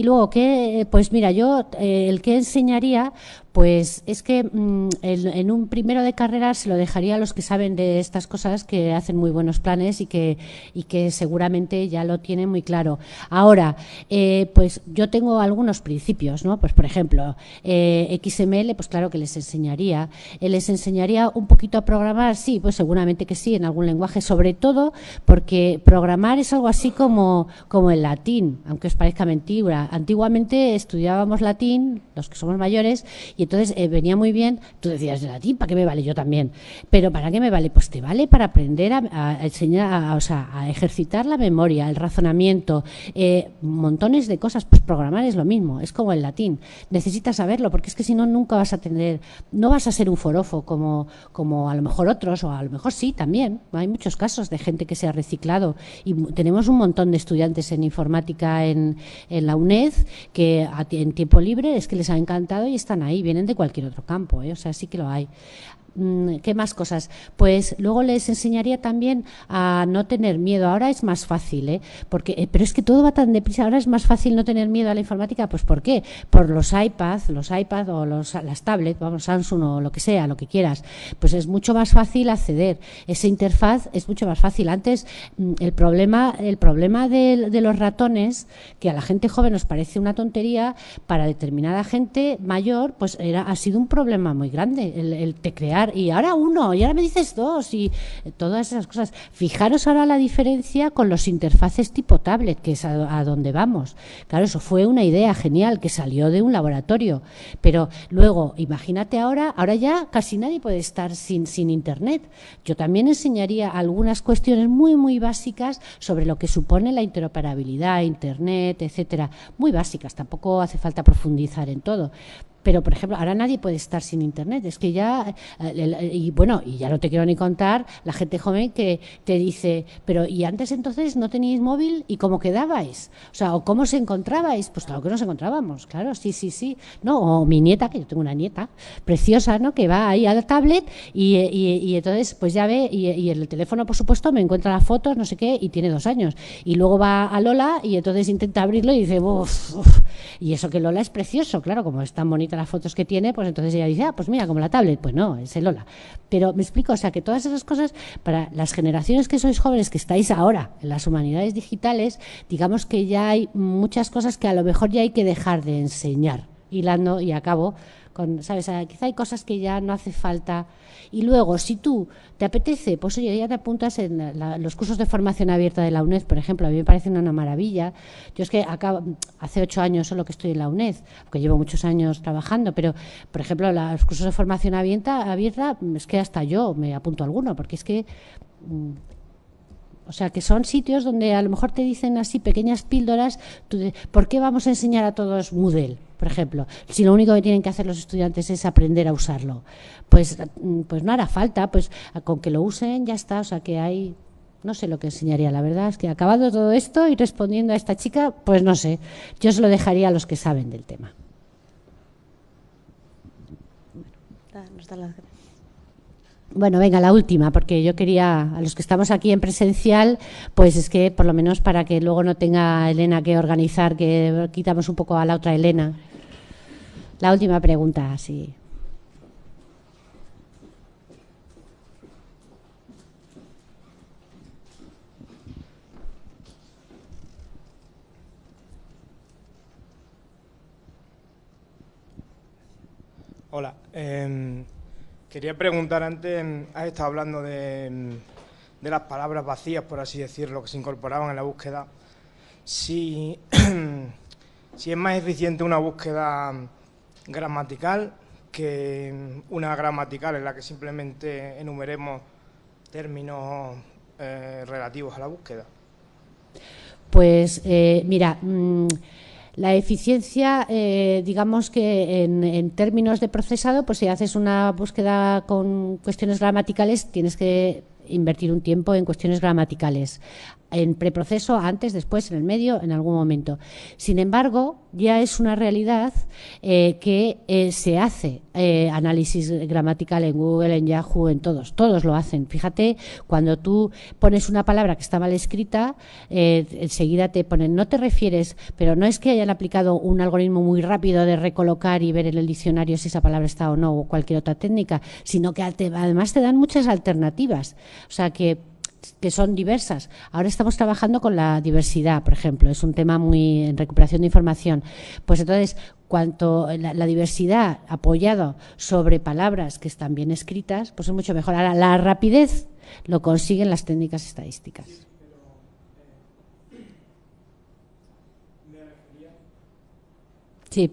Y luego, ¿qué? Eh, pues mira, yo eh, el que enseñaría, pues es que mm, en, un primero de carrera se lo dejaría a los que saben de estas cosas, que hacen muy buenos planes y que, y que seguramente ya lo tienen muy claro. Ahora, eh, pues yo tengo algunos principios, ¿no? Pues por ejemplo, eh, XML, pues claro que les enseñaría. Eh, ¿Les enseñaría un poquito a programar? Sí, pues seguramente que sí, en algún lenguaje, sobre todo porque programar es algo así como, como el latín, aunque os parezca mentira. Antiguamente estudiábamos latín, los que somos mayores, y entonces eh, venía muy bien, tú decías, de latín, para qué me vale? Yo también. ¿Pero para qué me vale? Pues te vale para aprender a, enseñar, o sea, a ejercitar la memoria, el razonamiento, eh, montones de cosas. Pues programar es lo mismo, es como el latín. Necesitas saberlo, porque es que si no, nunca vas a tener, no vas a ser un forofo como, como a lo mejor otros, o a lo mejor sí también. Hay muchos casos de gente que se ha reciclado y tenemos un montón de estudiantes en informática en, la UNED que en tiempo libre es que les ha encantado y están ahí vienen de cualquier otro campo, ¿eh? o sea, sí que lo hay. Mm, ¿Qué más cosas? Pues luego les enseñaría también a no tener miedo. Ahora es más fácil, ¿eh? Porque, eh, pero es que todo va tan deprisa. Ahora es más fácil no tener miedo a la informática. Pues ¿por qué? Por los iPads, los iPads o los, las tablets, vamos, Samsung o lo que sea, lo que quieras. Pues es mucho más fácil acceder. Esa interfaz es mucho más fácil. Antes, mm, el problema, el problema de, los ratones, que a la gente joven nos parece una tontería, para determinada gente mayor, pues era, ha sido un problema muy grande el, el crear y ahora uno y ahora me dices dos y todas esas cosas. Fijaros ahora la diferencia con los interfaces tipo tablet, que es a, dónde donde vamos. Claro, eso fue una idea genial que salió de un laboratorio, pero luego imagínate ahora, ahora ya casi nadie puede estar sin, sin internet. Yo también enseñaría algunas cuestiones muy muy básicas sobre lo que supone la interoperabilidad, internet, etcétera, muy básicas, tampoco hace falta profundizar en todo. Pero, por ejemplo, ahora nadie puede estar sin Internet. Es que ya, eh, y bueno, y ya no te quiero ni contar, la gente joven que te dice, pero ¿y antes entonces no teníais móvil? ¿Y cómo quedabais? O sea, ¿o cómo se encontrabais? Pues claro que nos encontrábamos, claro, sí, sí, sí. No, o mi nieta, que yo tengo una nieta preciosa, ¿no? Que va ahí a la tablet y, entonces, pues ya ve, y, el teléfono, por supuesto, me encuentra las fotos, no sé qué, y tiene dos años. Y luego va a Lola y entonces intenta abrirlo y dice, uff, y eso que Lola es precioso, claro, como es tan bonito las fotos que tiene, pues entonces ella dice, ah, pues mira, como la tablet. Pues no, es el Lola. Pero me explico, o sea, que todas esas cosas, para las generaciones que sois jóvenes, que estáis ahora en las humanidades digitales, digamos que ya hay muchas cosas que a lo mejor ya hay que dejar de enseñar, hilando y acabo con, ¿sabes? Quizá hay cosas que ya no hace falta. Y luego, si tú te apetece, pues oye, ya te apuntas en los cursos de formación abierta de la UNED, por ejemplo, a mí me parece una maravilla. Yo es que acá, hace ocho años solo que estoy en la UNED, porque llevo muchos años trabajando, pero, por ejemplo, los cursos de formación abierta, abierta, es que hasta yo me apunto a alguno, porque es que mm, o sea, que son sitios donde a lo mejor te dicen así pequeñas píldoras, ¿por qué vamos a enseñar a todos Moodle? por ejemplo, si lo único que tienen que hacer los estudiantes es aprender a usarlo, pues, mm, pues no hará falta, pues con que lo usen ya está, o sea que hay, no sé lo que enseñaría, la verdad es que acabado todo esto y respondiendo a esta chica, pues no sé, yo se lo dejaría a los que saben del tema. Bueno. Nos bueno, venga, la última, porque yo quería, a los que estamos aquí en presencial, pues es que por lo menos para que luego no tenga Elena que organizar, que quitamos un poco a la otra Elena. La última pregunta, sí. Hola. Em, Quería preguntar antes, em, has estado hablando em, de, las palabras vacías, por así decirlo, que se incorporaban en la búsqueda. Si, es más eficiente una búsqueda gramatical que em, una gramatical en la que simplemente enumeremos términos eh, relativos a la búsqueda. Pues eh, mira, mm, la eficiencia, eh, digamos que en, en, términos de procesado, pues si haces una búsqueda con cuestiones gramaticales, tienes que invertir un tiempo en cuestiones gramaticales en preproceso, antes, después, en el medio, en algún momento. Sin embargo, ya es una realidad eh, que eh, se hace eh, análisis gramatical en Google, en Yahoo, en todos. Todos lo hacen. Fíjate, cuando tú pones una palabra que está mal escrita, enseguida te ponen, no te refieres, pero no es que hayan aplicado un algoritmo muy rápido de recolocar y ver en el diccionario si esa palabra está o no, o cualquier otra técnica, sino que además te dan muchas alternativas. O sea que que son diversas. Ahora estamos trabajando con la diversidad, por ejemplo, es un tema muy en recuperación de información. Pues entonces, cuanto la, diversidad apoyado sobre palabras que están bien escritas, pues es mucho mejor. Ahora, la rapidez lo consiguen las técnicas estadísticas. Sí. Eh,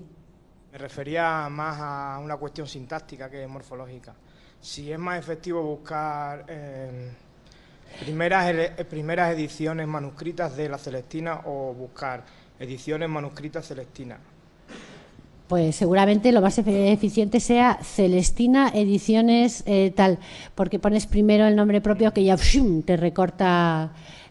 me refería más a una cuestión sintáctica que morfológica. Si es más efectivo buscar eh, Primeras, eh, primeras ediciones manuscritas de la Celestina o buscar ediciones manuscritas Celestina. Pues seguramente lo más eficiente sea Celestina Ediciones eh, tal, porque pones primero el nombre propio que ya te recorta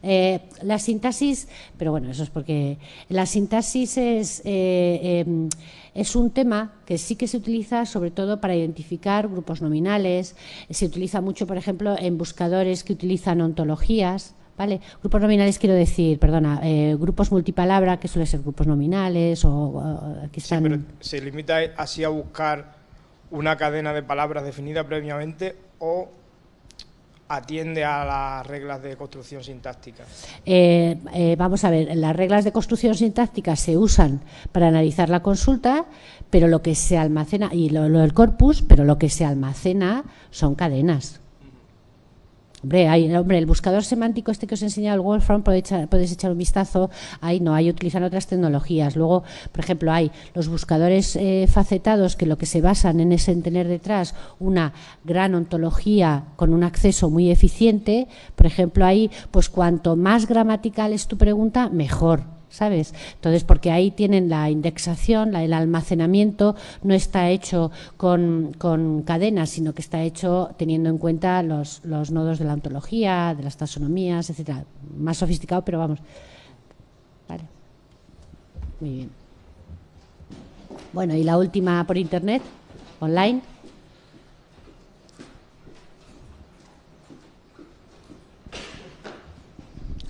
eh, la sintaxis, pero bueno, eso es porque la sintaxis es, eh, em, es un tema que sí que se utiliza sobre todo para identificar grupos nominales, se utiliza mucho, por ejemplo, en buscadores que utilizan ontologías. ¿Vale? Grupos nominales quiero decir, perdona, eh, grupos multipalabra, que suelen ser grupos nominales o, ¿se limita así a buscar una cadena de palabras definida previamente o atiende a las reglas de construcción sintáctica? Eh, eh, vamos a ver, las reglas de construcción sintáctica se usan para analizar la consulta, pero lo que se almacena, y lo, lo del corpus, pero lo que se almacena son cadenas. Hombre, hay, hombre, el buscador semántico este que os he enseñado, el Wolfram, podéis echar, un vistazo. Ahí no, hay utilizan otras tecnologías. Luego, por ejemplo, hay los buscadores eh, facetados que lo que se basan en es en tener detrás una gran ontología con un acceso muy eficiente. Por ejemplo, ahí, pues cuanto más gramatical es tu pregunta, mejor ¿sabes? Entonces, porque ahí tienen la indexación, la, el almacenamiento no está hecho con, con, cadenas, sino que está hecho teniendo en cuenta los, nodos de la ontología, de las taxonomías, etcétera. Más sofisticado, pero vamos. Vale. Muy bien. Bueno, y la última por internet, online.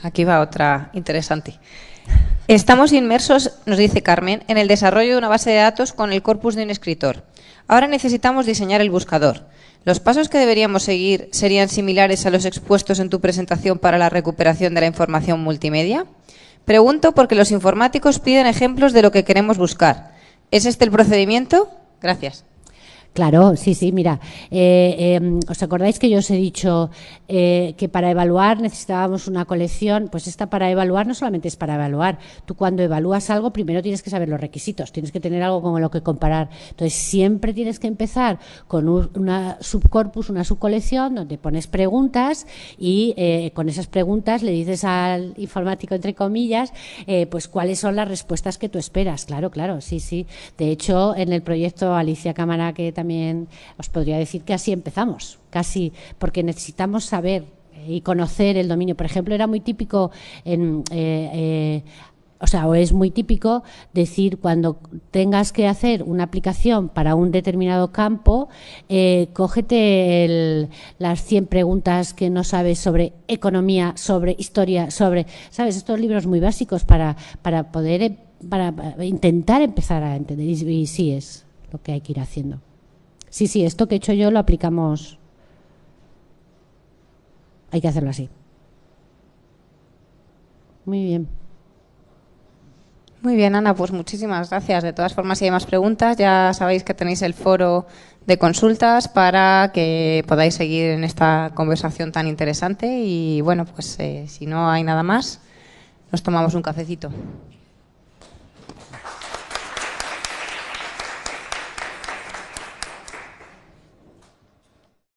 Aquí va otra interesante. Estamos inmersos, nos dice Carmen, en el desarrollo de una base de datos con el corpus de un escritor. Ahora necesitamos diseñar el buscador. ¿Los pasos que deberíamos seguir serían similares a los expuestos en tu presentación para la recuperación de la información multimedia? Pregunto porque los informáticos piden ejemplos de lo que queremos buscar. ¿Es este el procedimiento? Gracias. Claro, sí, sí, mira, eh, em, ¿os acordáis que yo os he dicho eh, que para evaluar necesitábamos una colección? Pues esta para evaluar no solamente es para evaluar, tú cuando evalúas algo primero tienes que saber los requisitos, tienes que tener algo con lo que comparar. Entonces siempre tienes que empezar con un, una subcorpus, una subcolección donde pones preguntas y eh, con esas preguntas le dices al informático, entre comillas, pues cuáles son las respuestas que tú esperas. Claro, claro, sí, sí. De hecho, en el proyecto Alicia Cámara, que también también os podría decir que así empezamos, casi porque necesitamos saber eh, y conocer el dominio. Por ejemplo, era muy típico en... Eh, eh, o sea, es muy típico decir cuando tengas que hacer una aplicación para un determinado campo, cógete las 100 preguntas que no sabes sobre economía, sobre historia, sobre, ¿sabes? Estos libros muy básicos para, poder, para intentar empezar a entender. y sí es lo que hay que ir haciendo sí, sí, esto que he hecho yo lo aplicamos. Hay que hacerlo así. Muy bien. Muy bien, Ana, pues muchísimas gracias. De todas formas, si hay más preguntas, ya sabéis que tenéis el foro de consultas para que podáis seguir en esta conversación tan interesante. Y bueno, pues eh, si no hay nada más, nos tomamos un cafecito.